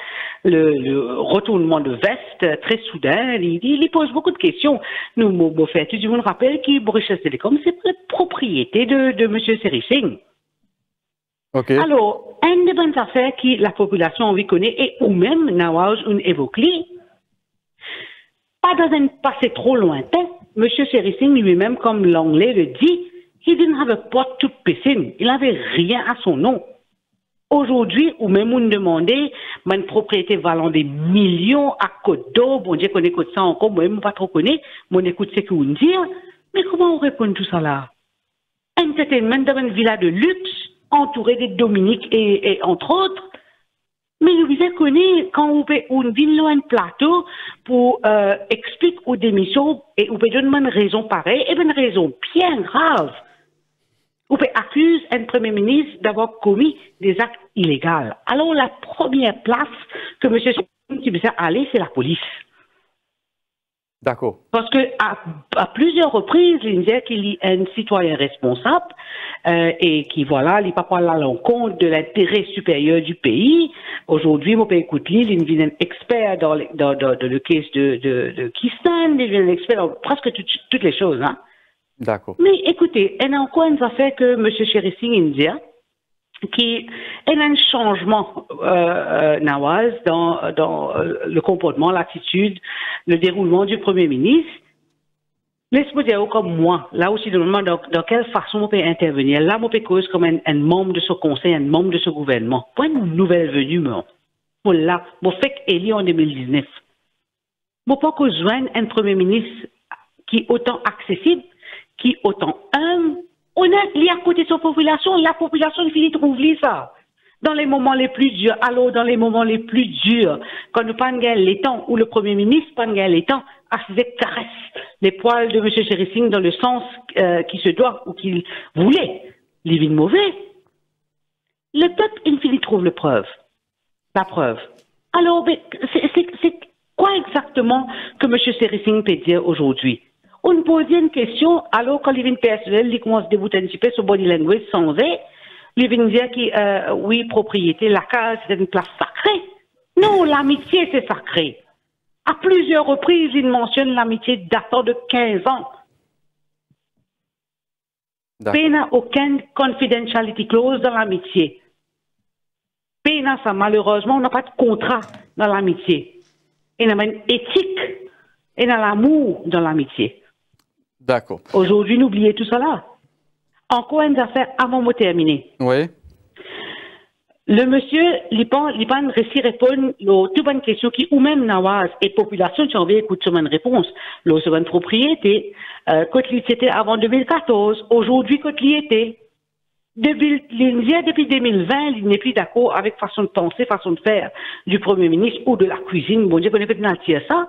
Speaker 8: le, retournement de veste euh, très soudain, il, il, pose beaucoup de questions. Nous, mon fait, tout le monde rappelle que Bruxelles Télécom, c'est propriété de, de monsieur Seri Ok. Alors, une des bonnes affaires que la population en connaît et ou même Nawaz, une évoquée pas dans un passé trop lointain, M. Sherissing lui-même, comme l'anglais le dit, he didn't have a pot to piscine. Il n'avait rien à son nom. Aujourd'hui, ou même on demandait, ma propriété valant des millions à Côte d'eau, bon Dieu qu'on écoute ça encore, moi-même pas trop connais, mon écoute ce qu'on dit, mais comment on répond tout ça là? Entertainment dans une villa de luxe, entourée de Dominiques et, et entre autres, mais nous connu quand on fait un plateau pour euh, expliquer aux démissions et vous peut donner une raison pareille et eh ben, une raison bien grave. Vous pouvez accuser un premier ministre d'avoir commis des actes illégaux. Alors la première place que M. qui me aller, c'est la police. D'accord. Parce que à, à, plusieurs reprises, il qui qu'il est un citoyen responsable euh, et qui voilà, il pas là à l'encontre de l'intérêt supérieur du pays. Aujourd'hui, mon pays écoute il devient un expert dans, le, dans, dans, le cas de, de, de Kistan, il est un expert dans presque toutes les choses. Hein. D'accord. Mais écoutez, a encore une affaire que M. Chérissing nous dit qui est un changement, euh, euh Nawaz, dans, dans euh, le comportement, l'attitude, le déroulement du Premier ministre. Laisse-moi dire comme moi, là aussi, je dans, quelle façon on peut intervenir. Là, on peut cause comme un, un, membre de ce conseil, un membre de ce gouvernement. Pour une nouvelle venue, mais on l'a. On fait élu en 2019. On pas cause un Premier ministre qui est autant accessible, qui est autant humble, on a lié à côté de sa population, la population finit de trouver ça. Dans les moments les plus durs, alors dans les moments les plus durs, quand nous Pangel temps, ou le Premier ministre Pangel les temps, fait caresse les poils de M. Chérissing dans le sens qu'il euh, qui se doit ou qu'il voulait, les vignes mauvais, le peuple, finit trouve le preuve. La preuve. Alors, c'est quoi exactement que M. Sérissing peut dire aujourd'hui on posait une question, alors quand les personnel, ils commencent à débouter un petit peu sur body language sans aide, ils vient dire que, euh, oui, propriété, la case, c'est une place sacrée. Non, l'amitié, c'est sacré. À plusieurs reprises, il mentionne l'amitié datant de 15 ans. Pena aucun confidentiality clause dans l'amitié. Pena, ça, malheureusement, on n'a pas de contrat dans l'amitié. Il y a même éthique et dans l'amour dans l'amitié. D'accord. Aujourd'hui, n'oubliez tout cela. Encore une affaire avant de terminer. Oui. Le monsieur, Lipan, Lipan, aux toutes bonnes questions qui, ou même Nawaz, et population, qui envie d'écouter une réponse. L'eau, bonnes propriétés, propriété. Euh, était avant 2014. Aujourd'hui, était. Depuis, depuis 2020, il n'est plus d'accord avec façon de penser, façon de faire du premier ministre ou de la cuisine. Bon Dieu, ça.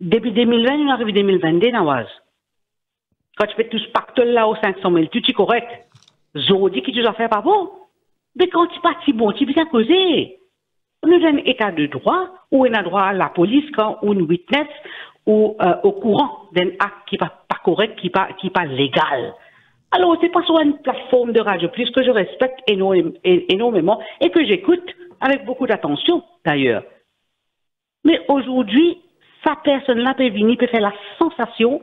Speaker 8: Depuis 2020, on arrive arrivé 2022, Nawaz. Quand tu fais tout ce pacte-là aux 500 000, tu es correct. dis qui tu as fait pas bon. Mais quand tu si bon, tu bien causé. On dans un état de droit, où on a droit à la police quand une witness ou euh, au courant d'un acte qui n'est pas, correct, qui n'est pas, pas légal. Alors, c'est pas sur une plateforme de radio plus que je respecte énormément et que j'écoute avec beaucoup d'attention, d'ailleurs. Mais aujourd'hui, sa personne-là peut venir, peut faire la sensation,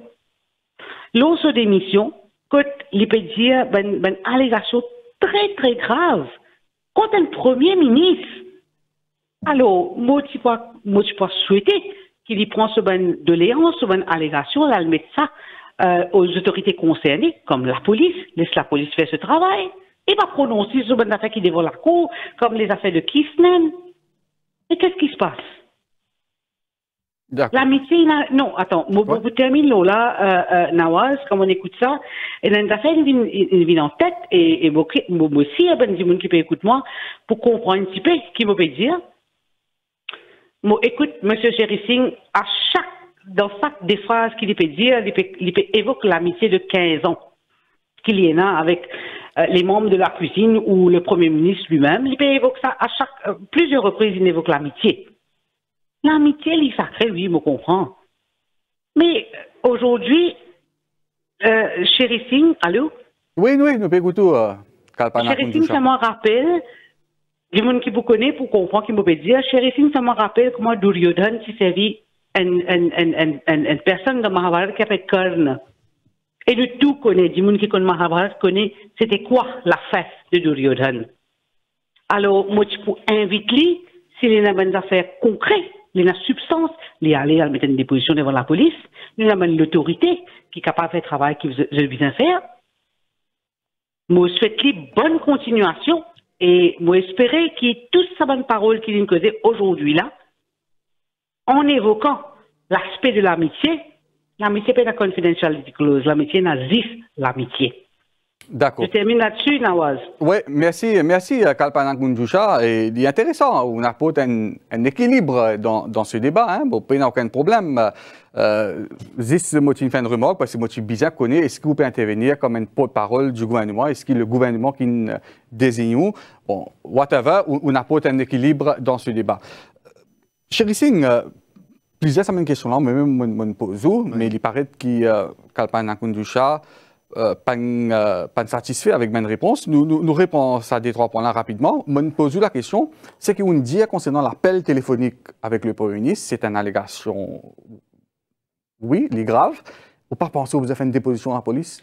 Speaker 8: l'autre démission, quand il peut dire ben, ben, allégation très, très grave. Quand un premier ministre, alors, moi, tu peux, moi, souhaiter qu'il y prend ce ben doléance, ce ben allégation, là, le euh, aux autorités concernées, comme la police, laisse la police faire ce travail, et va prononcer ce bon affaire qui est la cour, comme les affaires de Kisnen. Et qu'est-ce qui se passe? L'amitié, non, attends, ouais. vous terminez là, euh, euh, Nawaz, comme on écoute ça, et a fait une il en tête, et, et moi aussi, il y a qui peut écouter moi, pour comprendre un petit peu ce qu'il peut dire. Moi, écoute, Monsieur Gérissing, à chaque, dans chaque des phrases qu'il peut dire, il peut, il évoquer l'amitié de 15 ans qu'il y en a avec euh, les membres de la cuisine ou le Premier ministre lui-même. Il peut évoquer ça à chaque, plusieurs reprises, il évoque l'amitié. L'amitié, il sacré, oui, me comprend. Mais euh, aujourd'hui, euh, Singh, allô? Oui, oui, nous pouvons euh, Kalpana Singh, ça me rappelle, du monde qui vous connaît pour comprendre qui me peut dire, Singh, ça me rappelle comment Duryodhan tu sais, une, y a une, personne de Mahabharata qui s'appelle corne. Et le tout connaît, du monde qui connaît Mahabharata connaît, c'était quoi la fête de Duryodhan. Alors, moi, je peux inviter lui s'il y a des affaire concrètes il la substance, il aller à mettre une déposition devant la police, nous avons l'autorité qui est capable de faire le travail qui veut bien faire. Moi, je souhaite une bonne continuation et moi, espérer que y toute sa bonne parole qu'il nous causait aujourd'hui là, en évoquant l'aspect de l'amitié, l'amitié pas la confidentialité clause, l'amitié n'a l'amitié. D'accord. Je termine là-dessus, Nawaz.
Speaker 1: Oui, merci, merci euh, Kalpana Kunjusha. il est intéressant, hein, on apporte un, équilibre dans, ce débat, hein, bon, pas aucun problème. Euh, c'est une fin de remarque, parce que moi, bien connais, est-ce que vous pouvez intervenir comme une porte-parole du gouvernement? Est-ce que le gouvernement qui désigne Bon, whatever, on, on, apporte un équilibre dans ce débat. Euh, Chérie Singh, euh, plusieurs semaines questions là, mais même, je pose, mais il paraît que Kalpana Kundusha euh, pas, euh, satisfait avec ma réponse. Nous, nous, répondons à des trois points-là rapidement. me pose la question, c'est nous dit concernant l'appel téléphonique avec le Premier ministre, c'est une allégation,
Speaker 2: oui, les grave. Ou pas penser vous avez fait une déposition à la police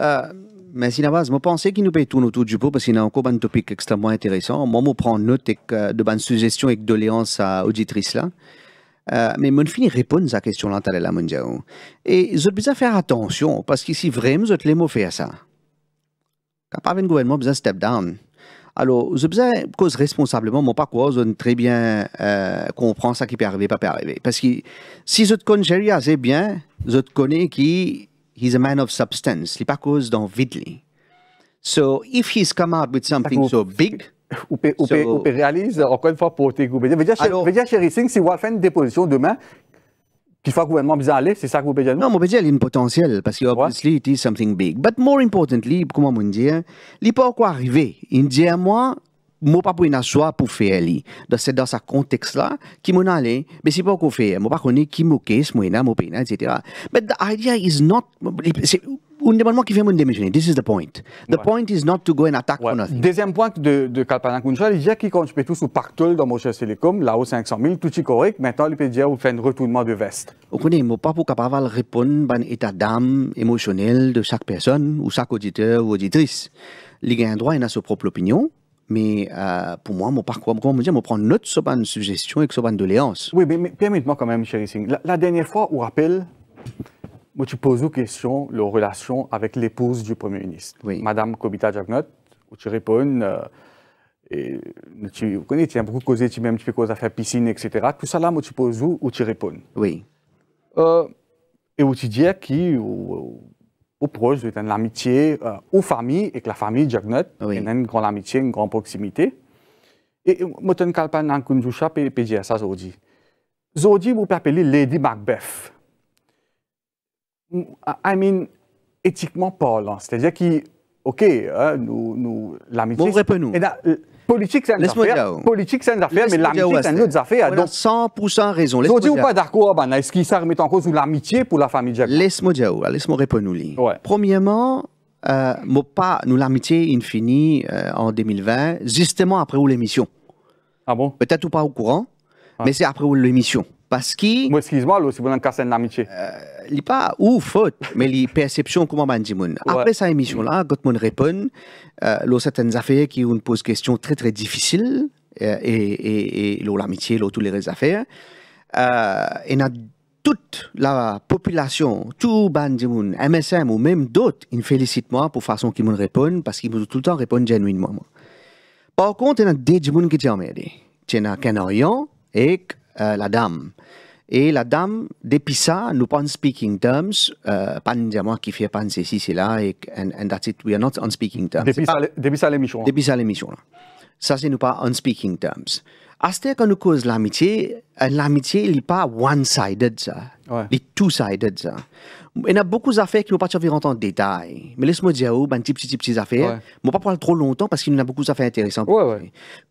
Speaker 2: euh, Merci Navaz. Je pense qu'il nous paye tout autour du pot parce qu'il y a encore un topic extrêmement intéressant. Moi, je prends note de bonnes suggestions et de doléances à auditrice là. Euh, mais mon fini répond à la question là la mondiale. Et je vais faire attention parce que si vraiment vous êtes les mots faire ça, capable le gouvernement besoin step down. Alors, je besoin cause responsablement, pas cause je très bien euh, comprendre ça qui peut arriver, pas peut arriver. Parce que si je te assez bien, je te connais qui he's a man of substance, il n'est pas cause dans vide. So if he's come out with something so big, ou peut ou encore une fois pour tes groupes. dire, Singh, si faire une déposition demain, que le gouvernement aller, c'est ça que vous pouvez dire? Non, mais il y a un potentiel, parce que, it is something big. But more importantly, comment on hein, il peut encore arriver. Il moi, je ne peux pas pour faire ça. dans ce dans ce contexte là qui m'en allait mais c'est pas Je ne moi pas connais qui me casse moi na moi pena etc but the idea is not un demandement qui fait mon démissionner this is the point the point is not to go and attack one deuxième point de de Kalpana Kunchal
Speaker 1: il y a qui compte dans mon pactole dans Moshe là haut 500 000 tout est correct maintenant il peut dire ou fait un retournement
Speaker 2: de veste Je ne moi pas pour capable répondre à l'état d'âme émotionnel de chaque personne ou chaque auditeur ou auditrice il a un droit à sa propre opinion mais euh, pour moi, mon parcours, comment me dire, me prend notre une suggestion et que une doléance. Oui, mais, mais moi quand même, chérie
Speaker 1: Singh. La, dernière fois, on rappelle, moi, tu poses une question, la relation avec l'épouse du Premier ministre, oui. Madame Kobita Jagnot, où tu réponds, euh, et, tu connais, tu as beaucoup causé, tu même tu fais cause à faire piscine, etc. Tout ça là, moi, tu poses où, où tu réponds. Oui. Euh, et où tu dis qui, aux proches, une amitié aux euh, familles, et que la famille une grande amitié, une grande proximité. Et je aujourd'hui. vous Lady Macbeth. Ah, I mean, éthiquement parlant, c'est-à-dire qui, ok, hein, nous, nous l'amitié. Politique, c'est une affaire. Politique, c'est une affaire, mais l'amitié, c'est une autre affaire. Donc,
Speaker 2: 100% raison. Vous dit ou pas d'accord, est-ce qu'il s'est remis en cause l'amitié pour la famille Jacob? Laisse-moi dire, laisse-moi répondre. Ouais. Premièrement, euh, moi pas, nous l'amitié infinie euh, en 2020, justement après où l'émission. Ah bon? Peut-être ou pas au courant, mais c'est après où l'émission parce que... Moi, excuse-moi, si vous n'avez pas d'amitié. Euh, il n'est pas faute, mais perception perceptions comment Bandimoun. Après cette émission-là, mm. quand on répond, il y a certaines affaires qui posent des questions très, très difficiles, euh, et, et, et, et l'amitié, toutes les affaires. Euh, et toute la population, tout les MSM ou même d'autres, ils félicitent moi pour la façon qu'ils me répondent, parce qu'ils me tout le temps répondent Par contre, il y a des gens qui en oh, merde. il y a et euh, la dame. Et la dame, depuis ça, nous pas en speaking terms, euh, pas nécessairement qui fait pas ceci, cela, et and, and that's it, we are not on speaking terms. Depuis
Speaker 1: ça l'émission. Depuis
Speaker 2: ça l'émission. Hein. Ça, c'est nous pas on speaking terms. ce que nous cause l'amitié, euh, l'amitié, il n'est pas one-sided, ça. est two-sided, ça. Il y a beaucoup d'affaires qui ne vont pas survivre en détail. Mais laisse-moi dire, oh, ben, petit, petit, petit, affaires. Je ne vais pas parler trop longtemps parce qu'il y a beaucoup d'affaires intéressantes.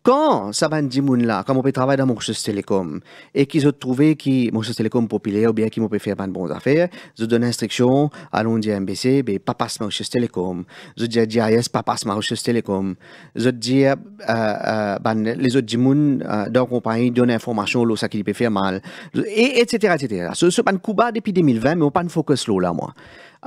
Speaker 2: Quand ça va dire, là, quand on peut travailler dans monsieur télécom et qu'ils ont trouvé que télécom Telecom populaire ou bien qu'ils peut faire de bonnes affaires, je donne instruction à l'onde MBC, ben, pas passe monsieur Telecom. Je dis à DIS, pas passe monsieur Telecom. Je dis à euh, euh, ben, les autres gens euh, dans la compagnie, donne information, là, ça qui peut faire mal. Et, etc., etc. Ce, ce, ben, Cuba depuis 2020, mais on pas de focus là moi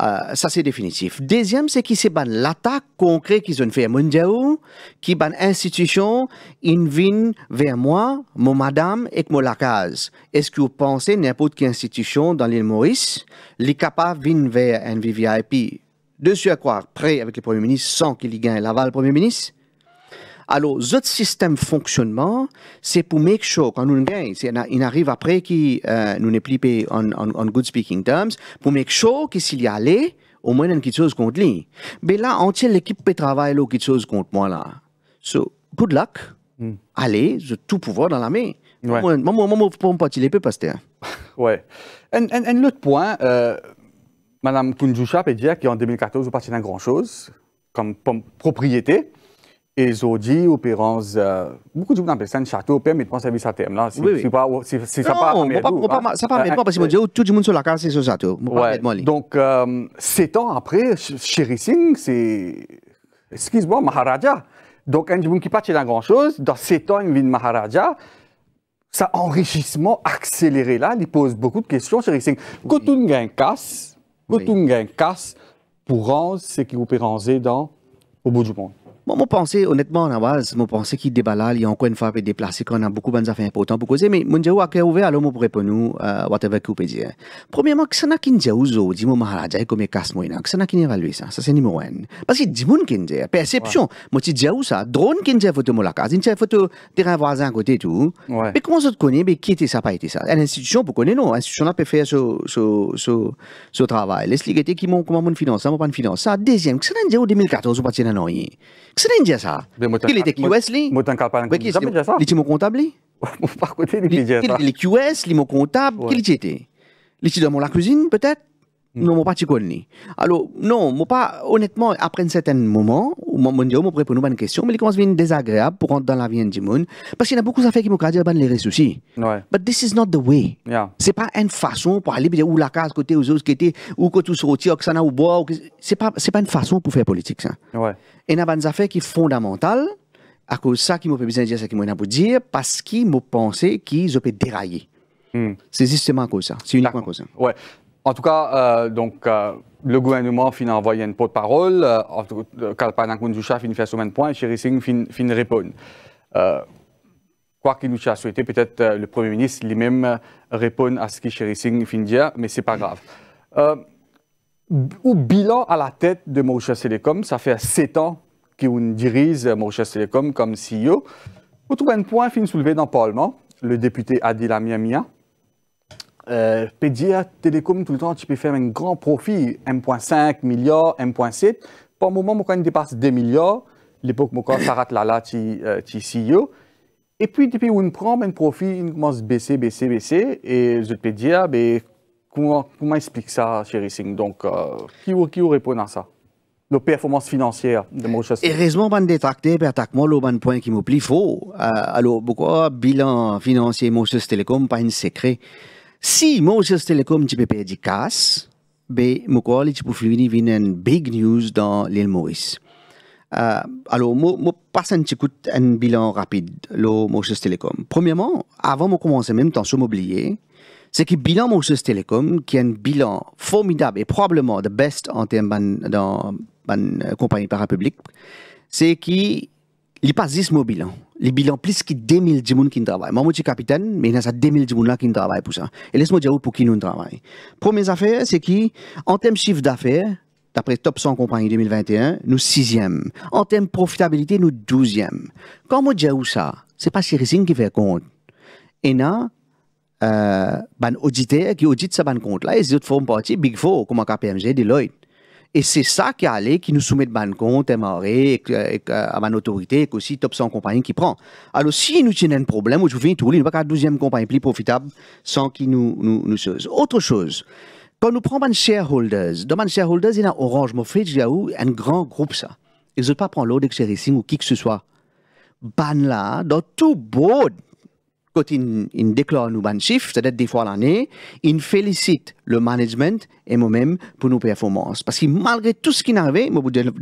Speaker 2: euh, ça c'est définitif. Deuxième, c'est qui c'est l'attaque concrète qu'ils ont fait à Mundiao, qui ban institution, ils viennent vers moi, mon madame et mon case. Est-ce que vous pensez n'importe quelle institution dans l'île Maurice, les capables venir vers un VVIP? Dessus à quoi prêt avec le Premier ministre sans qu'il y gagne l'aval Premier ministre? Alors, ce système fonctionnement, c'est pour make sure quand nous gagne. Il arrive après qu'il euh, nous n'est plus en, en, good speaking terms, pour make sure que s'il y a allé, au moins, il y a quelque chose contre lui. Mais là, entière l'équipe peut travailler sur quelque chose contre moi là. So, good luck. Hmm. Allez, j'ai tout pouvoir dans la main. Moi, Moi, moi, moi, pour me partir peu, pasteur. <laughs> Ouais.
Speaker 1: Un autre point, euh, Madame Kunjusha peut dire qu'en 2014, vous partez dans grand chose, comme propriété. Et aujourd'hui, opérance euh, beaucoup de gens appellent ça un château, mais je service à terme. Là. C'est, oui, oui. pas, ça pas, permet pas, pas, pas, ça pas, pas, parce que euh,
Speaker 2: oh, tout le monde sur la carte, c'est ce château.
Speaker 1: donc, euh, sept ans après, chez Singh, c'est, excuse-moi, Maharaja. Donc, un gens qui pas dans grand-chose, dans sept ans, il vit de Maharaja. Ça enrichissement accéléré là, il pose beaucoup de questions, chez Singh. Quand on gagne casse, quand on gagne casse, pour c'est
Speaker 2: qui opérance peut
Speaker 1: dans au bout du
Speaker 2: monde. Moi, penser honnêtement, en base, moi, penser qu'il déballe, il y a encore une fois des plastiques, on a beaucoup de affaires importantes pour causer, mais mon Dieu, a créé ouvert, alors, moi, pour répondre, euh, whatever que vous dire. Premièrement, que ça n'a qu'une jaou, zo, dis-moi, maharaja, et comme il casse moi, hein, que ça n'a qu'une évalué, ça, ça, c'est numéro un. Parce que dis-moi, qu'une jaou, perception, moi, tu jaou, ça, drone, qu'une jaou, photo, molaka, une jaou, photo, terrain voisin à côté, tout. Ouais. Mais comment ça te connaît, mais qui était ça, pas été ça? Une institution, pour connaître, non, institution, on peut faire ce, ce, ce, ce travail. Laisse-les, qui m'ont, comment mon finance, ça, pas de finance. Ça, deuxième, que ça n'a qu'une 2014, ou pas de Xren ġa ça. Kili comptable, Par côté QS, était comptable, qui était dans la cuisine, peut-être Mm. Non, je pas connu. Alors, non, je pas, honnêtement, après un certain moment, je dis, je pas nous une question, mais il commence à devenir désagréable pour rentrer dans la vie du monde. Hein. Parce qu'il y a beaucoup d'affaires qui me disent, ben, les ressources. Ouais. But this is not the way. Yeah. C'est pas une façon pour aller, ou la case côté, ou autres côté, ou que tout ou que ça n'a ou boire. C'est pas, c'est pas une façon pour faire politique, ça. Ouais. Et il y a des affaires qui sont fondamentales, à cause de ça, qui m'ont fait besoin de dire ce qui m'ont pour dire, parce qu'ils m'ont pensé qu'ils ont déraillé. Mm. C'est justement à cause de ça. C'est uniquement à cause
Speaker 1: ça. En tout cas, euh, donc, euh, le gouvernement finit envoyé une porte-parole, euh, Kalpanak Mundjoucha fin fait semaine point, Chéri Singh finit fin quoi qu'il nous a souhaité, peut-être le Premier ministre lui-même répond à ce que Chéri Singh fin dit, mais ce n'est pas grave. au bilan à la tête de Mauritius Télécom, ça fait sept ans qu'il dirige Mauritius Télécom comme CEO. on trouve un point fin soulevé dans le Parlement, le député Adil Mia. Pédia, euh, Pedia, Télécom, tout le temps, tu peux faire un grand profit, 1,5 milliard, 1,7. Par moment, quand il dépasse 2 milliards, l'époque, quand ça rate là, là, tu CEO. Et puis, depuis où on prend un ben, profit, il commence à baisser, baisser, baisser. Et je peux dire, mais ah, ben, comment, comment explique ça, cher Racing Donc, euh, qui, qui répond à ça la performance financière de on Et
Speaker 2: raison ban détracté ben, que moi, le point qui me plie faux. Euh, alors pourquoi bilan financier Manchester Telecom pas un secret si Moses Telecom ci di cas, be mukoli ci puflini une big news dans l'île Maurice. Euh, alors, je moi passe un un bilan rapide, de Moses Telecom. Premièrement, avant de commencer, même temps, je m'oublier, c'est que bilan Moses Telecom, qui est un bilan formidable et probablement le best en termes de euh, compagnie parapublique, c'est qui li pas 10 mou bilan. Hein. Li bilan de 2 2000 qui travaillent. travaillent. Moi, suis suis capitaine, mais il y 2000 2 là qui travaillent qui ça. ça. ça. moi moi moi dire pour qui nous travaillons. Première affaire, c'est qu'en termes de chiffre d'affaires, d'après Top 100 Compagnies 2021, nous sixième. En termes de profitabilité, nous douzième. Quand je dis ça, ce n'est pas Sirisine qui fait compte. Et là, euh, ben auditeur qui audite sa ben compte là, et les autres font partie, Big Four, comme KPMG, Deloitte. Et c'est ça qui est allé, qui nous soumet de ban compte, MRE, et, euh, euh, à ma autorité, et aussi top 100 compagnies qui prend. Alors, si nous tenons un problème, je viens tout, il ne pas la deuxième compagnie plus profitable sans qu'ils nous, nous, nous Autre chose. Quand nous prenons un shareholders, dans un shareholders, il y a Orange, Mofridge, Yahoo, un grand groupe, ça. Ils ne pas prendre l'eau de ou qui que ce soit. Ban là, dans tout board, quand il, déclarent déclare nous c'est-à-dire des fois l'année, il félicite le management et moi-même pour nos performances. Parce que malgré tout ce qui est arrivé, je vais nous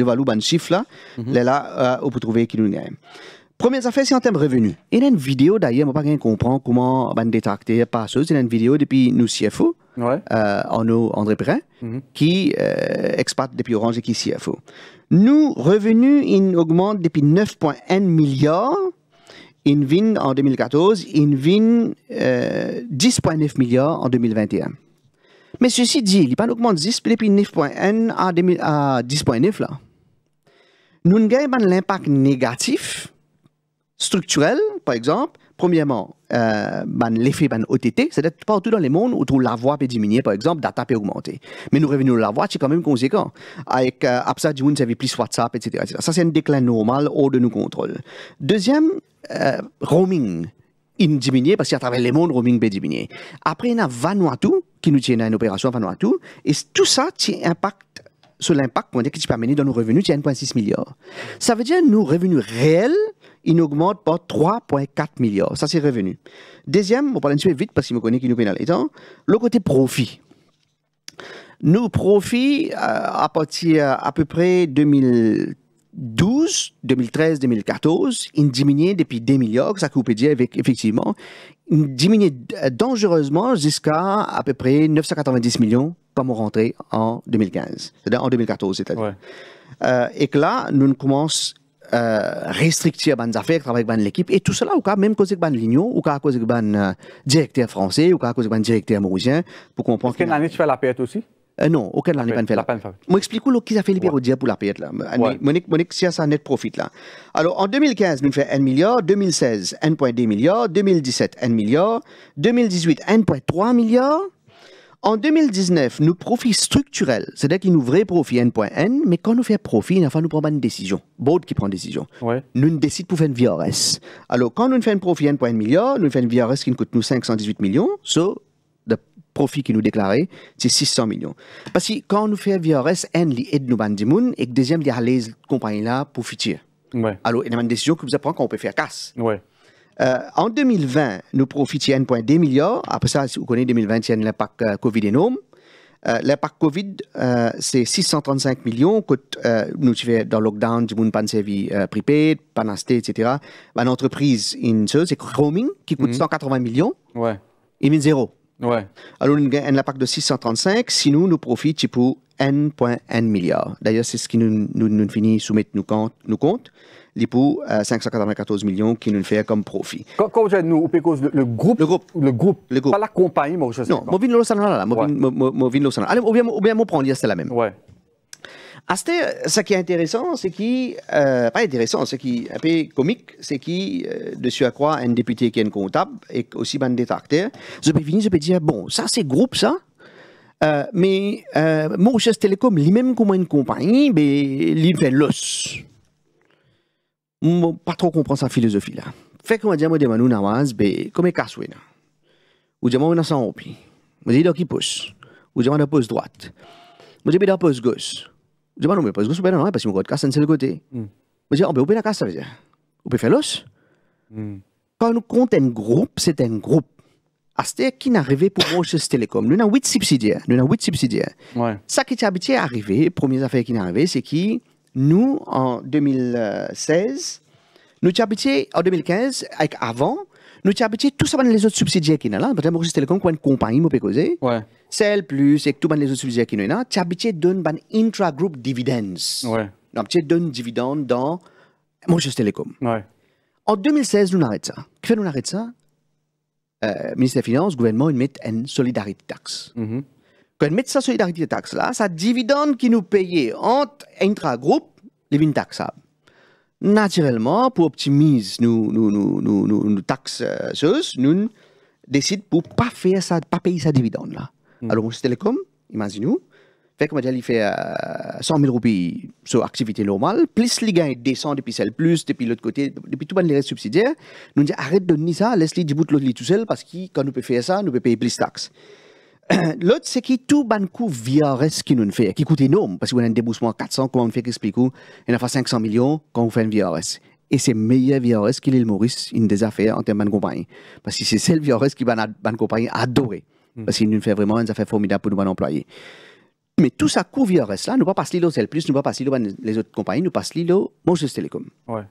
Speaker 2: un là, mm -hmm. là, là, euh, trouver qu'il nous aime. Première affaire, c'est en termes de revenus. Il y a une vidéo d'ailleurs, moi, pas comprendre comment ben, détracter par choses. Il y a une vidéo depuis nous CFO, euh, André Perrin, mhm. qui euh, depuis Orange et qui CFO. Nous, revenus, ils augmentent depuis 9,1 milliards InVin en 2014, InVin 10,9 milliards en 2021. Mais ceci dit, il d'augmentation de 10 puis 9,1 à 10,9 là. Nous avons l'impact négatif structurel, par exemple, premièrement, euh, l'effet OTT, c'est-à-dire partout dans les mondes où voix peut diminuer, par exemple, data peut augmenter. Mais nous de la voix c'est quand même conséquent. Avec euh, ça, du plus WhatsApp, etc., Ça, c'est un déclin normal hors de nos contrôles. Deuxième, euh, roaming il diminue parce qu'à travers le monde, roaming peut diminuer. Après, il y a Vanuatu qui nous tient à une opération Vanuatu. Et tout ça c'est impact sur l'impact qu'on dit que tu peux amener dans nos revenus, 1,6 milliard. Ça veut dire nos revenus réels il augmente pas 3,4 milliards. Ça, c'est revenu. Deuxième, on parle un petit peu vite parce qu'il me connaît qui nous pénalise. Le côté profit. Nos profits, euh, à partir euh, à peu près 2012, 2013, 2014, ils diminuaient depuis des milliards, ça vous pouvez dire avec, effectivement. Ils diminuaient euh, dangereusement jusqu'à à peu près 990 millions comme on rentrait en 2015, c'est-à-dire en 2014, c'est-à-dire. et que là, nous commençons euh, restrictif les ban affaires, travail ban l'équipe et tout cela ou cas même cause ban l'union ou cas cause ban euh, directeur français ou cas cause ban directeur mauricien pour comprendre. année tu fais la perte aussi? Euh, non, aucun l'année pas fait là. Moi explique ce qui a fait les pour la perte là. Monique Monique si ça net profit là. Alors en 2015 nous fait 1 milliard, 2016 1.2 milliard, 2017 1 milliard, 2018 1.3 milliard. En 2019, nos profits structurels, c'est-à-dire qu'il nous vrai profits N.N, mais quand nous faisons profit, enfin, nous prenons pas une décision. Board qui prend une décision. Nous Nous décidons pour faire une VRS. Alors, quand nous faisons un profit N.N milliard, nous faisons une VRS qui nous coûte nous 518 millions, so, le profit qui nous déclaré, c'est 600 millions. Parce que quand nous faisons VRS, N, aide nous mun et deuxième, il y a les compagnies là pour futur. Alors, il y a une décision que vous apprend qu'on peut faire casse. Euh, en 2020, nous profitions 1,2 milliard. Après ça, si vous connaissez 2020, il y a l'impact euh, Covid énorme. Euh, l'impact Covid, euh, c'est 635 millions. Quand nous avons dans le lockdown, du monde pas de service pas etc. Bah, une l'entreprise, une c'est roaming, qui coûte 180 mhm. millions. Ouais. Et mine zéro. Ouais. Alors, nous avons un impact de 635. Sinon, nous profitons pour 1,1 milliard. D'ailleurs, c'est ce qui nous, nous, nous finit soumettre nos comptes. Nous comptes pour 594 millions qui nous fait comme profit.
Speaker 1: Kon jè nous ou pe le groupe,
Speaker 2: le groupe, pas la compagnie. mou Non, mou vin la, ou bien mou pran c'est la même. Ouais. ce qui est intéressant, c'est qui, euh, pas intéressant, c'est qui un peu comique, c'est qui, dessus de à quoi un député qui est un comptable et aussi un ben, détracteur, je peux venir, je peux dire, bon, ça c'est groupe ça, euh, mais euh, Mauritius Telecom, lui-même comme une compagnie, ben, lui fait l'os. Bon, pas trop comprendre sa philosophie là. Fait qu'on dit, moi, demande nous, Nawaz, ben, comme est cassoué, là. Ou demande, on a 100 roupies. Moi, dis, donc, qui pousse. Ou demande, on pousse droite. Moi, dis, ben, on pousse gauche. Ou demande, on pousse gauche, ben, non, parce qu'on va casser un seul côté. Hmm. Moi, dis, on peut casser, ça veut dire. On peut faire l'os. Hmm. Quand nous compte un groupe, c'est un groupe. à ah, ce qui est arrivé pour Rochester Telecom. Nous avons huit subsidiaires. Nous avons huit subsidiaires. Ça qui est habitué à arriver, première affaire qui est arrivée, c'est qui nous, en 2016, nous habité en 2015, avec avant, nous habité tous les autres subsidiaires qui sont là. Par exemple, Telecom, quand une compagnie m'a causé, ouais. celle plus, et tous les autres subsidiaires qui sont là, tu habité donne ban intra-group dividends. Ouais. Donc, tu donne dividendes dans Mauritius Télécom. Ouais. En 2016, nous arrêtons ça. Qu'est-ce que nous arrêtons ça? Euh, ministère des Finances, gouvernement, ils mettent une solidarité taxe. Mm-hmm. Quand met sa solidarité taxe là, sa dividende qui nous payait entre intra-groupe, les vins Naturellement, pour optimiser nos, taxes, nous décidons pour ne pas, faire ça, pas payer sa dividende là. Hmm. Alors, télécom, Telecom, imaginez-nous, fait il fait 100 euh, 000 roupies sur activité normale, plus les gains descendent depuis celle plus, depuis l'autre côté, depuis tout le monde les restes subsidiaires, nous disons arrête de donner ça, laisse-les de l'autre tout seul parce que quand nous peut faire ça, nous peut payer plus de taxes. L'autre, c'est qui tout banco VRS qui nous fait, qui coûte énorme, parce qu'on a un déboussement à 400, comment on fait qu'expliquez-vous, on a fait 500 millions quand on fait un VRS. Et c'est meilleur VRS qu'il est le Maurice, une des affaires en termes de compagnie. Parce que c'est celle VRS qui va compagnie adorée. Hmm. Parce qu'il nous fait vraiment une affaire formidable pour nos employés. Mais tout ça coûte VRS là, nous pas passer l'eau, c'est le plus, nous pas passer l'eau les autres compagnies, nous passe l'eau, Moses Telecom. Ouais.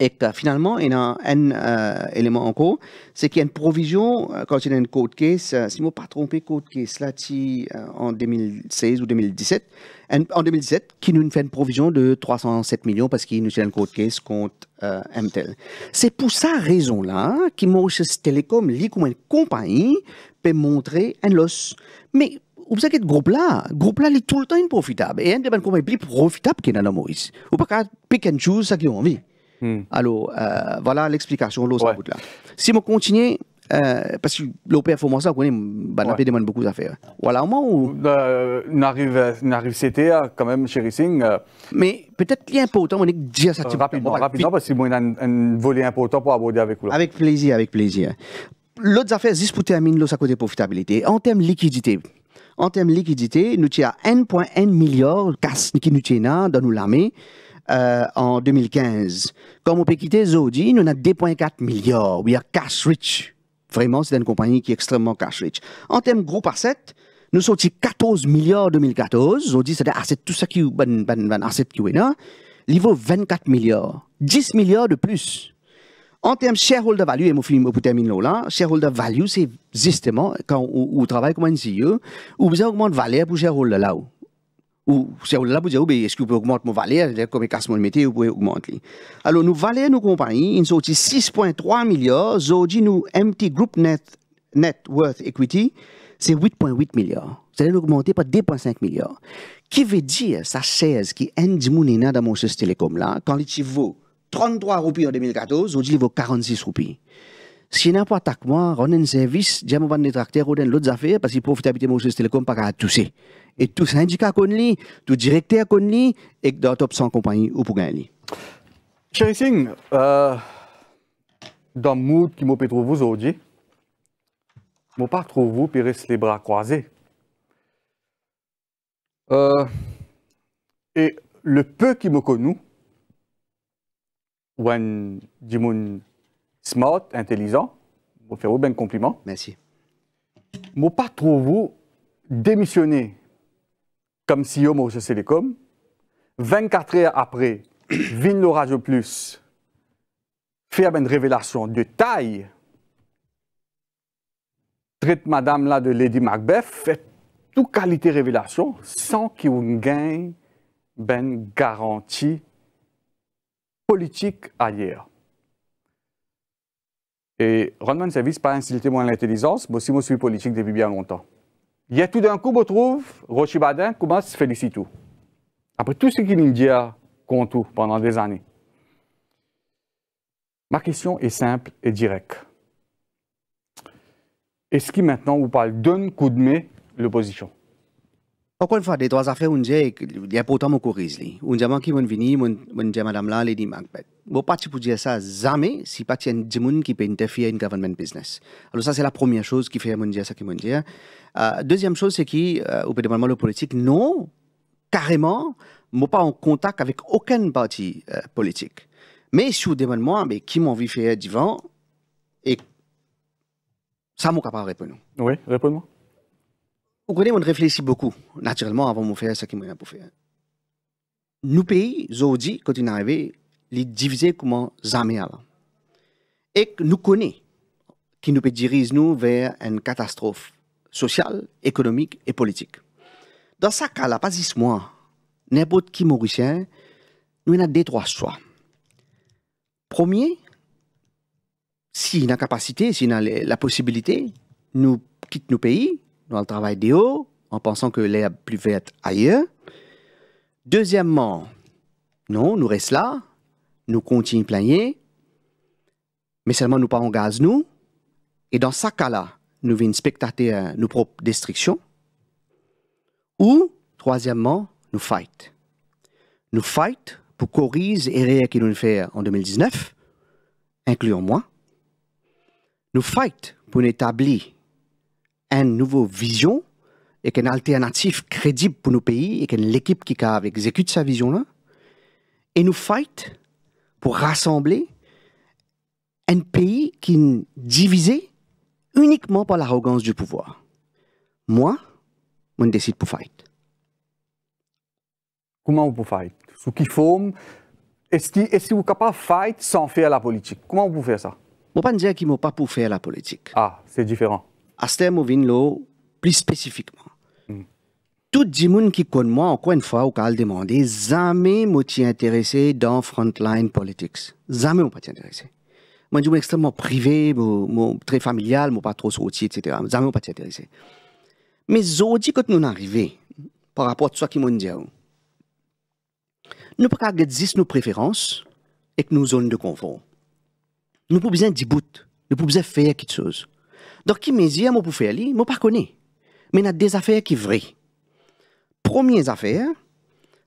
Speaker 2: Et finalement, il y a un euh, élément encore, c'est qu'il y a une provision, euh, quand il y a une code case, euh, si je ne pas trompé, code case, là, en 2016 ou 2017, en 2017, qui nous fait une provision de 307 millions parce qu'il nous a une code case contre MTEL. C'est pour cette raison-là que Mauritius Telecom, lui, comme une compagnie, peut montrer un loss. Mais vous savez que groupe-là, groupe-là, est tout le temps profitable. Et un des compagnies plus profitable qu'il y a dans Maurice. Ou pas pick and choose ça qu'ils ont envie. Hmm. Alors, euh, voilà l'explication, là. Si je continue, euh, parce que le performance, on connaît, ben, demande beaucoup d'affaires.
Speaker 1: Voilà, au moins... où. arrive bah, euh, n'arrive, n'arrive c'était quand même, chez Racing.
Speaker 2: mais peut-être qu'il est important, on est dire ça. rapidement, bah,
Speaker 1: rapidement, parce que moi, a un volet important pour aborder avec
Speaker 2: vous. Avec plaisir, avec plaisir. L'autre affaire, juste pour terminer, à côté profitabilité. En termes de liquidité, en termes de liquidité, nous avons 1,1 milliard de casse qui nous tient dans nous l'armée. Euh, en 2015. Comme on peut quitter Zodi, nous avons 2,4 milliards. We are cash rich. Vraiment, c'est une compagnie qui est extrêmement cash rich. En termes de groupe asset, nous sortis 14 milliards en 2014. Zodi, c'est asset, tout ça qui est ben, ben, ben, qui est là. Niveau 24 milliards. 10 milliards de plus. En termes de shareholder value, et mon film terminer là, shareholder value, c'est justement quand on, travaille comme un CEO, où vous la valeur pour shareholder là-haut. Ou se vous la pou vous pouvez be, eski ou pou augmente mou comme komi kas moun metè, ou pouvez augmenter. li. nous, nou valè nou kompanyi, in 6.3 milyar, zodi nou MT group net, net worth equity, c'est 8.8 milliards. Ça a augmenté par 2.5 milliards. Qui veut dire, ça 16 ki est di moun dans mon dans télécom la, quand li vaut 33 rupies en 2014, aujourd'hui, il vaut 46 rupies. Si n'a pas attaqué moi, on a un service, j'ai mon détracteur, on a l'autre affaire, parce qu'il profitabilité de Monses Telekom, pas à tousser et tous syndicat qu'on tous tout directeur qu'on et dans top 100 compagnie ou pour gagner.
Speaker 1: Chéri Singh, euh, dans le mood qui m'a trouvé aujourd'hui, je pas trouve vous, puis les bras croisés. Euh, et le peu qui me connu, one monde smart, intelligent, je vous faire un compliment. Merci. Je ne pas trop vous démissionner comme si au monsieur Télécom. 24 heures après, <clears throat> Vin l'orage plus, fait une révélation de taille. Traite madame là de Lady Macbeth, fait toute qualité révélation sans qu'il ait ben garantie politique ailleurs. Et rendement service, pas insulté à l'intelligence, mais aussi mon suis politique depuis bien longtemps il y a tout d'un coup, on trouve, Rochi qui commence à se féliciter Après tout ce qu'il dit contre pendant des années. Ma question est simple
Speaker 2: et directe. Est-ce qu'il maintenant vous parle d'un coup de main l'opposition encore une fois, des trois affaires, on dit, il y a pourtant mon courrier. On dit, qui vont venu, on dit, madame là, les dit, Macbeth. Bon, pas ne peux dire ça, jamais, si pas tu as des gens qui peuvent interférer dans le business. Alors, ça, c'est la première chose qui fait mon dire ça qui m'a dit. Hein. Euh, deuxième chose, c'est que, euh, au peut demander le politique, non, carrément, je pas en contact avec aucun parti euh, politique. Mais si vous demandez moi, mais qui m'a envie faire divan, et ça, je ne peux pas répondre. Oui, réponds-moi on connaît, on réfléchit beaucoup, naturellement, avant de faire ce qu'il m'a pour faire. Nous pays, aujourd'hui, quand ils est arrivé, les diviser comme jamais avant. Et nous connaissons qui nous dirige nous vers une catastrophe sociale, économique et politique. Dans ce cas-là, pas six mois, n'importe qui mauricien, nous avons deux, trois choix. Premier, si on a capacité, si a la possibilité, nous quittons nos pays, dans le travail des hauts, en pensant que l'air plus verte ailleurs. Deuxièmement, non, nous restons là, nous continuons plaigner, mais seulement nous parlons gaz nous, et dans ce cas-là, nous venons spectateur euh, nos propres destructions. Ou, troisièmement, nous fight. Nous fight pour corriger les erreurs qu'ils nous fait en 2019, incluant moi. Nous fight pour établir une nouveau vision et qu'une alternative crédible pour nos pays et qu'une l'équipe qui exécute sa vision-là. Et nous fight pour rassembler un pays qui est divisé uniquement par l'arrogance du pouvoir. Moi, je décide pour fight. Comment vous fight Sous
Speaker 1: forme Est-ce que, est vous capable fight sans faire la politique Comment vous pouvez faire ça Je ne
Speaker 2: pas dire qu'il ne pas pour faire la politique. Ah, c'est différent. Aster Movin plus spécifiquement. Tout le monde qui connaît moi, encore une fois, au cas demander, jamais je intéressé dans frontline politics. Jamais je pas intéressé. Moi, je suis extrêmement privé, très familial, je pas trop sorti, etc. Jamais je pas intéressé. Mais aujourd'hui, quand nous arrivons, par rapport à ce qui m'ont dit, nous ne pouvons garder nos préférences et nos zones de confort. Nous pouvons besoin d'y bout, nous pouvons faire quelque chose. Donc, qui m'a dit, moi, pour faire moi, pas connais. Mais il y a des affaires qui sont vraies. Première affaire,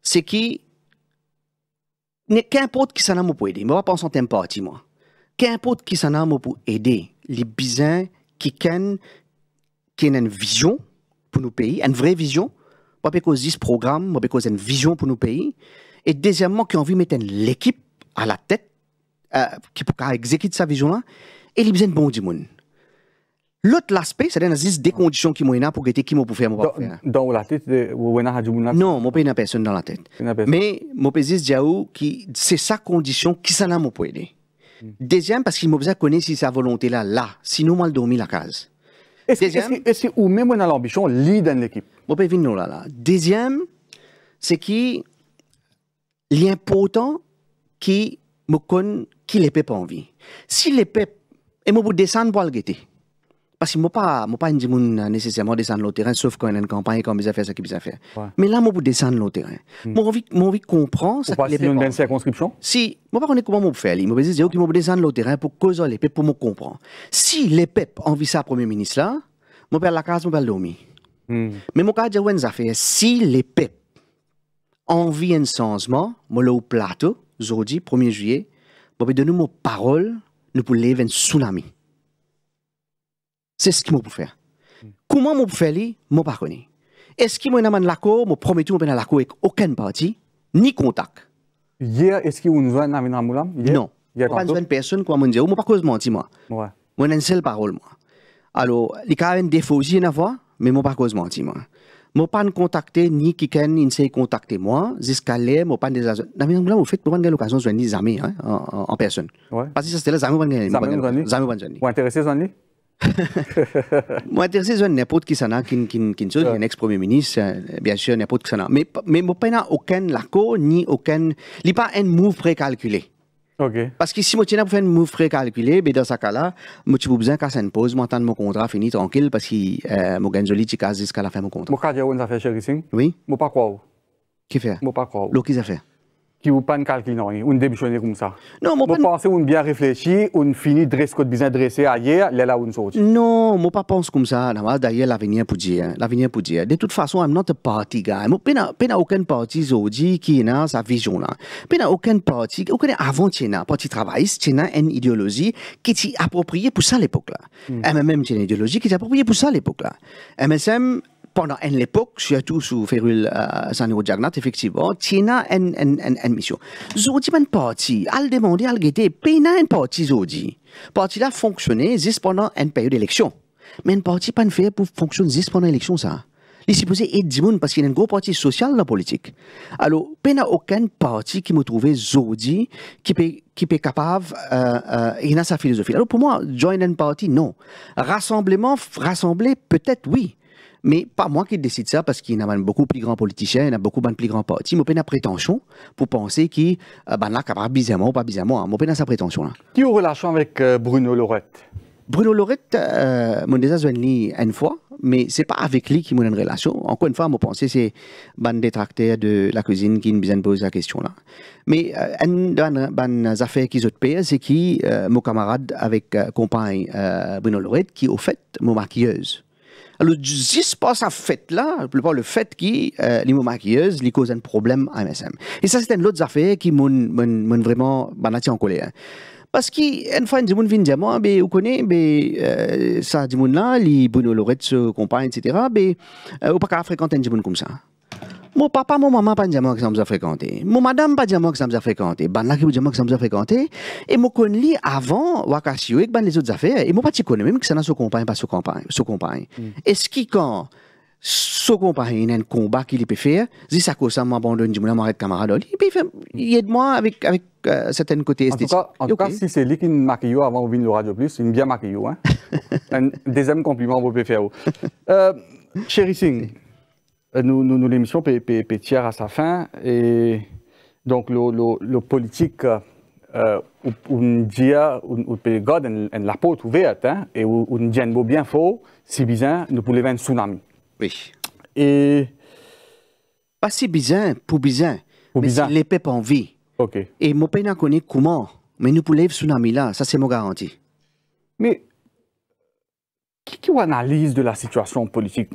Speaker 2: c'est qui, qu'importe qui s'en a pour aider, vais pas en un parti, Qu'importe qui s'en a pour aider, les besoins qui ont une vision pour nos pays, une vraie vision, pas parce qu'ils ce programme, pas parce une vision pour nos pays. Et deuxièmement, qui ont envie de mettre l'équipe à la tête, euh, qui peut exécuter sa vision-là, et les besoins de bon du monde. L'autre aspect, c'est dans des conditions qui m'ont pour que qui m'ont pour faire mon faire. Dans la tête, ou en a Non, mon pays personne dans la tête. Mais mon déjà dit qui c'est sa condition qui s'en a pour aider. Hmm. Deuxième, parce qu'il m'a besoin de connaître sa volonté là, là, sinon mal dormi la case. Deuxième, et c'est où même on a l'ambition, leader dans l'équipe. Mon pays vient là là. Deuxième, c'est qui l'important qui me connaît qui les pas envie. Si les peuples, et moi vous descendre pour le guetter. Parce ne pas, pas nécessairement descendre le terrain, sauf quand il y a une campagne, quand ils ont fait ce qu'on ont fait. Mais là, je peux descendre le terrain, hmm. moi, envie, veux comprendre ça. Pour passer une circonscription? Si, sais pas connais comment faire. Je Ils dire que je vont descendre le terrain pour causer les peuples, pour me comprendre. Si les peuples envie ça, premier ministre, là, mon père la case, mon père l'omi. Hmm. Mais je peux dire que si les peuples envie un changement, moi, le plateau, aujourd'hui, 1er juillet, je vais donner mon parole, nous pour lever un tsunami. C'est ce qu'ils m'ont faire. Mm. Comment m'ont fait faire, je ne pas Est-ce qu'ils m'ont promet l'accord Je promets tout, je avec aucun parti, ni contact. Hier, est-ce Non. Il a pas personne qui m'a dit, je ne pas cause moi. seule parole, Alors, il y a un défaut aussi, mais je ne pas cause mentir, Je pas contacté ni quelqu'un ne sait contacter moi, jusqu'à je pas des pas l'occasion de hein, en, personne. Parce que ça, c'était
Speaker 1: <laughs>
Speaker 2: Moi, intéressé, je n'importe qui s'en a, qui, qui, qui sont, un ex-premier ministre, euh, bien sûr, n'importe qui s'en a. Mais, mais, moi pas a aucun accord, ni aucun. Il n'est pas un move précalculé. ok Parce que si je tiens faire un move précalculé, ben, dans ce cas-là, je suis besoin de faire une pause, m'entendre mon contrat fini tranquille parce que euh, mon gagnoli, tu casses jusqu'à la fin de mon contrat.
Speaker 1: Mon cas, il y une affaire, chérie. Oui. sais pas quoi. Qui fait sais pas quoi. L'eau qui a fait qui vous pas calculé non, on comme ça. Non, mon pas pensez une bien réfléchi, on finit dresser code bien dressé ailleurs, là là on sort.
Speaker 2: Non, moi pas pense comme ça, d'ailleurs l'avenir pour dire, hein, l'avenir pour dire. De toute façon, I'm not a party guy. Moi pena pena aucun parti aujourd'hui qui n'a sa vision là. Pena aucun parti, aucun avant tient parti travailliste tient une idéologie qui est appropriée pour ça l'époque là. Mm. MMM tient une idéologie qui est appropriée pour ça l'époque là. MSM pendant une époque, surtout sous Ferrul Sanio euh, Diagnat, effectivement, tina une mission. Zodi, une partie, al demander, al guetter, pena une partie, Zodi. Parti là a juste pendant une période d'élection. Mais une partie pas fait pour fonctionner juste pendant l'élection, ça. Il est supposé 10 parce qu'il y a un gros parti social dans la politique. Alors, il n'y a aucun parti qui me trouvait Zodi qui peut, qui capable, euh, euh, a sa philosophie. Alors, pour moi, join un parti, non. Rassemblement, rassembler, peut-être oui. Mais pas moi qui décide ça, parce qu'il y a beaucoup plus grands politiciens, il y a beaucoup plus grands partis. pas de prétention pour penser qu'il euh, ben là, capable bizarrement ou pas bizarrement. Hein, moi, pas sa prétention là. Qui a relation avec euh, Bruno Lorette Bruno Lorette, euh, mon déjà une fois, mais ce n'est pas avec lui qui a une relation. Encore une fois, je pense que c'est un détracteur de la cuisine qui nous pose la question là. Mais euh, une des affaires qui se c'est qui mon camarade avec compagne Bruno Lorette, qui au fait mon maquilleuse. Alors, si se pas fait là, le fait qui euh, les maquilleuses, les causent un problème à MSM. Et ça, c'est une autre affaire qui m'a vraiment banati en colère. Parce qu'une fois, une vient dire moi, ben, vous connaissez, ben, euh, ça, du monde là, les bonnes l'oreille se compagnent, etc., ben, euh, pas qu'à fréquenter un comme ça. Mon papa, mon maman, pas diamant que ça nous a fréquenté. Mon madame, pas diamant que ça me a fréquenté. Ban là qui diamant que ça nous a fréquenté. Et mon connais avant, wakasio, ban les autres affaires. Et mon petit connu même que ça n'a son compagne, pas son compagne, son compagne. Mm. Est-ce qu'il quand, son compagne, il un combat qu'il peut faire, si ça cause ça m'abandonne, je m'arrête camarade, il peut faire, il aide moi avec, avec, euh, certains côtés esthétiques. En tout cas, si c'est lui qui me marqué avant de venir le Radio Plus,
Speaker 1: il me bien marqué. hein. <laughs> un deuxième compliment pour PFAO. Euh, Chérie Singh. Euh, nous, nous, nous l'émission à sa fin et donc le, le, le politique euh, un dia un période en, la porte ouverte hein, et un mot beau bien faux si bien nous pouvons un tsunami. Oui.
Speaker 2: Et pas si bien pour bien. mais Si les peuples en vie. Ok. Et mon pays n'a connu comment mais nous pouvons un tsunami là ça c'est mon garantie. Mais qui, qui analyse de la situation politique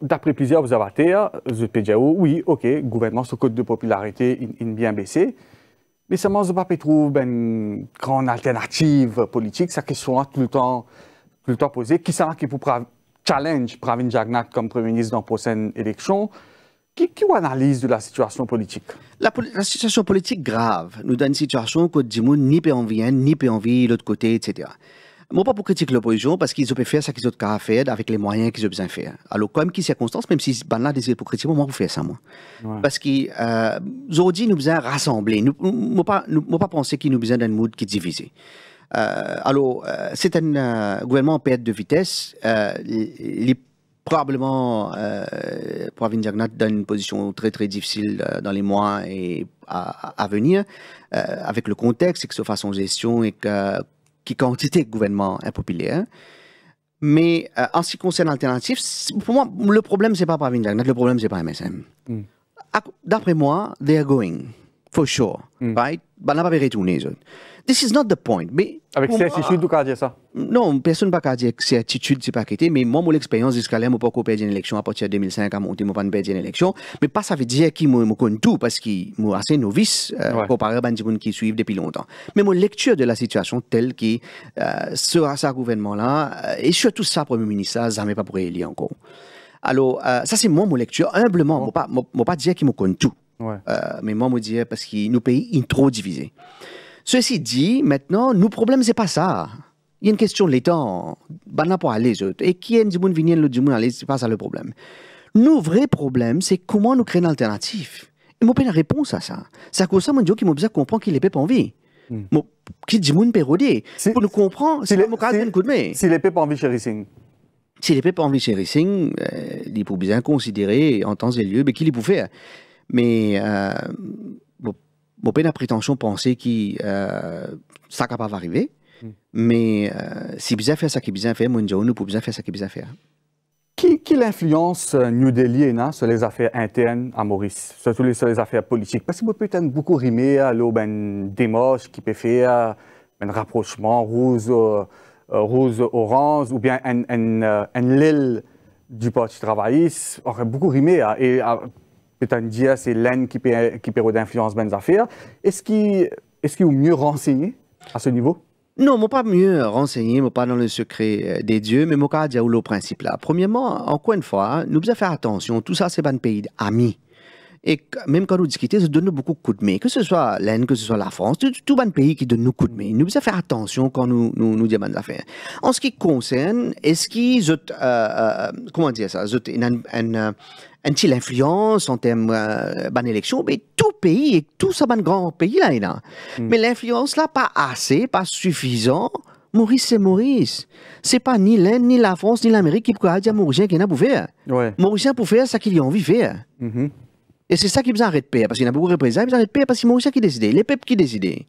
Speaker 1: d'après plusieurs observateurs, le dire oui, ok, le gouvernement, son code de popularité est bien baissé, mais ça ne pas trouver ben, une grande alternative politique, ça question tout le temps, tout le temps posée. Qui sera qui pourra challenge Pravin Jagnat comme Premier ministre
Speaker 2: dans la prochaine élection qui, analyse de la situation politique la, situation politique grave nous donne une situation que Dimoun ni peut en venir, ni peut en de l'autre côté, etc. Moi, pas pour critiquer l'opposition, parce qu'ils ont pu faire qu'ils ont qu'à faire avec les moyens qu'ils ont besoin de faire. Alors, quand même, qui circonstances, même si ben là, des hypocrites, moi, vous faire ça, moi. Parce que, euh, aujourd'hui, nous besoin rassembler. Nous, pas, nous, pas penser qu'ils nous besoin d'un mood qui est divisé. Euh, alors, euh, c'est un euh, gouvernement en perte de vitesse. est probablement, euh, une dans une position très très difficile dans les mois et à, venir, avec le contexte et que sa façon de gestion et que qui constitue le gouvernement impopulaire. Mais euh, en ce qui concerne l'alternative, pour moi, le problème, ce n'est pas par le problème, ce n'est pas MSM. Mm. D'après moi, they are going, for sure. Mm. Right? Bah, on n'a pas retourner, les autres. Ce n'est pas le point. Mais Avec certitude, ou dire ça? Non, personne pas dire certitude, c'est pas quitté, mais moi, mon expérience jusqu'à là, n'ai pas perdu une élection à partir de 2005, à monter, moi, pas perdu une élection. Mais pas ça veut dire que moi, je connais tout, parce que moi, assez novice, euh, comparé à des gens qui suivent depuis longtemps. Mais mon lecture de la situation telle que euh, sera ce gouvernement-là, euh, et surtout ça, Premier ministre, ça, jamais pas pour élire encore. Alors, ça, c'est moi, mon lecture, humblement, Je ne moi, pas dire qu'il me connaît tout. mais moi, je dire parce que nos pays, sont trop divisés. Ceci dit, maintenant, nos problèmes, c'est pas ça. Il y a une question de l'État, ben bah, pour aller, et qui est du monde vient, l'autre monde c'est pas ça le problème. Nos vrais problèmes, c'est comment nous créer une alternative. Et moi, pas la réponse à ça. C'est à cause ça, mon Dieu, qui m'a comprend comprendre qu'il n'est pas en vie. Moi, hmm. qui dit monde pérodé. Pour nous comprendre, c'est le cas coup de main. S'il n'est pas en vie, chéri Singh. Euh, S'il n'est pas en vie, chéri il faut bien considérer en temps et lieu, mais qu'il les faire. Mais, euh, n'ai pas la prétention de penser que euh, ça ne va pas arriver. Hmm. Mais euh, si bien faire ça qui bien faire, mon nous pouvons bien faire ça qui bien faire. Qui, qui
Speaker 1: l'influence euh, New Delhi hein, sur les affaires internes à Maurice, surtout sur les affaires politiques Parce que vous peut beaucoup rimer à ben, démarche qui peut faire un rapprochement rose, orange ou bien un, un, du Parti travailliste, aurait beaucoup rimé et à, c'est-à-dire c'est l'un qui peut, qui d'influence dans ben les affaires.
Speaker 2: Est-ce qu'il est mieux renseigné à ce niveau non, moi pas mieux renseigné, moi pas dans le secret euh, des dieux, mais moi pas dire le principe là. Premièrement, encore une fois, nous devons faire attention. Tout ça, c'est un pays d'amis et même quand nous discutons, ça donne beaucoup de coups de main, que ce soit l'Inde, que ce soit la France, tout, tout un pays qui donne nous coups de main. Nous faut faire attention quand nous, nous, nous demandons l'affaire. En ce qui concerne, est-ce qu'ils ont, euh, euh comment dire ça, une, une, euh, une telle influence en termes euh, d'élection, mais tout pays, et tout ça, un grand pays là, là. Hmm. mais l'influence là, pas assez, pas suffisant. Maurice, c'est Maurice. C'est pas ni l'Inde, ni la France, ni l'Amérique qui pourraient dire Mauricien qui n'a pour faire. Maurice Mauricien pour faire ce qu'il a envie de faire. Mm-hmm. Et c'est ça qui nous arrête pays, parce qu'il y a beaucoup de représentants, ils ah, arrêtent paix parce que c'est Maurice qui décide, les peuples qui décident.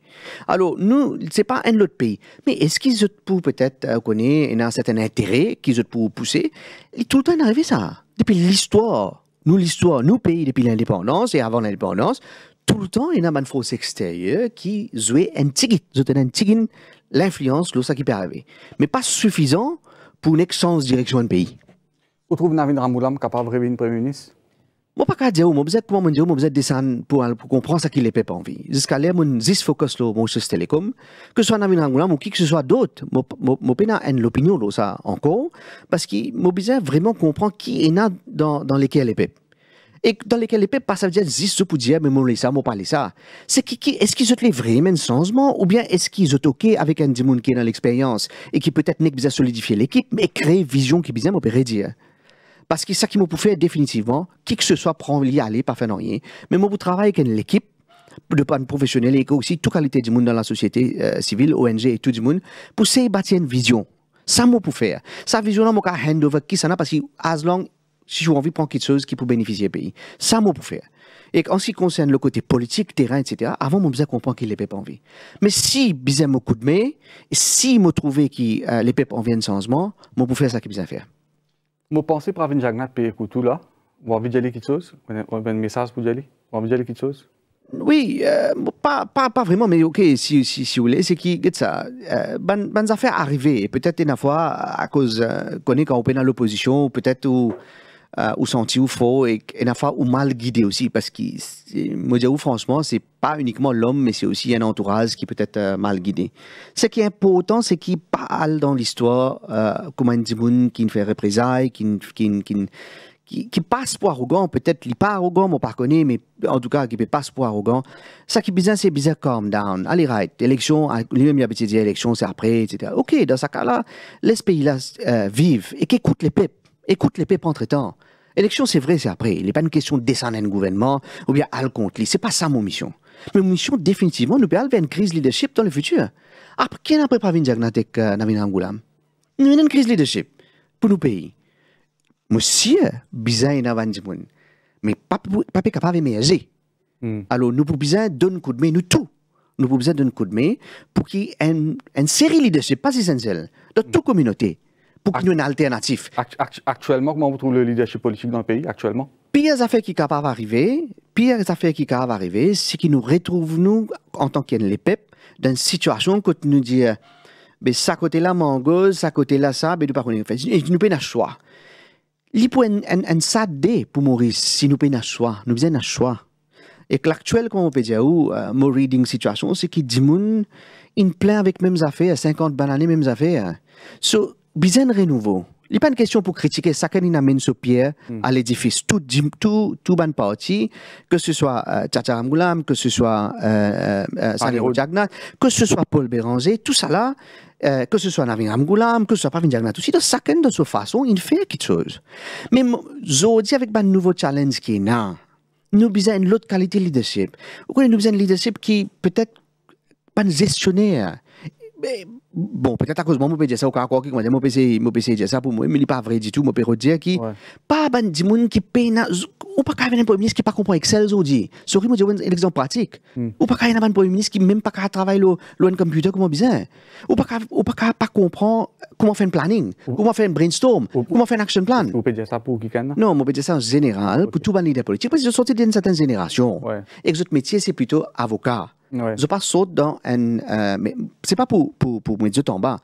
Speaker 2: Alors, nous, c'est pas un autre pays. Mais est-ce qu'ils ont pour peut-être connaître euh, un certain intérêt qu'ils ont pour pousser? Et tout le temps, est arrivé ça. Depuis l'histoire, nous, l'histoire, nous, pays, depuis l'indépendance et avant l'indépendance, tout le temps, il y a une force extérieure qui jouait un ticket l'influence de ça qui peut arriver. Mais pas suffisant pour une excellente direction du pays. Vous trouvez Navin Ramoulam capable de une Premier ministre moi pas qu'à dire, moi vous comment vous dire, moi vous êtes descend pour comprendre ce qu'il les paie pas envie. Jusqu'à là mon zis focus sur mon sur Telecom, que ce soit Namin Angoula ou qui que ce soit d'autres, moi moi pas en l'opinion lo ça encore parce que moi bizarre vraiment comprendre qui est là dans dans lesquels les paie. Et dans lesquels les paie pas ça veut dire zis pour dire eh, mais moi ça moi pas ça. C'est qui qui est-ce qu'ils ont les vraiment changement ou bien est-ce qu'ils ont OK avec un monde qui est dans l'expérience et qui peut-être n'est bizarre solidifier l'équipe mais créer vision qui bizarre moi peut dire. Parce que ça qui m'a faire définitivement, qui que ce soit prend l'y aller, pas faire rien. Mais moi, vous travaillez avec l'équipe, de professionnels professionnelle et aussi toute qualité du monde dans la société euh, civile, ONG et tout du monde, pour se bâtir une vision. Ça, moi, pour faire. Sa vision, là, moi, handover qui ça parce que, as long, si j'ai envie, prendre quelque chose qui peut bénéficier pays. Ça, moi, pour faire. Et en ce qui concerne le côté politique, terrain, etc., avant, mon besoin comprend qu'il les en envie. Mais si, bizarre, mon coup de main, si, me trouve que euh, les peuples en viennent sans moi, je pour faire ça qui besoin faire.
Speaker 1: Je penser pour venir Jagnat écoute tout là. Vous avez dit
Speaker 2: quelque chose Vous avez un message pour dire Vous avez dit quelque chose Oui, euh, pas, pas, pas, vraiment, mais ok, si, si, si vous voulez, c'est qui, ça, euh, ben, ben fait arriver peut-être une fois à cause, euh, qu'on est quand on peine dans l'opposition, peut-être ou. Euh, ou senti ou faux et une fois ou mal guidé aussi parce que moi franchement c'est pas uniquement l'homme mais c'est aussi un entourage qui peut être euh, mal guidé ce qui est important c'est qu'il parle dans l'histoire euh, comme un qui ne fait représailles qui qui qui passe pour arrogant, peut-être il pas arrogant, mais pas connaît, mais en tout cas qui peut pour arrogant. Ça qui est bizarre, c'est bizarre calm down. Allez, right, élection, ah, lui-même il a dit élection, c'est après, etc. Ok, dans ce cas-là, laisse pays-là vivre et qu'écoute les peuples. Écoute les pépins entre-temps. Élection, c'est vrai, c'est après. Il n'est pas une question de descendre un gouvernement ou bien à le compte. Ce n'est pas ça mon mission. Mais mon mission, définitivement, nous peut avoir une crise leadership dans le futur. Après, qui n'a pas euh, une diagnostic Navin Angoulam Nous avons une crise leadership pour nos pays. Monsieur, bizarre, il mais pas, pas capable de m'aider. Hmm. Alors, nous avons besoin d'un coup de main, nous tout. Nous avons besoin d'un coup de main pour qu'il y ait une, série de leadership, pas essentielle, dans toute communauté pour qu'il y ait une alternative. Actuellement, comment vous trouvez le leadership politique dans le pays, actuellement Pires affaires qui peuvent arriver, pires affaires qui capable arriver, c'est qu'ils nous retrouvent, nous, en tant les dans une situation où nous disons, eh, ben, mais ça côté là, mangose, ça côté là, ça, mais ben, nous pas connaître. Et nous pas choix. Il pour un, un, sadé pour Maurice, si nous pas choix, nous pas un choix. Et que l'actuel, comment on peut dire, ou, euh, mon reading situation, c'est qu'il dit, moun, il plein avec mêmes affaires, 50 bananes, mêmes affaires. So, de renouveau. Il n'y a pas de question pour critiquer chacun qui amène ce pied à l'édifice. Tout, tout, tout que ce soit euh, Amgoulam, que ce soit euh, euh, euh que ce soit Paul Béranger, tout ça là, euh, que ce soit Navin Amgoulam, que ce soit Pavin Diagnat aussi, de chacun de sa façon, il fait quelque chose. Mais aujourd'hui, avec ce nouveau challenge qui est là, nous avons une autre qualité de leadership. Nous avons un leadership qui peut-être pas gestionnaire. Mais, bon, peut-être à cause de moi, je peux dire ça, ou encore qui m'a dit, je peux dire ça pour moi, mais ce n'est pas vrai du tout, je peux dire qui, pas ben, des gens qui payent, ou pas premier ministre qui pas comprend Excel aujourd'hui. Sorry, moi, j'ai un exemple pratique. Hmm. Ou pas un premier ministre qui même pas qu'à travailler le computer comme besoin. Ou pas qu'à pas comprendre comment faire un planning, comment faire un brainstorm, comment faire un action plan. Vous pouvez dire ça pour qui Non, je peux dire ça en général, pour tout le leader politique, parce que je sorti d'une certaine génération. Et que notre métier, c'est plutôt avocat. Ouais. passe saute dans un. Euh, mais c'est pas pour, pour, pour en bas.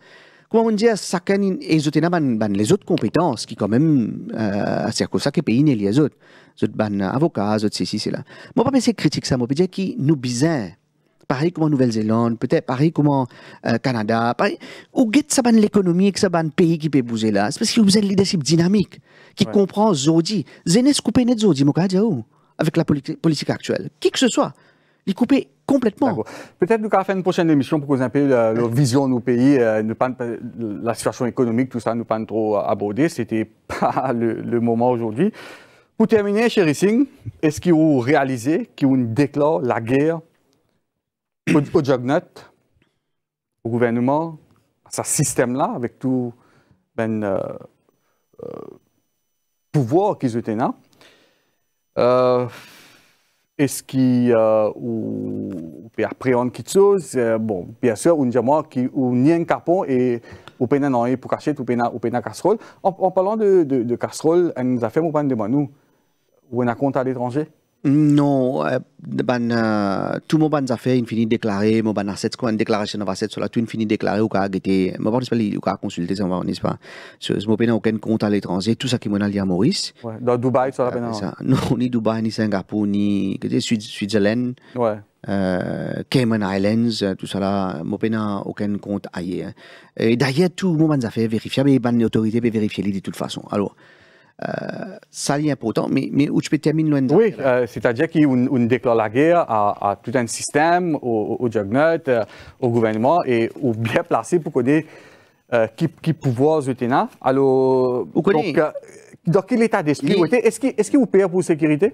Speaker 2: Comment on dit, ça? ban, ban les autres compétences qui, quand même, euh, c'est à ça que pays n'est les autres. Les autres ban avocats, les autres ceci, cela. Moi, pas penser critique ça, moi, je dire qui nous bizarre. Pareil comme en Nouvelle-Zélande, peut-être pareil comme en euh, Canada, pareil. Ou guette ça ban l'économie, que ça ban pays qui peut bouger là. C'est parce que vous avez le leadership dynamique qui ouais. comprend Zodi. Zénès coupé net Zodi, moi, avec la politique actuelle. Qui que ce soit, il coupé
Speaker 1: Peut-être, la faire une prochaine émission pour vous un peu euh, la, leur <laughs> vision de nos pays, euh, pas, la situation économique, tout ça, ne pas trop aborder. Ce n'était <laughs> pas le, moment aujourd'hui. Pour terminer, chez Rissing, est-ce qu'ils ont réalisé qu'ils déclarez la guerre au, au au gouvernement, à ce système-là, avec tout le ben, euh, pouvoir qu'ils ont là? Est-ce qui peut apreon quelque chose euh, bon bien sûr on dirait qu'il qui ou nien capon et ou pena non et pour cacher tout pena ou casserole en, parlant de, de, de casserole elle nous a fait mon pan de manou
Speaker 2: ou on a compte à l'étranger non, euh, ben, euh, tout mon ban affaires infini déclaré, mon ban assets, quoi, une déclaration of assets, cela tout infini déclaré, ou qu'a guetter, mon ban n'est pas lié, ou qu'à consulter, ça, n'est pas, je m'en aucun compte à l'étranger, tout ça qui m'en a lié à Maurice. Ouais, dans Dubaï,
Speaker 1: ça, euh, ça. Non,
Speaker 2: ni Dubaï, ni Singapour, ni, que sud sud Ouais. Euh, Cayman Islands, tout ça là, Mopena, aucun compte ailleurs. Et d'ailleurs, tout le monde a fait vérifier, mais les autorités peuvent vérifier de toute façon. Alors, euh, ça, c'est important, mais, mais où tu peux terminer loin Oui,
Speaker 1: euh, c'est-à-dire qu'on déclare la guerre à, tout un système, au, au au euh, gouvernement, et au bien placé pour connaître euh, qui, qui pouvoir tenir. Alors, donc, dans quel état d'esprit Est-ce que
Speaker 2: est vous payez pour sécurité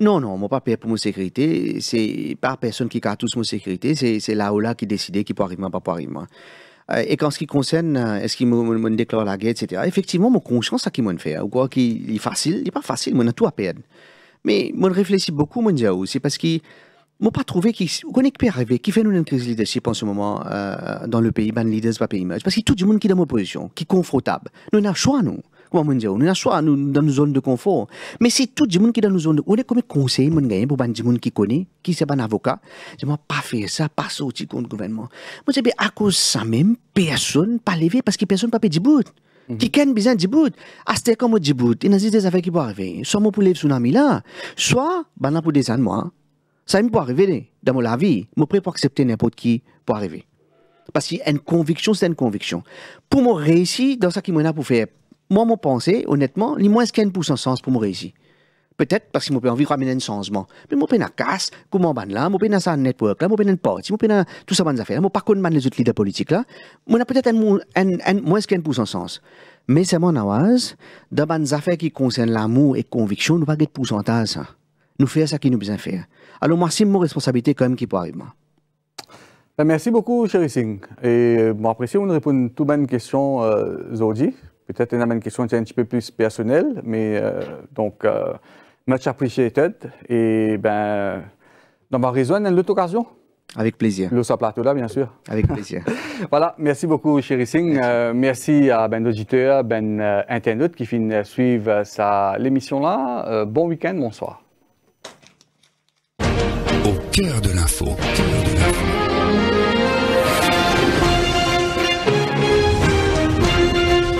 Speaker 2: non, non, moi pas payer pour mon sécurité. C'est pas personne qui tous mon sécurité. C'est là ou là qui décide qui peut arriver, pas arriver. Euh, et qu'en ce qui concerne euh, est-ce qu'il me déclare la guerre, etc., effectivement, mon conscience, ça qui me fait, hein. ou quoi, qui est facile, il n'est pas facile, on a tout à perdre. Mais je réfléchis beaucoup, mon c'est parce que m'ont pas trouvé qui pas peut arriver, qui fait une crise de leadership en ce moment euh, dans le pays, ban leaders, pas pays, parce que tout le monde qui est dans mon position, qui est confortable, nous on a choix, nous. Comme on dit, on est soit dans une zone de confort. Mais c'est tout le monde qui est dans une zone de, on est comme un mon pour les gens qui connaissent, qui sont des un avocat, je m'en pas faire ça, pas sortir contre le gouvernement. Moi, dis, à cause de ça même, personne pas levé parce que personne pas payer du bout. Qui mhm. Qui ken bout. À ce comme Djibout. Il y a des affaires qui peuvent arriver. Soit peux lever le tsunami là, soit, je là pour moi. Ça ne peut arriver, hein, dans ma vie. Je prêt pas accepter n'importe qui pour arriver. Parce qu'une conviction, c'est une conviction. Pour moi réussir, dans ce qui m'a pour faire, moi, mon pensée, honnêtement, les moins en sens pour me réussir. Peut-être parce que j'ai envie de ramener un changement. Mais moi, de casse, comment ban là, moi, j'ai un network là, moi, j'ai pas, parti, moi, j'ai tout ça, Je affaires, moi, pas contre, les autres leaders politiques là, moi, peut-être un, un, un pousse en sens. Mais c'est mon awaz, dans les affaires qui concernent l'amour et la conviction, nous pas de pourcentage, Nous faisons ce qui nous besoin faire. Alors, moi, c'est mon responsabilité quand même qui peut arriver. Ben, merci beaucoup, cher Singh. Et euh, bon, apprécié, on répond à toutes bonnes
Speaker 1: questions euh, aujourd'hui. Peut-être une question qui un petit peu plus personnelle, mais euh, donc, euh, much appreciated. Et ben, dans ma raison, autre occasion. Avec plaisir. Le plateau là, bien sûr. Avec plaisir. <laughs> voilà, merci beaucoup, Chéri Singh. Euh, merci, à ben Auditeur, ben internaute qui finit suivre sa l'émission là. bon week-end, bonsoir. Au cœur Cœur de l'info.